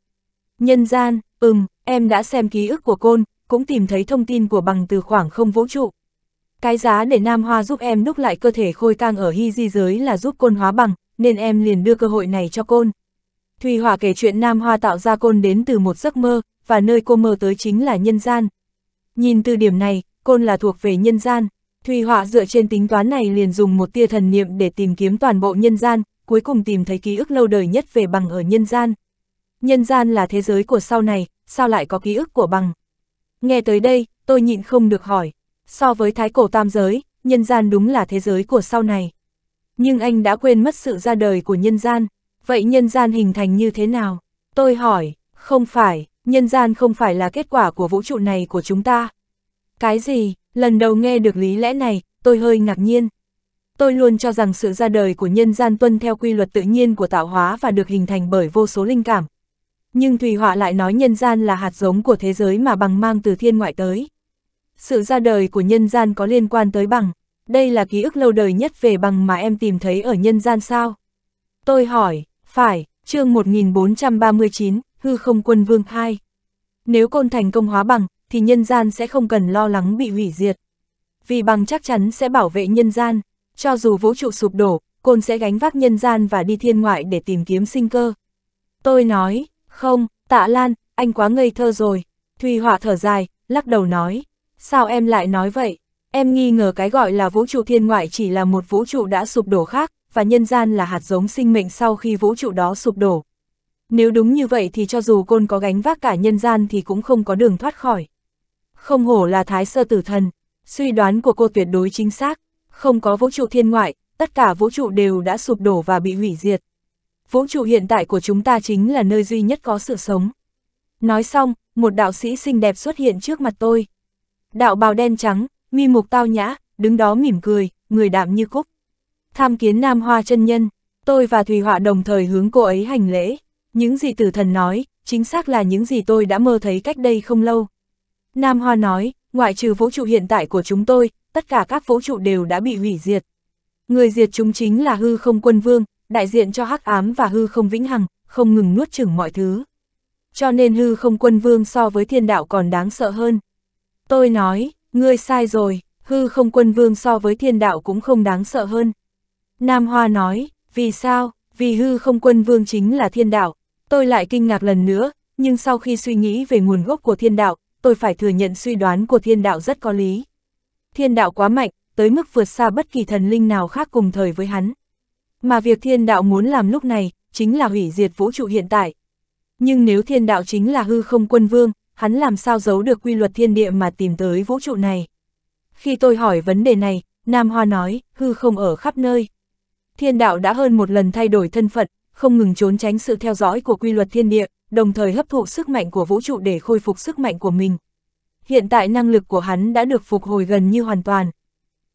Nhân gian, ừm, em đã xem ký ức của côn, cũng tìm thấy thông tin của bằng từ khoảng không vũ trụ. Cái giá để Nam Hoa giúp em đúc lại cơ thể khôi tang ở hy di giới là giúp côn hóa bằng, nên em liền đưa cơ hội này cho côn. Thùy Hòa kể chuyện Nam Hoa tạo ra côn đến từ một giấc mơ, và nơi cô mơ tới chính là nhân gian. Nhìn từ điểm này, côn là thuộc về nhân gian. Thùy Hòa dựa trên tính toán này liền dùng một tia thần niệm để tìm kiếm toàn bộ nhân gian, cuối cùng tìm thấy ký ức lâu đời nhất về bằng ở nhân gian. Nhân gian là thế giới của sau này, sao lại có ký ức của bằng? Nghe tới đây, tôi nhịn không được hỏi, So với thái cổ tam giới, nhân gian đúng là thế giới của sau này. Nhưng anh đã quên mất sự ra đời của nhân gian, vậy nhân gian hình thành như thế nào? Tôi hỏi, không phải, nhân gian không phải là kết quả của vũ trụ này của chúng ta. Cái gì, lần đầu nghe được lý lẽ này, tôi hơi ngạc nhiên. Tôi luôn cho rằng sự ra đời của nhân gian tuân theo quy luật tự nhiên của tạo hóa và được hình thành bởi vô số linh cảm. Nhưng Thùy Họa lại nói nhân gian là hạt giống của thế giới mà bằng mang từ thiên ngoại tới sự ra đời của nhân gian có liên quan tới bằng, đây là ký ức lâu đời nhất về bằng mà em tìm thấy ở nhân gian sao? Tôi hỏi, phải, chương 1439, hư không quân vương 2. Nếu côn thành công hóa bằng, thì nhân gian sẽ không cần lo lắng bị hủy diệt. Vì bằng chắc chắn sẽ bảo vệ nhân gian, cho dù vũ trụ sụp đổ, côn sẽ gánh vác nhân gian và đi thiên ngoại để tìm kiếm sinh cơ. Tôi nói, không, tạ Lan, anh quá ngây thơ rồi. Thùy Họa thở dài, lắc đầu nói, Sao em lại nói vậy? Em nghi ngờ cái gọi là vũ trụ thiên ngoại chỉ là một vũ trụ đã sụp đổ khác, và nhân gian là hạt giống sinh mệnh sau khi vũ trụ đó sụp đổ. Nếu đúng như vậy thì cho dù côn có gánh vác cả nhân gian thì cũng không có đường thoát khỏi. Không hổ là thái sơ tử thần, suy đoán của cô tuyệt đối chính xác, không có vũ trụ thiên ngoại, tất cả vũ trụ đều đã sụp đổ và bị hủy diệt. Vũ trụ hiện tại của chúng ta chính là nơi duy nhất có sự sống. Nói xong, một đạo sĩ xinh đẹp xuất hiện trước mặt tôi. Đạo bào đen trắng, mi mục tao nhã, đứng đó mỉm cười, người đạm như cúc. Tham kiến Nam Hoa chân nhân, tôi và Thùy Họa đồng thời hướng cô ấy hành lễ. Những gì tử thần nói, chính xác là những gì tôi đã mơ thấy cách đây không lâu. Nam Hoa nói, ngoại trừ vũ trụ hiện tại của chúng tôi, tất cả các vũ trụ đều đã bị hủy diệt. Người diệt chúng chính là hư không quân vương, đại diện cho hắc ám và hư không vĩnh hằng, không ngừng nuốt chửng mọi thứ. Cho nên hư không quân vương so với thiên đạo còn đáng sợ hơn. Tôi nói, ngươi sai rồi, hư không quân vương so với thiên đạo cũng không đáng sợ hơn. Nam Hoa nói, vì sao, vì hư không quân vương chính là thiên đạo. Tôi lại kinh ngạc lần nữa, nhưng sau khi suy nghĩ về nguồn gốc của thiên đạo, tôi phải thừa nhận suy đoán của thiên đạo rất có lý. Thiên đạo quá mạnh, tới mức vượt xa bất kỳ thần linh nào khác cùng thời với hắn. Mà việc thiên đạo muốn làm lúc này, chính là hủy diệt vũ trụ hiện tại. Nhưng nếu thiên đạo chính là hư không quân vương, hắn làm sao giấu được quy luật thiên địa mà tìm tới vũ trụ này. Khi tôi hỏi vấn đề này, Nam Hoa nói, hư không ở khắp nơi. Thiên đạo đã hơn một lần thay đổi thân phận, không ngừng trốn tránh sự theo dõi của quy luật thiên địa, đồng thời hấp thụ sức mạnh của vũ trụ để khôi phục sức mạnh của mình. Hiện tại năng lực của hắn đã được phục hồi gần như hoàn toàn.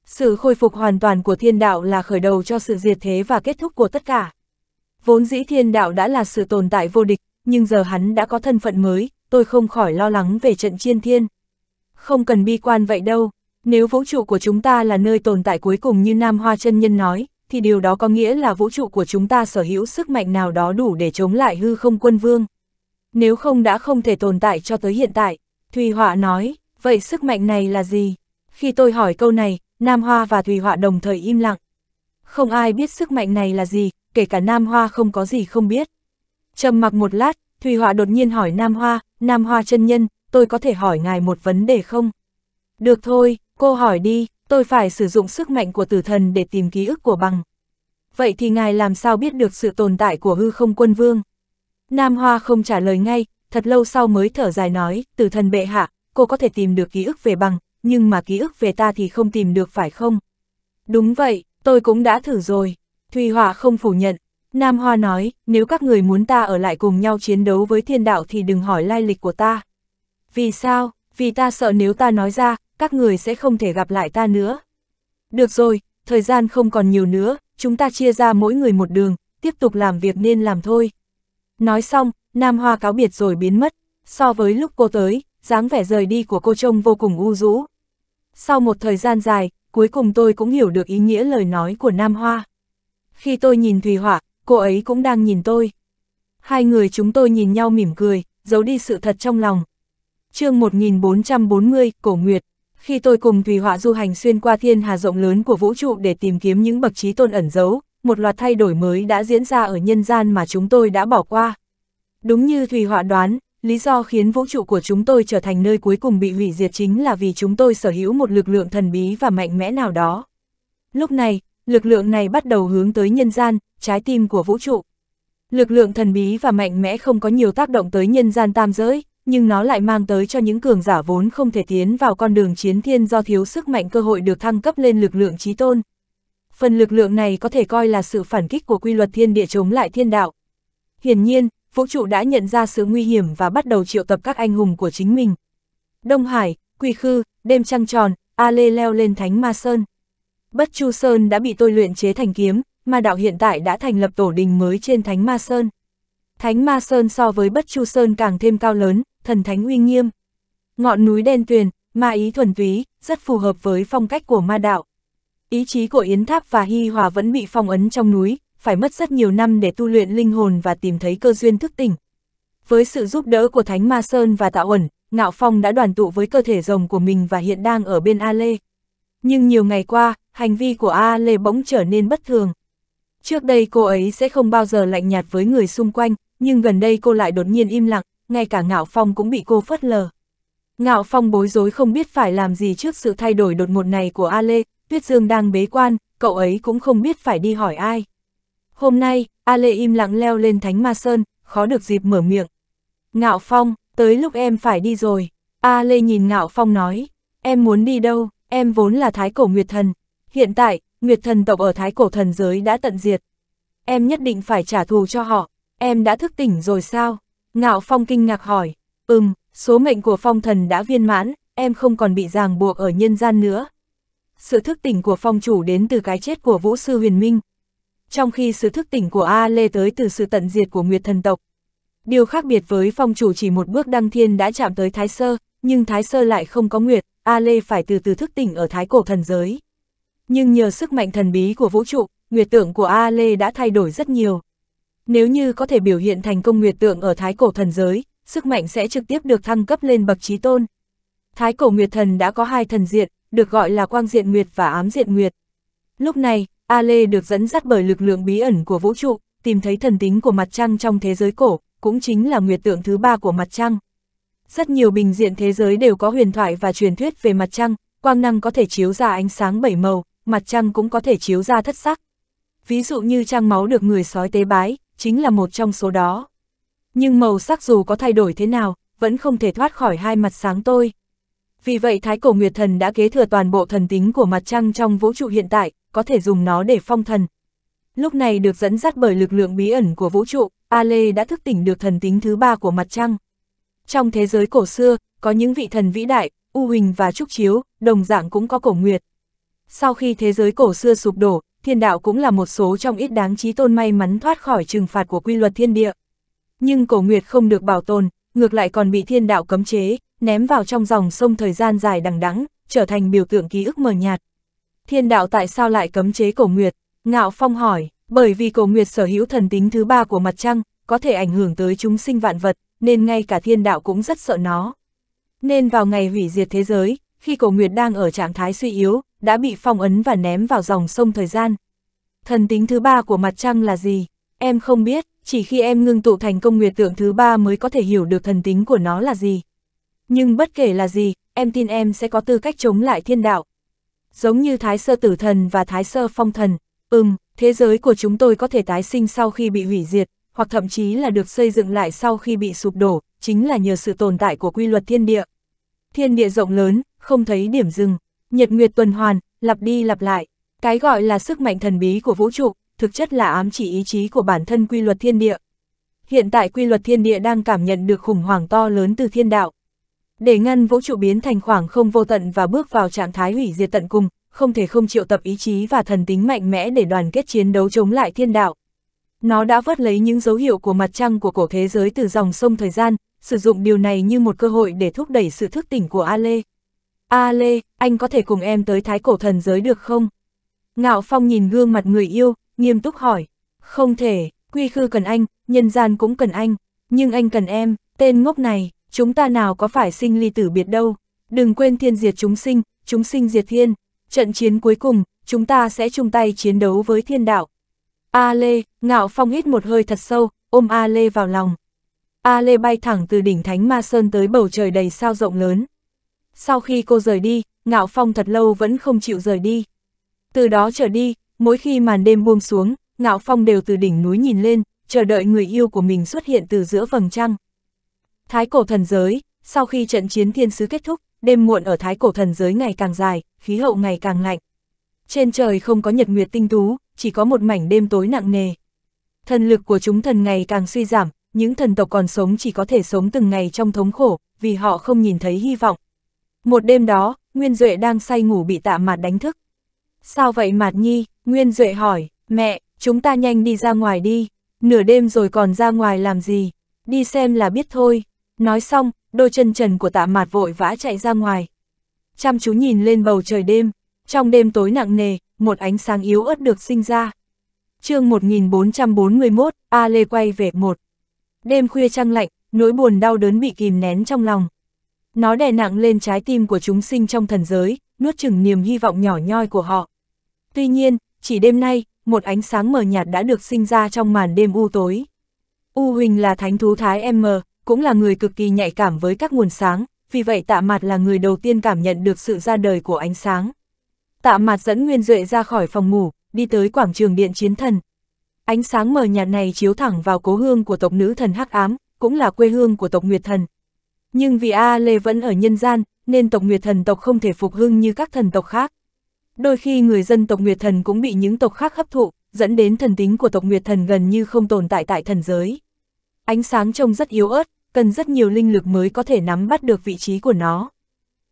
Sự khôi phục hoàn toàn của thiên đạo là khởi đầu cho sự diệt thế và kết thúc của tất cả. Vốn dĩ thiên đạo đã là sự tồn tại vô địch, nhưng giờ hắn đã có thân phận mới, tôi không khỏi lo lắng về trận chiên thiên. Không cần bi quan vậy đâu, nếu vũ trụ của chúng ta là nơi tồn tại cuối cùng như Nam Hoa chân Nhân nói, thì điều đó có nghĩa là vũ trụ của chúng ta sở hữu sức mạnh nào đó đủ để chống lại hư không quân vương. Nếu không đã không thể tồn tại cho tới hiện tại, Thùy Họa nói, vậy sức mạnh này là gì? Khi tôi hỏi câu này, Nam Hoa và Thùy Họa đồng thời im lặng. Không ai biết sức mạnh này là gì, kể cả Nam Hoa không có gì không biết. Trầm mặc một lát, Thùy Họa đột nhiên hỏi Nam Hoa, Nam Hoa chân nhân, tôi có thể hỏi ngài một vấn đề không? Được thôi, cô hỏi đi, tôi phải sử dụng sức mạnh của tử thần để tìm ký ức của bằng. Vậy thì ngài làm sao biết được sự tồn tại của hư không quân vương? Nam Hoa không trả lời ngay, thật lâu sau mới thở dài nói, tử thần bệ hạ, cô có thể tìm được ký ức về bằng, nhưng mà ký ức về ta thì không tìm được phải không? Đúng vậy, tôi cũng đã thử rồi. Thùy Họa không phủ nhận, Nam Hoa nói, nếu các người muốn ta ở lại cùng nhau chiến đấu với thiên đạo thì đừng hỏi lai lịch của ta. Vì sao? Vì ta sợ nếu ta nói ra, các người sẽ không thể gặp lại ta nữa. Được rồi, thời gian không còn nhiều nữa, chúng ta chia ra mỗi người một đường, tiếp tục làm việc nên làm thôi. Nói xong, Nam Hoa cáo biệt rồi biến mất, so với lúc cô tới, dáng vẻ rời đi của cô trông vô cùng u rũ. Sau một thời gian dài, cuối cùng tôi cũng hiểu được ý nghĩa lời nói của Nam Hoa. Khi tôi nhìn Thùy Hỏa, cô ấy cũng đang nhìn tôi. Hai người chúng tôi nhìn nhau mỉm cười, giấu đi sự thật trong lòng. chương 1440, Cổ Nguyệt. Khi tôi cùng Thùy Họa du hành xuyên qua thiên hà rộng lớn của vũ trụ để tìm kiếm những bậc trí tôn ẩn giấu, một loạt thay đổi mới đã diễn ra ở nhân gian mà chúng tôi đã bỏ qua. Đúng như Thùy Họa đoán, lý do khiến vũ trụ của chúng tôi trở thành nơi cuối cùng bị hủy diệt chính là vì chúng tôi sở hữu một lực lượng thần bí và mạnh mẽ nào đó. Lúc này, Lực lượng này bắt đầu hướng tới nhân gian, trái tim của vũ trụ. Lực lượng thần bí và mạnh mẽ không có nhiều tác động tới nhân gian tam giới, nhưng nó lại mang tới cho những cường giả vốn không thể tiến vào con đường chiến thiên do thiếu sức mạnh cơ hội được thăng cấp lên lực lượng trí tôn. Phần lực lượng này có thể coi là sự phản kích của quy luật thiên địa chống lại thiên đạo. Hiển nhiên, vũ trụ đã nhận ra sự nguy hiểm và bắt đầu triệu tập các anh hùng của chính mình. Đông Hải, Quỳ Khư, Đêm Trăng Tròn, A Lê leo lên Thánh Ma Sơn. Bất Chu Sơn đã bị tôi luyện chế thành kiếm, ma đạo hiện tại đã thành lập tổ đình mới trên Thánh Ma Sơn. Thánh Ma Sơn so với Bất Chu Sơn càng thêm cao lớn, thần thánh uy nghiêm. Ngọn núi đen tuyền, ma ý thuần túy, rất phù hợp với phong cách của ma đạo. Ý chí của Yến Tháp và Hy Hòa vẫn bị phong ấn trong núi, phải mất rất nhiều năm để tu luyện linh hồn và tìm thấy cơ duyên thức tỉnh. Với sự giúp đỡ của Thánh Ma Sơn và Tạo Ẩn, Ngạo Phong đã đoàn tụ với cơ thể rồng của mình và hiện đang ở bên A Lê. Nhưng nhiều ngày qua, hành vi của A Lê bỗng trở nên bất thường. Trước đây cô ấy sẽ không bao giờ lạnh nhạt với người xung quanh, nhưng gần đây cô lại đột nhiên im lặng, ngay cả Ngạo Phong cũng bị cô phớt lờ. Ngạo Phong bối rối không biết phải làm gì trước sự thay đổi đột ngột này của A Lê, Tuyết Dương đang bế quan, cậu ấy cũng không biết phải đi hỏi ai. Hôm nay, A Lê im lặng leo lên Thánh Ma Sơn, khó được dịp mở miệng. Ngạo Phong, tới lúc em phải đi rồi. A Lê nhìn Ngạo Phong nói, em muốn đi đâu? em vốn là thái cổ Nguyệt Thần, hiện tại, Nguyệt Thần tộc ở thái cổ thần giới đã tận diệt. Em nhất định phải trả thù cho họ, em đã thức tỉnh rồi sao? Ngạo Phong kinh ngạc hỏi, ừm, số mệnh của Phong Thần đã viên mãn, em không còn bị ràng buộc ở nhân gian nữa. Sự thức tỉnh của Phong Chủ đến từ cái chết của Vũ Sư Huyền Minh. Trong khi sự thức tỉnh của A Lê tới từ sự tận diệt của Nguyệt Thần tộc. Điều khác biệt với Phong Chủ chỉ một bước đăng thiên đã chạm tới Thái Sơ, nhưng Thái Sơ lại không có nguyệt, A Lê phải từ từ thức tỉnh ở Thái Cổ Thần Giới. Nhưng nhờ sức mạnh thần bí của vũ trụ, nguyệt tượng của A Lê đã thay đổi rất nhiều. Nếu như có thể biểu hiện thành công nguyệt tượng ở Thái Cổ Thần Giới, sức mạnh sẽ trực tiếp được thăng cấp lên bậc trí tôn. Thái Cổ Nguyệt Thần đã có hai thần diện, được gọi là Quang Diện Nguyệt và Ám Diện Nguyệt. Lúc này, A Lê được dẫn dắt bởi lực lượng bí ẩn của vũ trụ, tìm thấy thần tính của mặt trăng trong thế giới cổ, cũng chính là nguyệt tượng thứ ba của mặt trăng. Rất nhiều bình diện thế giới đều có huyền thoại và truyền thuyết về mặt trăng, quang năng có thể chiếu ra ánh sáng bảy màu, mặt trăng cũng có thể chiếu ra thất sắc. Ví dụ như trăng máu được người sói tế bái, chính là một trong số đó. Nhưng màu sắc dù có thay đổi thế nào, vẫn không thể thoát khỏi hai mặt sáng tôi. Vì vậy Thái Cổ Nguyệt Thần đã kế thừa toàn bộ thần tính của mặt trăng trong vũ trụ hiện tại, có thể dùng nó để phong thần. Lúc này được dẫn dắt bởi lực lượng bí ẩn của vũ trụ, Ale đã thức tỉnh được thần tính thứ ba của mặt trăng. Trong thế giới cổ xưa, có những vị thần vĩ đại, U Huỳnh và Trúc Chiếu, đồng dạng cũng có cổ nguyệt. Sau khi thế giới cổ xưa sụp đổ, thiên đạo cũng là một số trong ít đáng trí tôn may mắn thoát khỏi trừng phạt của quy luật thiên địa. Nhưng cổ nguyệt không được bảo tồn, ngược lại còn bị thiên đạo cấm chế, ném vào trong dòng sông thời gian dài đằng đẵng trở thành biểu tượng ký ức mờ nhạt. Thiên đạo tại sao lại cấm chế cổ nguyệt? Ngạo Phong hỏi, bởi vì cổ nguyệt sở hữu thần tính thứ ba của mặt trăng, có thể ảnh hưởng tới chúng sinh vạn vật, nên ngay cả thiên đạo cũng rất sợ nó. Nên vào ngày hủy diệt thế giới, khi cổ nguyệt đang ở trạng thái suy yếu, đã bị phong ấn và ném vào dòng sông thời gian. Thần tính thứ ba của mặt trăng là gì? Em không biết, chỉ khi em ngưng tụ thành công nguyệt tượng thứ ba mới có thể hiểu được thần tính của nó là gì. Nhưng bất kể là gì, em tin em sẽ có tư cách chống lại thiên đạo. Giống như thái sơ tử thần và thái sơ phong thần, ừm, thế giới của chúng tôi có thể tái sinh sau khi bị hủy diệt, hoặc thậm chí là được xây dựng lại sau khi bị sụp đổ, chính là nhờ sự tồn tại của quy luật thiên địa. Thiên địa rộng lớn, không thấy điểm dừng, nhật nguyệt tuần hoàn, lặp đi lặp lại. Cái gọi là sức mạnh thần bí của vũ trụ, thực chất là ám chỉ ý chí của bản thân quy luật thiên địa. Hiện tại quy luật thiên địa đang cảm nhận được khủng hoảng to lớn từ thiên đạo. Để ngăn vũ trụ biến thành khoảng không vô tận và bước vào trạng thái hủy diệt tận cùng, không thể không triệu tập ý chí và thần tính mạnh mẽ để đoàn kết chiến đấu chống lại thiên đạo. Nó đã vớt lấy những dấu hiệu của mặt trăng của cổ thế giới từ dòng sông thời gian, sử dụng điều này như một cơ hội để thúc đẩy sự thức tỉnh của Ale. Ale, anh có thể cùng em tới thái cổ thần giới được không? Ngạo Phong nhìn gương mặt người yêu, nghiêm túc hỏi. Không thể, quy khư cần anh, nhân gian cũng cần anh, nhưng anh cần em, tên ngốc này, chúng ta nào có phải sinh ly tử biệt đâu. Đừng quên thiên diệt chúng sinh, chúng sinh diệt thiên. Trận chiến cuối cùng, chúng ta sẽ chung tay chiến đấu với thiên đạo, A Lê, ngạo phong hít một hơi thật sâu, ôm A Lê vào lòng. A Lê bay thẳng từ đỉnh Thánh Ma Sơn tới bầu trời đầy sao rộng lớn. Sau khi cô rời đi, ngạo phong thật lâu vẫn không chịu rời đi. Từ đó trở đi, mỗi khi màn đêm buông xuống, ngạo phong đều từ đỉnh núi nhìn lên, chờ đợi người yêu của mình xuất hiện từ giữa vầng trăng. Thái cổ thần giới, sau khi trận chiến thiên sứ kết thúc, đêm muộn ở thái cổ thần giới ngày càng dài, khí hậu ngày càng lạnh. Trên trời không có nhật nguyệt tinh tú, chỉ có một mảnh đêm tối nặng nề. Thần lực của chúng thần ngày càng suy giảm, những thần tộc còn sống chỉ có thể sống từng ngày trong thống khổ, vì họ không nhìn thấy hy vọng. Một đêm đó, Nguyên Duệ đang say ngủ bị tạ mạt đánh thức. Sao vậy Mạt Nhi? Nguyên Duệ hỏi, mẹ, chúng ta nhanh đi ra ngoài đi, nửa đêm rồi còn ra ngoài làm gì, đi xem là biết thôi. Nói xong, đôi chân trần của tạ mạt vội vã chạy ra ngoài. Chăm chú nhìn lên bầu trời đêm, trong đêm tối nặng nề, một ánh sáng yếu ớt được sinh ra. chương 1441, A Lê quay về một. Đêm khuya trăng lạnh, nỗi buồn đau đớn bị kìm nén trong lòng. Nó đè nặng lên trái tim của chúng sinh trong thần giới, nuốt chừng niềm hy vọng nhỏ nhoi của họ. Tuy nhiên, chỉ đêm nay, một ánh sáng mờ nhạt đã được sinh ra trong màn đêm u tối. U Huỳnh là thánh thú Thái M, cũng là người cực kỳ nhạy cảm với các nguồn sáng, vì vậy tạ mặt là người đầu tiên cảm nhận được sự ra đời của ánh sáng. Tạ mặt dẫn Nguyên Duệ ra khỏi phòng ngủ, đi tới quảng trường điện chiến thần. Ánh sáng mờ nhạt này chiếu thẳng vào cố hương của tộc nữ thần Hắc Ám, cũng là quê hương của tộc Nguyệt Thần. Nhưng vì A Lê vẫn ở nhân gian, nên tộc Nguyệt Thần tộc không thể phục hưng như các thần tộc khác. Đôi khi người dân tộc Nguyệt Thần cũng bị những tộc khác hấp thụ, dẫn đến thần tính của tộc Nguyệt Thần gần như không tồn tại tại thần giới. Ánh sáng trông rất yếu ớt, cần rất nhiều linh lực mới có thể nắm bắt được vị trí của nó.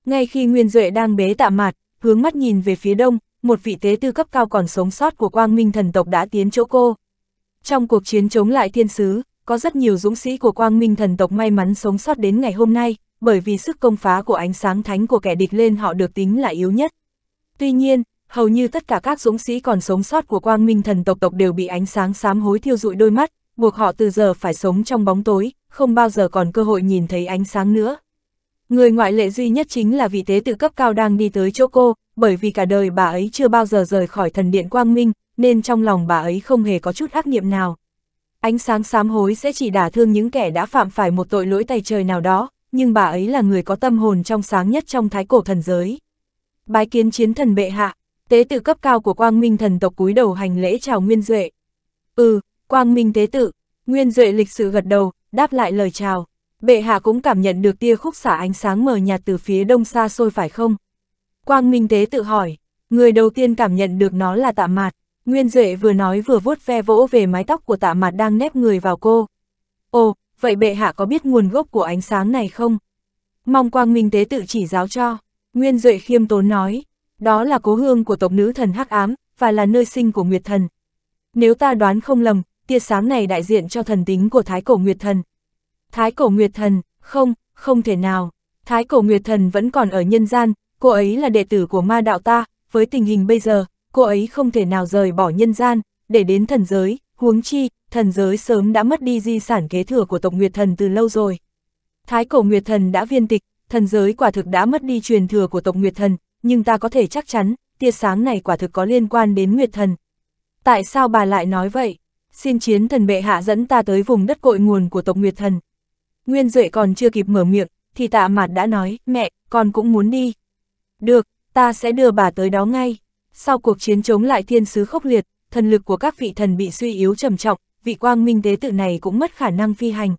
Ngay khi Nguyên Duệ đang bế tạ mạt, hướng mắt nhìn về phía đông, một vị tế tư cấp cao còn sống sót của quang minh thần tộc đã tiến chỗ cô. Trong cuộc chiến chống lại thiên sứ, có rất nhiều dũng sĩ của quang minh thần tộc may mắn sống sót đến ngày hôm nay, bởi vì sức công phá của ánh sáng thánh của kẻ địch lên họ được tính là yếu nhất. Tuy nhiên, hầu như tất cả các dũng sĩ còn sống sót của quang minh thần tộc tộc đều bị ánh sáng sám hối thiêu dụi đôi mắt, buộc họ từ giờ phải sống trong bóng tối, không bao giờ còn cơ hội nhìn thấy ánh sáng nữa. Người ngoại lệ duy nhất chính là vị tế tự cấp cao đang đi tới chỗ cô, bởi vì cả đời bà ấy chưa bao giờ rời khỏi thần điện quang minh, nên trong lòng bà ấy không hề có chút ác niệm nào. Ánh sáng sám hối sẽ chỉ đả thương những kẻ đã phạm phải một tội lỗi tay trời nào đó, nhưng bà ấy là người có tâm hồn trong sáng nhất trong thái cổ thần giới. Bái kiến chiến thần bệ hạ, tế tự cấp cao của quang minh thần tộc cúi đầu hành lễ chào Nguyên Duệ. Ừ, quang minh tế tự, Nguyên Duệ lịch sự gật đầu, đáp lại lời chào bệ hạ cũng cảm nhận được tia khúc xả ánh sáng mờ nhạt từ phía đông xa xôi phải không? Quang Minh Tế tự hỏi, người đầu tiên cảm nhận được nó là tạ mạt, Nguyên Duệ vừa nói vừa vuốt ve vỗ về mái tóc của tạ mạt đang nép người vào cô. Ồ, vậy bệ hạ có biết nguồn gốc của ánh sáng này không? Mong Quang Minh Tế tự chỉ giáo cho, Nguyên Duệ khiêm tốn nói, đó là cố hương của tộc nữ thần Hắc Ám, và là nơi sinh của Nguyệt Thần. Nếu ta đoán không lầm, tia sáng này đại diện cho thần tính của Thái Cổ Nguyệt Thần, Thái cổ Nguyệt Thần, không, không thể nào. Thái cổ Nguyệt Thần vẫn còn ở nhân gian, cô ấy là đệ tử của ma đạo ta, với tình hình bây giờ, cô ấy không thể nào rời bỏ nhân gian, để đến thần giới, huống chi, thần giới sớm đã mất đi di sản kế thừa của tộc Nguyệt Thần từ lâu rồi. Thái cổ Nguyệt Thần đã viên tịch, thần giới quả thực đã mất đi truyền thừa của tộc Nguyệt Thần, nhưng ta có thể chắc chắn, tia sáng này quả thực có liên quan đến Nguyệt Thần. Tại sao bà lại nói vậy? Xin chiến thần bệ hạ dẫn ta tới vùng đất cội nguồn của tộc Nguyệt Thần, Nguyên Duệ còn chưa kịp mở miệng, thì tạ mặt đã nói, mẹ, con cũng muốn đi. Được, ta sẽ đưa bà tới đó ngay. Sau cuộc chiến chống lại thiên sứ khốc liệt, thần lực của các vị thần bị suy yếu trầm trọng, vị quang minh tế tự này cũng mất khả năng phi hành.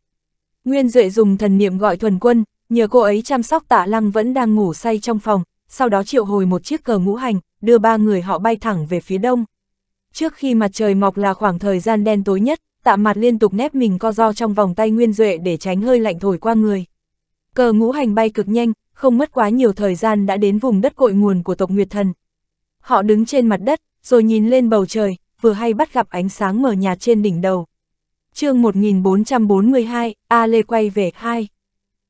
Nguyên Duệ dùng thần niệm gọi thuần quân, nhờ cô ấy chăm sóc tạ lăng vẫn đang ngủ say trong phòng, sau đó triệu hồi một chiếc cờ ngũ hành, đưa ba người họ bay thẳng về phía đông. Trước khi mặt trời mọc là khoảng thời gian đen tối nhất, tạ mặt liên tục nép mình co do trong vòng tay Nguyên Duệ để tránh hơi lạnh thổi qua người. Cờ ngũ hành bay cực nhanh, không mất quá nhiều thời gian đã đến vùng đất cội nguồn của tộc Nguyệt Thần. Họ đứng trên mặt đất, rồi nhìn lên bầu trời, vừa hay bắt gặp ánh sáng mờ nhạt trên đỉnh đầu. chương 1442, A Lê quay về hai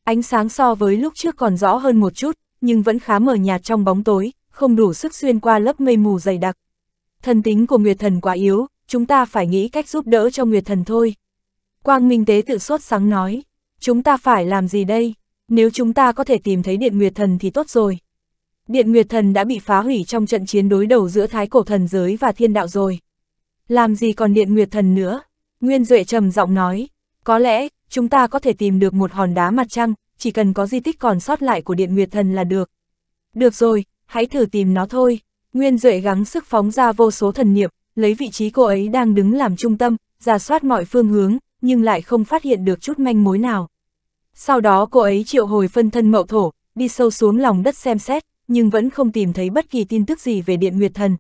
Ánh sáng so với lúc trước còn rõ hơn một chút, nhưng vẫn khá mờ nhạt trong bóng tối, không đủ sức xuyên qua lớp mây mù dày đặc. Thần tính của Nguyệt Thần quá yếu, chúng ta phải nghĩ cách giúp đỡ cho Nguyệt Thần thôi. Quang Minh Tế tự sốt sáng nói, chúng ta phải làm gì đây? Nếu chúng ta có thể tìm thấy Điện Nguyệt Thần thì tốt rồi. Điện Nguyệt Thần đã bị phá hủy trong trận chiến đối đầu giữa Thái Cổ Thần Giới và Thiên Đạo rồi. Làm gì còn Điện Nguyệt Thần nữa? Nguyên Duệ trầm giọng nói, có lẽ, chúng ta có thể tìm được một hòn đá mặt trăng, chỉ cần có di tích còn sót lại của Điện Nguyệt Thần là được. Được rồi, hãy thử tìm nó thôi. Nguyên Duệ gắng sức phóng ra vô số thần niệm, lấy vị trí cô ấy đang đứng làm trung tâm, giả soát mọi phương hướng, nhưng lại không phát hiện được chút manh mối nào. Sau đó cô ấy triệu hồi phân thân mậu thổ, đi sâu xuống lòng đất xem xét, nhưng vẫn không tìm thấy bất kỳ tin tức gì về Điện Nguyệt Thần.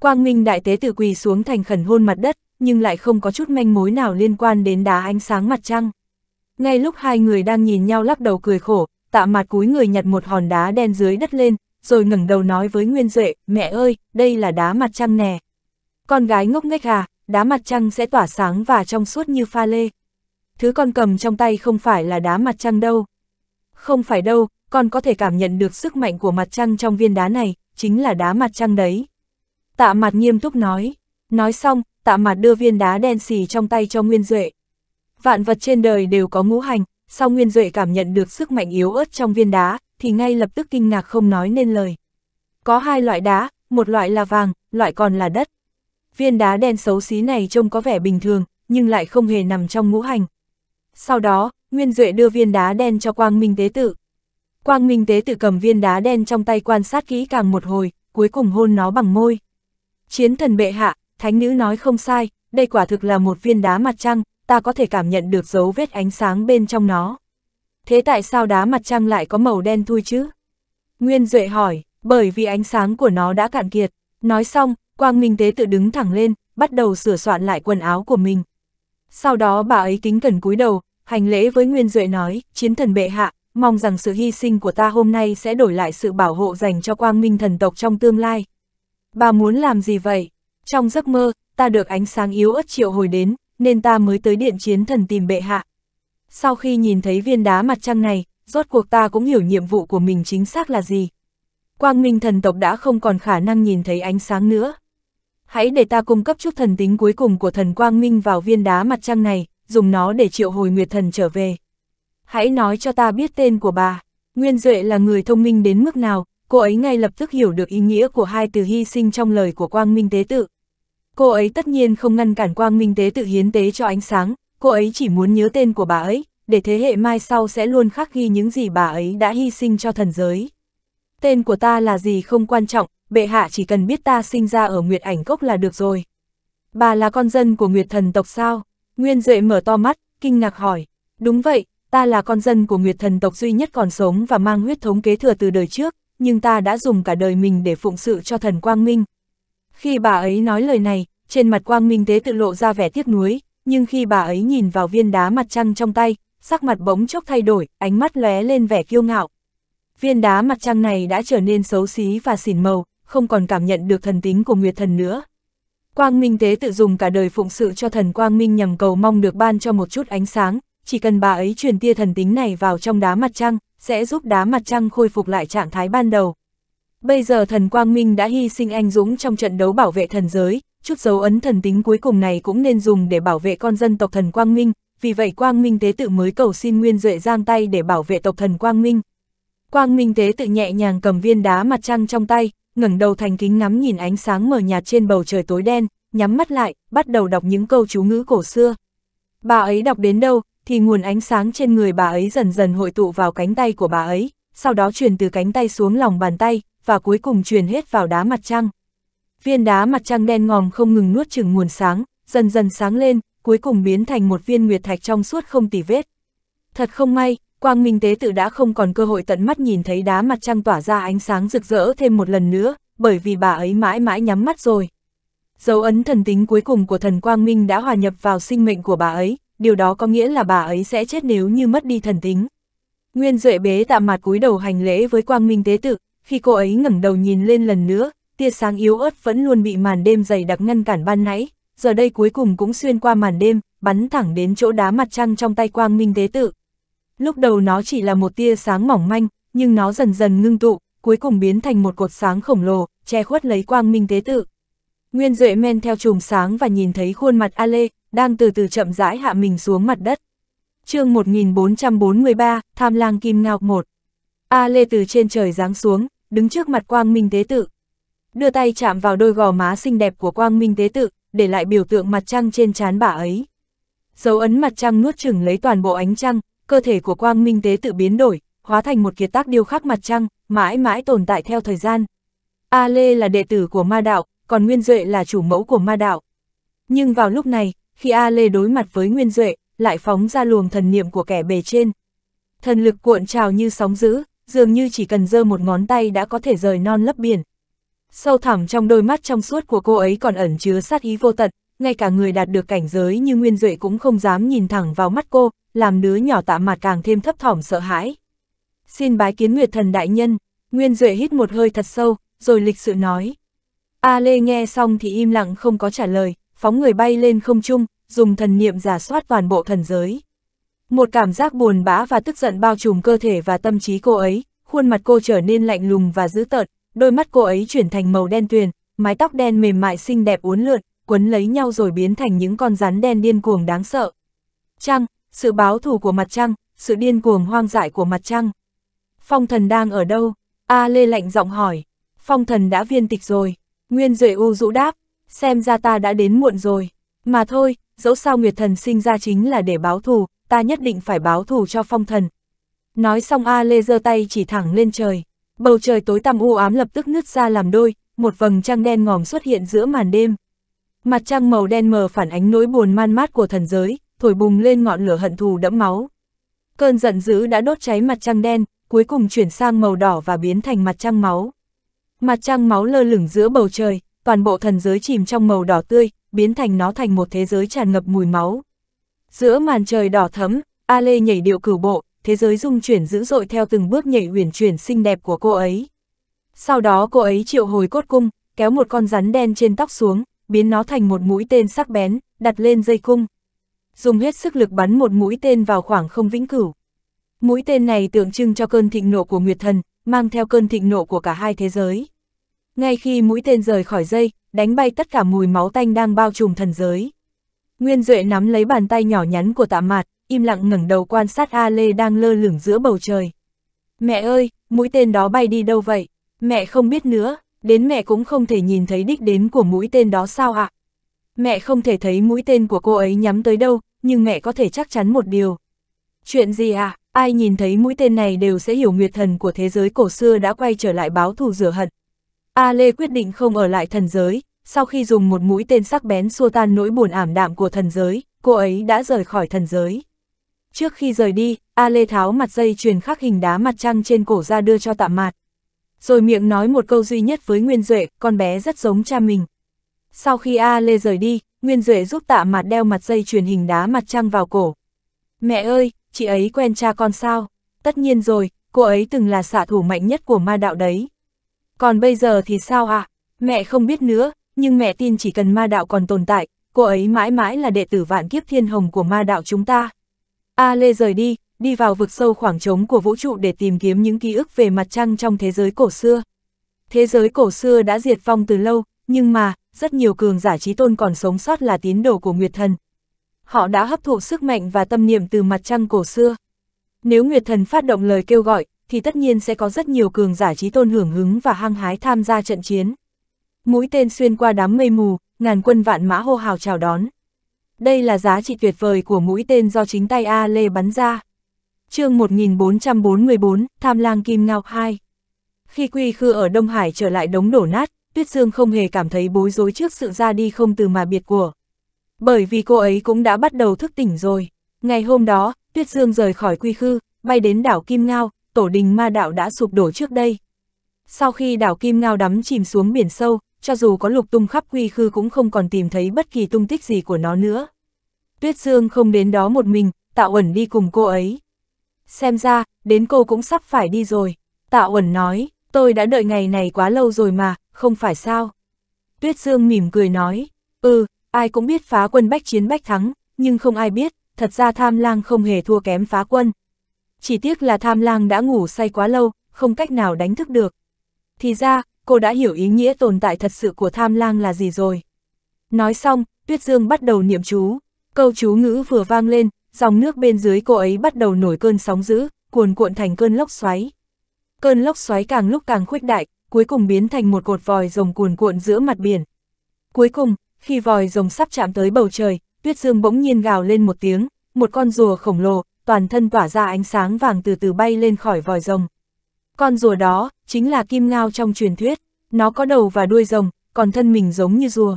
Quang Minh Đại Tế Tử quỳ xuống thành khẩn hôn mặt đất, nhưng lại không có chút manh mối nào liên quan đến đá ánh sáng mặt trăng. Ngay lúc hai người đang nhìn nhau lắc đầu cười khổ, tạ mặt cúi người nhặt một hòn đá đen dưới đất lên, rồi ngẩng đầu nói với Nguyên Duệ, mẹ ơi, đây là đá mặt trăng nè. Con gái ngốc nghếch à, đá mặt trăng sẽ tỏa sáng và trong suốt như pha lê. Thứ con cầm trong tay không phải là đá mặt trăng đâu. Không phải đâu, con có thể cảm nhận được sức mạnh của mặt trăng trong viên đá này, chính là đá mặt trăng đấy. Tạ mặt nghiêm túc nói. Nói xong, tạ mặt đưa viên đá đen xì trong tay cho Nguyên Duệ. Vạn vật trên đời đều có ngũ hành, sau Nguyên Duệ cảm nhận được sức mạnh yếu ớt trong viên đá, thì ngay lập tức kinh ngạc không nói nên lời. Có hai loại đá, một loại là vàng, loại còn là đất viên đá đen xấu xí này trông có vẻ bình thường, nhưng lại không hề nằm trong ngũ hành. Sau đó, Nguyên Duệ đưa viên đá đen cho Quang Minh Tế Tự. Quang Minh Tế Tự cầm viên đá đen trong tay quan sát kỹ càng một hồi, cuối cùng hôn nó bằng môi. Chiến thần bệ hạ, thánh nữ nói không sai, đây quả thực là một viên đá mặt trăng, ta có thể cảm nhận được dấu vết ánh sáng bên trong nó. Thế tại sao đá mặt trăng lại có màu đen thui chứ? Nguyên Duệ hỏi, bởi vì ánh sáng của nó đã cạn kiệt. Nói xong, Quang Minh Tế tự đứng thẳng lên, bắt đầu sửa soạn lại quần áo của mình. Sau đó bà ấy kính cẩn cúi đầu, hành lễ với Nguyên Duệ nói, chiến thần bệ hạ, mong rằng sự hy sinh của ta hôm nay sẽ đổi lại sự bảo hộ dành cho Quang Minh thần tộc trong tương lai. Bà muốn làm gì vậy? Trong giấc mơ, ta được ánh sáng yếu ớt triệu hồi đến, nên ta mới tới điện chiến thần tìm bệ hạ. Sau khi nhìn thấy viên đá mặt trăng này, rốt cuộc ta cũng hiểu nhiệm vụ của mình chính xác là gì. Quang Minh thần tộc đã không còn khả năng nhìn thấy ánh sáng nữa. Hãy để ta cung cấp chút thần tính cuối cùng của thần Quang Minh vào viên đá mặt trăng này, dùng nó để triệu hồi Nguyệt thần trở về. Hãy nói cho ta biết tên của bà. Nguyên Duệ là người thông minh đến mức nào, cô ấy ngay lập tức hiểu được ý nghĩa của hai từ hy sinh trong lời của Quang Minh Tế Tự. Cô ấy tất nhiên không ngăn cản Quang Minh Tế Tự hiến tế cho ánh sáng, cô ấy chỉ muốn nhớ tên của bà ấy, để thế hệ mai sau sẽ luôn khắc ghi những gì bà ấy đã hy sinh cho thần giới tên của ta là gì không quan trọng, bệ hạ chỉ cần biết ta sinh ra ở Nguyệt Ảnh Cốc là được rồi. Bà là con dân của Nguyệt Thần tộc sao? Nguyên Duệ mở to mắt, kinh ngạc hỏi. Đúng vậy, ta là con dân của Nguyệt Thần tộc duy nhất còn sống và mang huyết thống kế thừa từ đời trước, nhưng ta đã dùng cả đời mình để phụng sự cho thần Quang Minh. Khi bà ấy nói lời này, trên mặt Quang Minh Tế tự lộ ra vẻ tiếc nuối, nhưng khi bà ấy nhìn vào viên đá mặt trăng trong tay, sắc mặt bỗng chốc thay đổi, ánh mắt lóe lên vẻ kiêu ngạo. Viên đá mặt trăng này đã trở nên xấu xí và xỉn màu, không còn cảm nhận được thần tính của Nguyệt Thần nữa. Quang Minh Tế tự dùng cả đời phụng sự cho thần Quang Minh nhằm cầu mong được ban cho một chút ánh sáng, chỉ cần bà ấy truyền tia thần tính này vào trong đá mặt trăng, sẽ giúp đá mặt trăng khôi phục lại trạng thái ban đầu. Bây giờ thần Quang Minh đã hy sinh anh Dũng trong trận đấu bảo vệ thần giới, chút dấu ấn thần tính cuối cùng này cũng nên dùng để bảo vệ con dân tộc thần Quang Minh, vì vậy Quang Minh Tế tự mới cầu xin Nguyên Duệ giang tay để bảo vệ tộc thần Quang Minh. Quang Minh Tế tự nhẹ nhàng cầm viên đá mặt trăng trong tay, ngẩng đầu thành kính ngắm nhìn ánh sáng mờ nhạt trên bầu trời tối đen, nhắm mắt lại, bắt đầu đọc những câu chú ngữ cổ xưa. Bà ấy đọc đến đâu, thì nguồn ánh sáng trên người bà ấy dần dần hội tụ vào cánh tay của bà ấy, sau đó truyền từ cánh tay xuống lòng bàn tay, và cuối cùng truyền hết vào đá mặt trăng. Viên đá mặt trăng đen ngòm không ngừng nuốt chừng nguồn sáng, dần dần sáng lên, cuối cùng biến thành một viên nguyệt thạch trong suốt không tỉ vết. Thật không may, Quang Minh Tế Tự đã không còn cơ hội tận mắt nhìn thấy đá mặt trăng tỏa ra ánh sáng rực rỡ thêm một lần nữa, bởi vì bà ấy mãi mãi nhắm mắt rồi. Dấu ấn thần tính cuối cùng của thần Quang Minh đã hòa nhập vào sinh mệnh của bà ấy, điều đó có nghĩa là bà ấy sẽ chết nếu như mất đi thần tính. Nguyên Duệ bế tạ mặt cúi đầu hành lễ với Quang Minh Tế Tự, khi cô ấy ngẩng đầu nhìn lên lần nữa, tia sáng yếu ớt vẫn luôn bị màn đêm dày đặc ngăn cản ban nãy, giờ đây cuối cùng cũng xuyên qua màn đêm, bắn thẳng đến chỗ đá mặt trăng trong tay Quang Minh Tế Tự. Lúc đầu nó chỉ là một tia sáng mỏng manh, nhưng nó dần dần ngưng tụ, cuối cùng biến thành một cột sáng khổng lồ, che khuất lấy quang minh tế tự. Nguyên Duệ men theo chùm sáng và nhìn thấy khuôn mặt A Lê, đang từ từ chậm rãi hạ mình xuống mặt đất. chương 1443, Tham lang Kim Ngọc 1 A Lê từ trên trời giáng xuống, đứng trước mặt quang minh tế tự. Đưa tay chạm vào đôi gò má xinh đẹp của quang minh tế tự, để lại biểu tượng mặt trăng trên trán bà ấy. Dấu ấn mặt trăng nuốt chửng lấy toàn bộ ánh trăng, cơ thể của quang minh tế tự biến đổi, hóa thành một kiệt tác điêu khắc mặt trăng, mãi mãi tồn tại theo thời gian. A Lê là đệ tử của ma đạo, còn Nguyên Duệ là chủ mẫu của ma đạo. Nhưng vào lúc này, khi A Lê đối mặt với Nguyên Duệ, lại phóng ra luồng thần niệm của kẻ bề trên. Thần lực cuộn trào như sóng dữ, dường như chỉ cần giơ một ngón tay đã có thể rời non lấp biển. Sâu thẳm trong đôi mắt trong suốt của cô ấy còn ẩn chứa sát ý vô tận, ngay cả người đạt được cảnh giới như Nguyên Duệ cũng không dám nhìn thẳng vào mắt cô, làm đứa nhỏ tạ mặt càng thêm thấp thỏm sợ hãi. Xin bái kiến Nguyệt Thần Đại Nhân, Nguyên Duệ hít một hơi thật sâu, rồi lịch sự nói. A Lê nghe xong thì im lặng không có trả lời, phóng người bay lên không trung, dùng thần niệm giả soát toàn bộ thần giới. Một cảm giác buồn bã và tức giận bao trùm cơ thể và tâm trí cô ấy, khuôn mặt cô trở nên lạnh lùng và dữ tợn, đôi mắt cô ấy chuyển thành màu đen tuyền, mái tóc đen mềm mại xinh đẹp uốn lượn, quấn lấy nhau rồi biến thành những con rắn đen điên cuồng đáng sợ. Chăng, sự báo thù của mặt trăng, sự điên cuồng hoang dại của mặt trăng. Phong thần đang ở đâu? A à, Lê lạnh giọng hỏi. Phong thần đã viên tịch rồi. Nguyên Duệ U rũ đáp, xem ra ta đã đến muộn rồi. Mà thôi, dẫu sao Nguyệt thần sinh ra chính là để báo thù, ta nhất định phải báo thù cho phong thần. Nói xong A Lê giơ tay chỉ thẳng lên trời. Bầu trời tối tăm u ám lập tức nứt ra làm đôi, một vầng trăng đen ngòm xuất hiện giữa màn đêm. Mặt trăng màu đen mờ phản ánh nỗi buồn man mát của thần giới, thổi bùng lên ngọn lửa hận thù đẫm máu. Cơn giận dữ đã đốt cháy mặt trăng đen, cuối cùng chuyển sang màu đỏ và biến thành mặt trăng máu. Mặt trăng máu lơ lửng giữa bầu trời, toàn bộ thần giới chìm trong màu đỏ tươi, biến thành nó thành một thế giới tràn ngập mùi máu. Giữa màn trời đỏ thấm, A Lê nhảy điệu cửu bộ, thế giới rung chuyển dữ dội theo từng bước nhảy uyển chuyển xinh đẹp của cô ấy. Sau đó cô ấy triệu hồi cốt cung, kéo một con rắn đen trên tóc xuống, biến nó thành một mũi tên sắc bén, đặt lên dây cung dùng hết sức lực bắn một mũi tên vào khoảng không vĩnh cửu. Mũi tên này tượng trưng cho cơn thịnh nộ của Nguyệt Thần, mang theo cơn thịnh nộ của cả hai thế giới. Ngay khi mũi tên rời khỏi dây, đánh bay tất cả mùi máu tanh đang bao trùm thần giới. Nguyên Duệ nắm lấy bàn tay nhỏ nhắn của tạ mạt, im lặng ngẩng đầu quan sát A Lê đang lơ lửng giữa bầu trời. Mẹ ơi, mũi tên đó bay đi đâu vậy? Mẹ không biết nữa, đến mẹ cũng không thể nhìn thấy đích đến của mũi tên đó sao ạ? À? Mẹ không thể thấy mũi tên của cô ấy nhắm tới đâu, nhưng mẹ có thể chắc chắn một điều. Chuyện gì à, ai nhìn thấy mũi tên này đều sẽ hiểu nguyệt thần của thế giới cổ xưa đã quay trở lại báo thù rửa hận. A Lê quyết định không ở lại thần giới, sau khi dùng một mũi tên sắc bén xua tan nỗi buồn ảm đạm của thần giới, cô ấy đã rời khỏi thần giới. Trước khi rời đi, A Lê tháo mặt dây truyền khắc hình đá mặt trăng trên cổ ra đưa cho tạm mạt. Rồi miệng nói một câu duy nhất với Nguyên Duệ, con bé rất giống cha mình. Sau khi A Lê rời đi, Nguyên Duệ giúp tạ mặt đeo mặt dây truyền hình đá mặt trăng vào cổ. Mẹ ơi, chị ấy quen cha con sao? Tất nhiên rồi, cô ấy từng là xạ thủ mạnh nhất của ma đạo đấy. Còn bây giờ thì sao ạ? À? Mẹ không biết nữa, nhưng mẹ tin chỉ cần ma đạo còn tồn tại, cô ấy mãi mãi là đệ tử vạn kiếp thiên hồng của ma đạo chúng ta. A Lê rời đi, đi vào vực sâu khoảng trống của vũ trụ để tìm kiếm những ký ức về mặt trăng trong thế giới cổ xưa. Thế giới cổ xưa đã diệt vong từ lâu, nhưng mà, rất nhiều cường giả trí tôn còn sống sót là tín đồ của Nguyệt Thần. Họ đã hấp thụ sức mạnh và tâm niệm từ mặt trăng cổ xưa. Nếu Nguyệt Thần phát động lời kêu gọi, thì tất nhiên sẽ có rất nhiều cường giả trí tôn hưởng hứng và hăng hái tham gia trận chiến. Mũi tên xuyên qua đám mây mù, ngàn quân vạn mã hô hào chào đón. Đây là giá trị tuyệt vời của mũi tên do chính tay A Lê bắn ra. chương 1444, Tham lang Kim Ngao 2 Khi Quy Khư ở Đông Hải trở lại đống đổ nát, Tuyết Dương không hề cảm thấy bối rối trước sự ra đi không từ mà biệt của. Bởi vì cô ấy cũng đã bắt đầu thức tỉnh rồi. Ngày hôm đó, Tuyết Dương rời khỏi quy khư, bay đến đảo Kim Ngao, tổ đình ma đạo đã sụp đổ trước đây. Sau khi đảo Kim Ngao đắm chìm xuống biển sâu, cho dù có lục tung khắp quy khư cũng không còn tìm thấy bất kỳ tung tích gì của nó nữa. Tuyết Dương không đến đó một mình, Tạo Uẩn đi cùng cô ấy. Xem ra, đến cô cũng sắp phải đi rồi, Tạo Uẩn nói tôi đã đợi ngày này quá lâu rồi mà, không phải sao? Tuyết Dương mỉm cười nói, ừ, ai cũng biết phá quân bách chiến bách thắng, nhưng không ai biết, thật ra tham lang không hề thua kém phá quân. Chỉ tiếc là tham lang đã ngủ say quá lâu, không cách nào đánh thức được. Thì ra, cô đã hiểu ý nghĩa tồn tại thật sự của tham lang là gì rồi. Nói xong, Tuyết Dương bắt đầu niệm chú. Câu chú ngữ vừa vang lên, dòng nước bên dưới cô ấy bắt đầu nổi cơn sóng dữ, cuồn cuộn thành cơn lốc xoáy cơn lốc xoáy càng lúc càng khuếch đại, cuối cùng biến thành một cột vòi rồng cuồn cuộn giữa mặt biển. Cuối cùng, khi vòi rồng sắp chạm tới bầu trời, Tuyết Dương bỗng nhiên gào lên một tiếng, một con rùa khổng lồ, toàn thân tỏa ra ánh sáng vàng từ từ bay lên khỏi vòi rồng. Con rùa đó, chính là kim ngao trong truyền thuyết, nó có đầu và đuôi rồng, còn thân mình giống như rùa.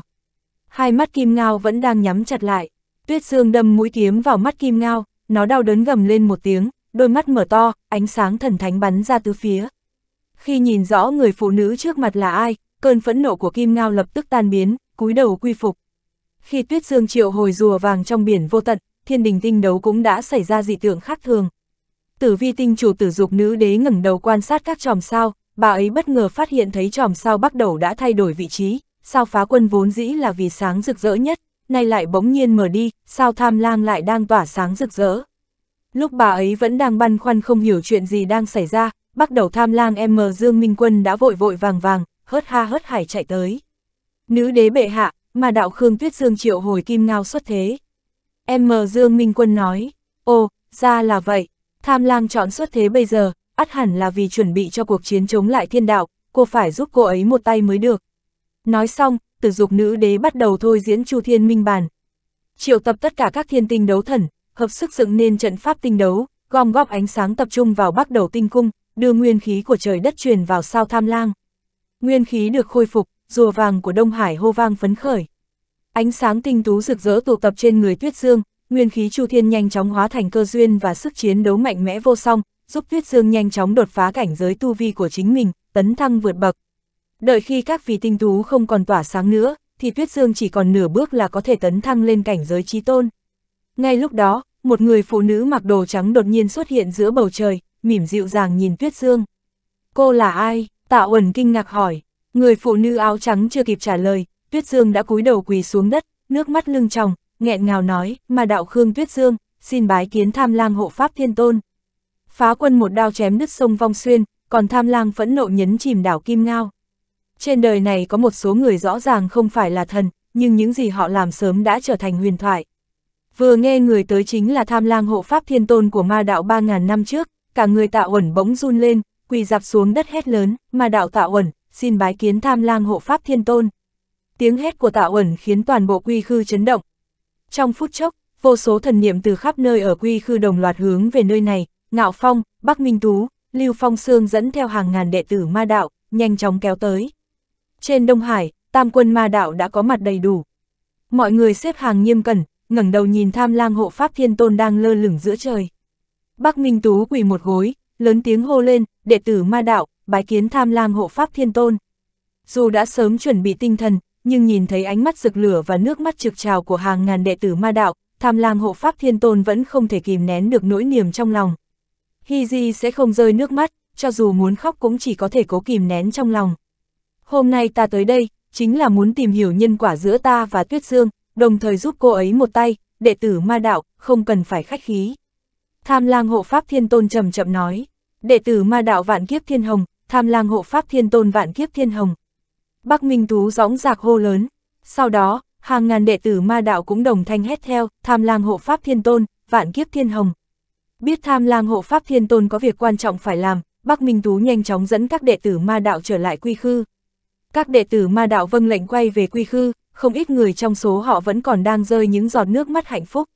Hai mắt kim ngao vẫn đang nhắm chặt lại, Tuyết Dương đâm mũi kiếm vào mắt kim ngao, nó đau đớn gầm lên một tiếng, đôi mắt mở to, ánh sáng thần thánh bắn ra tứ phía. Khi nhìn rõ người phụ nữ trước mặt là ai, cơn phẫn nộ của Kim Ngao lập tức tan biến, cúi đầu quy phục. Khi tuyết dương triệu hồi rùa vàng trong biển vô tận, thiên đình tinh đấu cũng đã xảy ra dị tượng khác thường. Tử vi tinh chủ tử dục nữ đế ngẩng đầu quan sát các tròm sao, bà ấy bất ngờ phát hiện thấy tròm sao bắt đầu đã thay đổi vị trí, sao phá quân vốn dĩ là vì sáng rực rỡ nhất, nay lại bỗng nhiên mở đi, sao tham lang lại đang tỏa sáng rực rỡ. Lúc bà ấy vẫn đang băn khoăn không hiểu chuyện gì đang xảy ra, bắt đầu tham lang em mờ Dương Minh Quân đã vội vội vàng vàng, hớt ha hớt hải chạy tới. Nữ đế bệ hạ, mà đạo Khương Tuyết Dương triệu hồi kim ngao xuất thế. Em mờ Dương Minh Quân nói, ô, ra là vậy, tham lang chọn xuất thế bây giờ, ắt hẳn là vì chuẩn bị cho cuộc chiến chống lại thiên đạo, cô phải giúp cô ấy một tay mới được. Nói xong, tử dục nữ đế bắt đầu thôi diễn Chu Thiên Minh Bàn. Triệu tập tất cả các thiên tinh đấu thần, hợp sức dựng nên trận pháp tinh đấu, gom góp ánh sáng tập trung vào bắt đầu tinh cung, đưa nguyên khí của trời đất truyền vào sao tham lang. Nguyên khí được khôi phục, rùa vàng của Đông Hải hô vang phấn khởi. Ánh sáng tinh tú rực rỡ tụ tập trên người Tuyết Dương, nguyên khí Chu Thiên nhanh chóng hóa thành cơ duyên và sức chiến đấu mạnh mẽ vô song, giúp Tuyết Dương nhanh chóng đột phá cảnh giới tu vi của chính mình, tấn thăng vượt bậc. Đợi khi các vì tinh tú không còn tỏa sáng nữa, thì Tuyết Dương chỉ còn nửa bước là có thể tấn thăng lên cảnh giới trí tôn. Ngay lúc đó, một người phụ nữ mặc đồ trắng đột nhiên xuất hiện giữa bầu trời, mỉm dịu dàng nhìn Tuyết Dương. Cô là ai? Tạ Uẩn kinh ngạc hỏi. Người phụ nữ áo trắng chưa kịp trả lời, Tuyết Dương đã cúi đầu quỳ xuống đất, nước mắt lưng tròng, nghẹn ngào nói, mà đạo Khương Tuyết Dương, xin bái kiến tham lang hộ pháp thiên tôn. Phá quân một đao chém đứt sông Vong Xuyên, còn tham lang phẫn nộ nhấn chìm đảo Kim Ngao. Trên đời này có một số người rõ ràng không phải là thần, nhưng những gì họ làm sớm đã trở thành huyền thoại. Vừa nghe người tới chính là tham lang hộ pháp thiên tôn của ma đạo 3.000 năm trước, cả người tạ ẩn bỗng run lên, quỳ dạp xuống đất hét lớn, ma đạo tạ ẩn, xin bái kiến tham lang hộ pháp thiên tôn. Tiếng hét của tạ ẩn khiến toàn bộ quy khư chấn động. Trong phút chốc, vô số thần niệm từ khắp nơi ở quy khư đồng loạt hướng về nơi này, Ngạo Phong, Bắc Minh Tú, Lưu Phong Sương dẫn theo hàng ngàn đệ tử ma đạo, nhanh chóng kéo tới. Trên Đông Hải, tam quân ma đạo đã có mặt đầy đủ. Mọi người xếp hàng nghiêm cẩn, ngẩng đầu nhìn tham lang hộ pháp thiên tôn đang lơ lửng giữa trời. Bắc Minh Tú quỳ một gối, lớn tiếng hô lên, đệ tử ma đạo, bái kiến tham lang hộ pháp thiên tôn. Dù đã sớm chuẩn bị tinh thần, nhưng nhìn thấy ánh mắt rực lửa và nước mắt trực trào của hàng ngàn đệ tử ma đạo, tham lang hộ pháp thiên tôn vẫn không thể kìm nén được nỗi niềm trong lòng. Hi Di sẽ không rơi nước mắt, cho dù muốn khóc cũng chỉ có thể cố kìm nén trong lòng. Hôm nay ta tới đây, chính là muốn tìm hiểu nhân quả giữa ta và Tuyết Dương, đồng thời giúp cô ấy một tay, đệ tử ma đạo, không cần phải khách khí. Tham lang hộ pháp thiên tôn chậm chậm nói, đệ tử ma đạo vạn kiếp thiên hồng, tham lang hộ pháp thiên tôn vạn kiếp thiên hồng. Bắc Minh Tú gióng giạc hô lớn, sau đó, hàng ngàn đệ tử ma đạo cũng đồng thanh hét theo, tham lang hộ pháp thiên tôn, vạn kiếp thiên hồng. Biết tham lang hộ pháp thiên tôn có việc quan trọng phải làm, Bắc Minh Tú nhanh chóng dẫn các đệ tử ma đạo trở lại quy khư. Các đệ tử ma đạo vâng lệnh quay về quy khư, không ít người trong số họ vẫn còn đang rơi những giọt nước mắt hạnh phúc.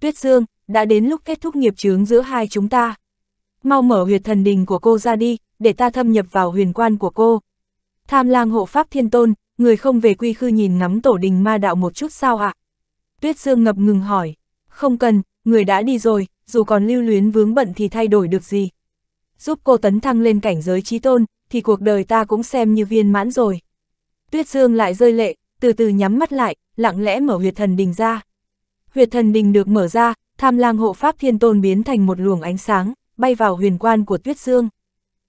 Tuyết Dương, đã đến lúc kết thúc nghiệp chướng giữa hai chúng ta. Mau mở huyệt thần đình của cô ra đi, để ta thâm nhập vào huyền quan của cô. Tham lang hộ pháp thiên tôn, người không về quy khư nhìn ngắm tổ đình ma đạo một chút sao ạ? Tuyết Dương ngập ngừng hỏi, không cần, người đã đi rồi, dù còn lưu luyến vướng bận thì thay đổi được gì. Giúp cô tấn thăng lên cảnh giới trí tôn, thì cuộc đời ta cũng xem như viên mãn rồi. Tuyết Dương lại rơi lệ, từ từ nhắm mắt lại, lặng lẽ mở huyệt thần đình ra. Huyệt thần đình được mở ra, tham lang hộ pháp thiên tôn biến thành một luồng ánh sáng, bay vào huyền quan của Tuyết Dương.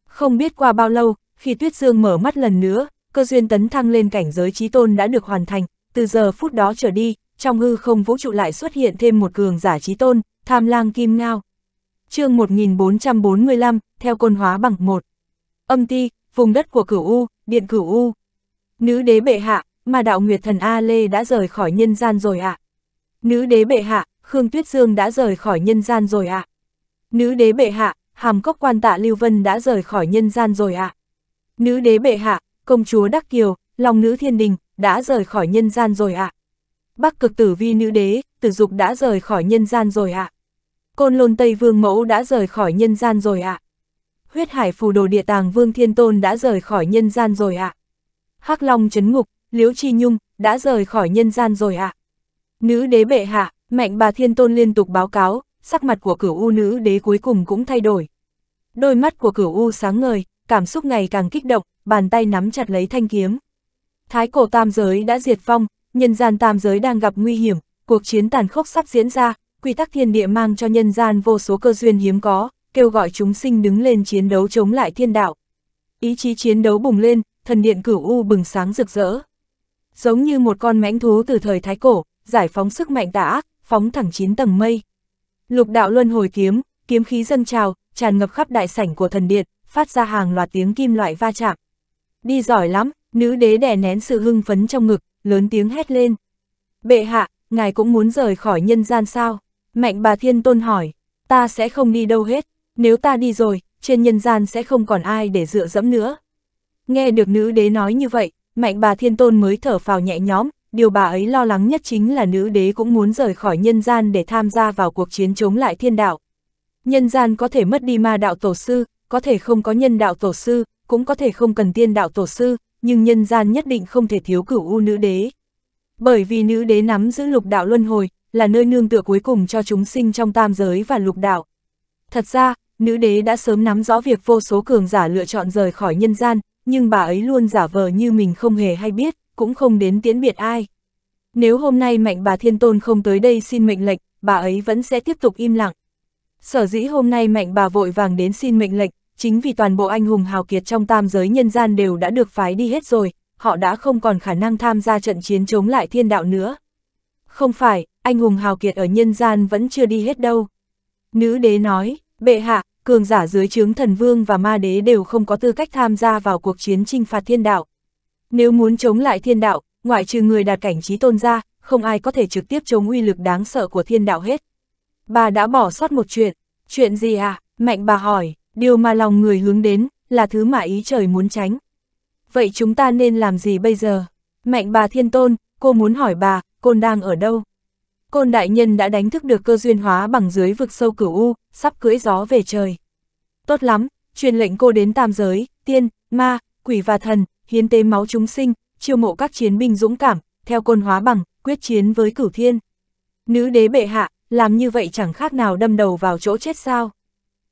Không biết qua bao lâu, khi Tuyết Dương mở mắt lần nữa, cơ duyên tấn thăng lên cảnh giới trí tôn đã được hoàn thành, từ giờ phút đó trở đi, trong hư không vũ trụ lại xuất hiện thêm một cường giả trí tôn, tham lang kim ngao. chương 1445, theo côn hóa bằng một Âm ti, vùng đất của cửu U, điện cửu U. Nữ đế bệ hạ, mà đạo nguyệt thần A Lê đã rời khỏi nhân gian rồi ạ. À? Nữ đế bệ hạ, Khương Tuyết Dương đã rời khỏi nhân gian rồi ạ. À? Nữ đế bệ hạ, hàm cốc quan tạ Lưu Vân đã rời khỏi nhân gian rồi ạ. À? Nữ đế bệ hạ, công chúa Đắc Kiều, lòng nữ thiên đình, đã rời khỏi nhân gian rồi ạ. Bắc cực tử vi nữ đế, tử dục đã rời khỏi nhân gian rồi ạ. Côn lôn Tây Vương Mẫu đã rời khỏi nhân gian rồi ạ. Huyết hải phù đồ địa tàng Vương Thiên Tôn đã rời khỏi nhân gian rồi ạ. Hắc Long chấn ngục, Liễu Chi Nhung, đã rời khỏi nhân gian rồi ạ. À? Nữ đế bệ hạ, mạnh bà thiên tôn liên tục báo cáo, sắc mặt của cửu u nữ đế cuối cùng cũng thay đổi. Đôi mắt của cửu u sáng ngời, cảm xúc ngày càng kích động, bàn tay nắm chặt lấy thanh kiếm. Thái cổ tam giới đã diệt vong, nhân gian tam giới đang gặp nguy hiểm, cuộc chiến tàn khốc sắp diễn ra, quy tắc thiên địa mang cho nhân gian vô số cơ duyên hiếm có, kêu gọi chúng sinh đứng lên chiến đấu chống lại thiên đạo. Ý chí chiến đấu bùng lên, thần điện cửu u bừng sáng rực rỡ giống như một con mãnh thú từ thời Thái Cổ, giải phóng sức mạnh tà ác, phóng thẳng chín tầng mây. Lục đạo luân hồi kiếm, kiếm khí dâng trào, tràn ngập khắp đại sảnh của thần điện, phát ra hàng loạt tiếng kim loại va chạm. Đi giỏi lắm, nữ đế đè nén sự hưng phấn trong ngực, lớn tiếng hét lên. Bệ hạ, ngài cũng muốn rời khỏi nhân gian sao? Mạnh bà thiên tôn hỏi, ta sẽ không đi đâu hết, nếu ta đi rồi, trên nhân gian sẽ không còn ai để dựa dẫm nữa. Nghe được nữ đế nói như vậy, mạnh bà thiên tôn mới thở phào nhẹ nhõm, điều bà ấy lo lắng nhất chính là nữ đế cũng muốn rời khỏi nhân gian để tham gia vào cuộc chiến chống lại thiên đạo. Nhân gian có thể mất đi ma đạo tổ sư, có thể không có nhân đạo tổ sư, cũng có thể không cần tiên đạo tổ sư, nhưng nhân gian nhất định không thể thiếu cửu u nữ đế. Bởi vì nữ đế nắm giữ lục đạo luân hồi, là nơi nương tựa cuối cùng cho chúng sinh trong tam giới và lục đạo. Thật ra, nữ đế đã sớm nắm rõ việc vô số cường giả lựa chọn rời khỏi nhân gian, nhưng bà ấy luôn giả vờ như mình không hề hay biết, cũng không đến tiễn biệt ai. Nếu hôm nay mạnh bà Thiên Tôn không tới đây xin mệnh lệnh, bà ấy vẫn sẽ tiếp tục im lặng. Sở dĩ hôm nay mạnh bà vội vàng đến xin mệnh lệnh, chính vì toàn bộ anh hùng hào kiệt trong tam giới nhân gian đều đã được phái đi hết rồi, họ đã không còn khả năng tham gia trận chiến chống lại thiên đạo nữa. Không phải, anh hùng hào kiệt ở nhân gian vẫn chưa đi hết đâu. Nữ đế nói, bệ hạ, cường giả dưới chướng thần vương và ma đế đều không có tư cách tham gia vào cuộc chiến chinh phạt thiên đạo. Nếu muốn chống lại thiên đạo, ngoại trừ người đạt cảnh trí tôn ra, không ai có thể trực tiếp chống uy lực đáng sợ của thiên đạo hết. Bà đã bỏ sót một chuyện, chuyện gì à? Mạnh bà hỏi, điều mà lòng người hướng đến, là thứ mà ý trời muốn tránh. Vậy chúng ta nên làm gì bây giờ? Mạnh bà thiên tôn, cô muốn hỏi bà, cô đang ở đâu? Côn đại nhân đã đánh thức được cơ duyên hóa bằng dưới vực sâu cửu U, sắp cưỡi gió về trời. Tốt lắm, truyền lệnh cô đến tam giới, tiên, ma, quỷ và thần, hiến tế máu chúng sinh, chiêu mộ các chiến binh dũng cảm, theo côn hóa bằng, quyết chiến với cửu thiên. Nữ đế bệ hạ, làm như vậy chẳng khác nào đâm đầu vào chỗ chết sao.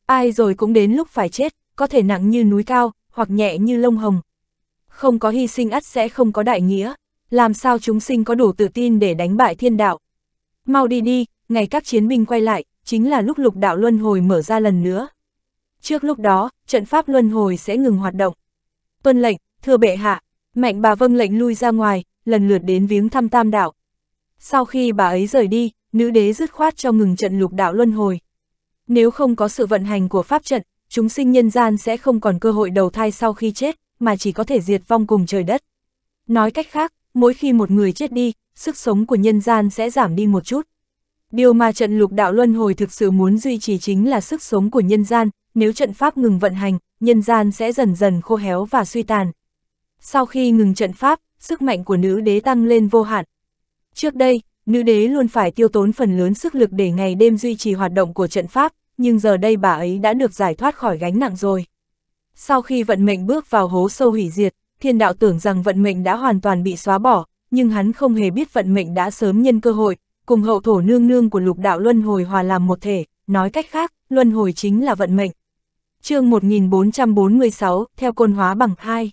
Ai rồi cũng đến lúc phải chết, có thể nặng như núi cao, hoặc nhẹ như lông hồng. Không có hy sinh ắt sẽ không có đại nghĩa, làm sao chúng sinh có đủ tự tin để đánh bại thiên đạo, Mau đi đi, ngày các chiến binh quay lại, chính là lúc lục đạo luân hồi mở ra lần nữa. Trước lúc đó, trận pháp luân hồi sẽ ngừng hoạt động. Tuân lệnh, thưa bệ hạ, mạnh bà vâng lệnh lui ra ngoài, lần lượt đến viếng thăm tam đạo. Sau khi bà ấy rời đi, nữ đế dứt khoát cho ngừng trận lục đạo luân hồi. Nếu không có sự vận hành của pháp trận, chúng sinh nhân gian sẽ không còn cơ hội đầu thai sau khi chết, mà chỉ có thể diệt vong cùng trời đất. Nói cách khác, mỗi khi một người chết đi, sức sống của nhân gian sẽ giảm đi một chút. Điều mà trận lục đạo luân hồi thực sự muốn duy trì chính là sức sống của nhân gian, nếu trận pháp ngừng vận hành, nhân gian sẽ dần dần khô héo và suy tàn. Sau khi ngừng trận pháp, sức mạnh của nữ đế tăng lên vô hạn. Trước đây, nữ đế luôn phải tiêu tốn phần lớn sức lực để ngày đêm duy trì hoạt động của trận pháp, nhưng giờ đây bà ấy đã được giải thoát khỏi gánh nặng rồi. Sau khi vận mệnh bước vào hố sâu hủy diệt, thiên đạo tưởng rằng vận mệnh đã hoàn toàn bị xóa bỏ, nhưng hắn không hề biết vận mệnh đã sớm nhân cơ hội, cùng hậu thổ nương nương của lục đạo luân hồi hòa làm một thể, nói cách khác, luân hồi chính là vận mệnh. chương 1446, theo côn hóa bằng 2.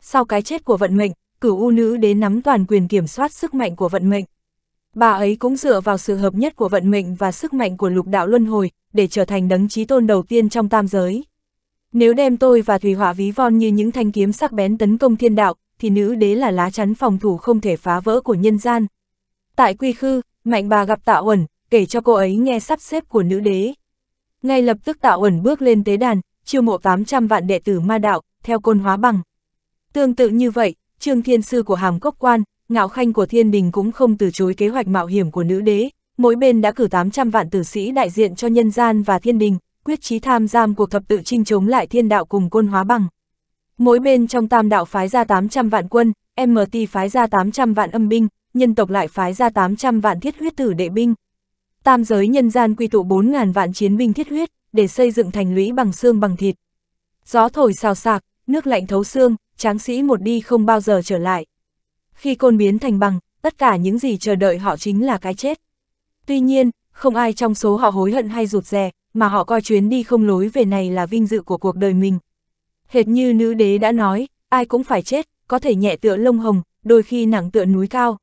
Sau cái chết của vận mệnh, cửu u nữ đến nắm toàn quyền kiểm soát sức mạnh của vận mệnh. Bà ấy cũng dựa vào sự hợp nhất của vận mệnh và sức mạnh của lục đạo luân hồi, để trở thành đấng trí tôn đầu tiên trong tam giới. Nếu đem tôi và Thủy Hỏa Ví Von như những thanh kiếm sắc bén tấn công thiên đạo, thì nữ đế là lá chắn phòng thủ không thể phá vỡ của nhân gian. Tại quy khư, mạnh bà gặp tạ uẩn, kể cho cô ấy nghe sắp xếp của nữ đế. Ngay lập tức tạ uẩn bước lên tế đàn, chiêu mộ 800 vạn đệ tử ma đạo, theo côn hóa bằng. Tương tự như vậy, Trương Thiên Sư của Hàm Cốc Quan, Ngạo Khanh của Thiên Đình cũng không từ chối kế hoạch mạo hiểm của nữ đế, mỗi bên đã cử 800 vạn tử sĩ đại diện cho nhân gian và thiên đình, quyết chí tham giam cuộc thập tự trinh chống lại thiên đạo cùng côn hóa bằng. Mỗi bên trong tam đạo phái ra 800 vạn quân, MT phái ra 800 vạn âm binh, nhân tộc lại phái ra 800 vạn thiết huyết tử đệ binh. Tam giới nhân gian quy tụ 4.000 vạn chiến binh thiết huyết, để xây dựng thành lũy bằng xương bằng thịt. Gió thổi xào sạc, nước lạnh thấu xương, tráng sĩ một đi không bao giờ trở lại. Khi côn biến thành bằng, tất cả những gì chờ đợi họ chính là cái chết. Tuy nhiên, không ai trong số họ hối hận hay rụt rè, mà họ coi chuyến đi không lối về này là vinh dự của cuộc đời mình. Hệt như nữ đế đã nói, ai cũng phải chết, có thể nhẹ tựa lông hồng, đôi khi nặng tựa núi cao.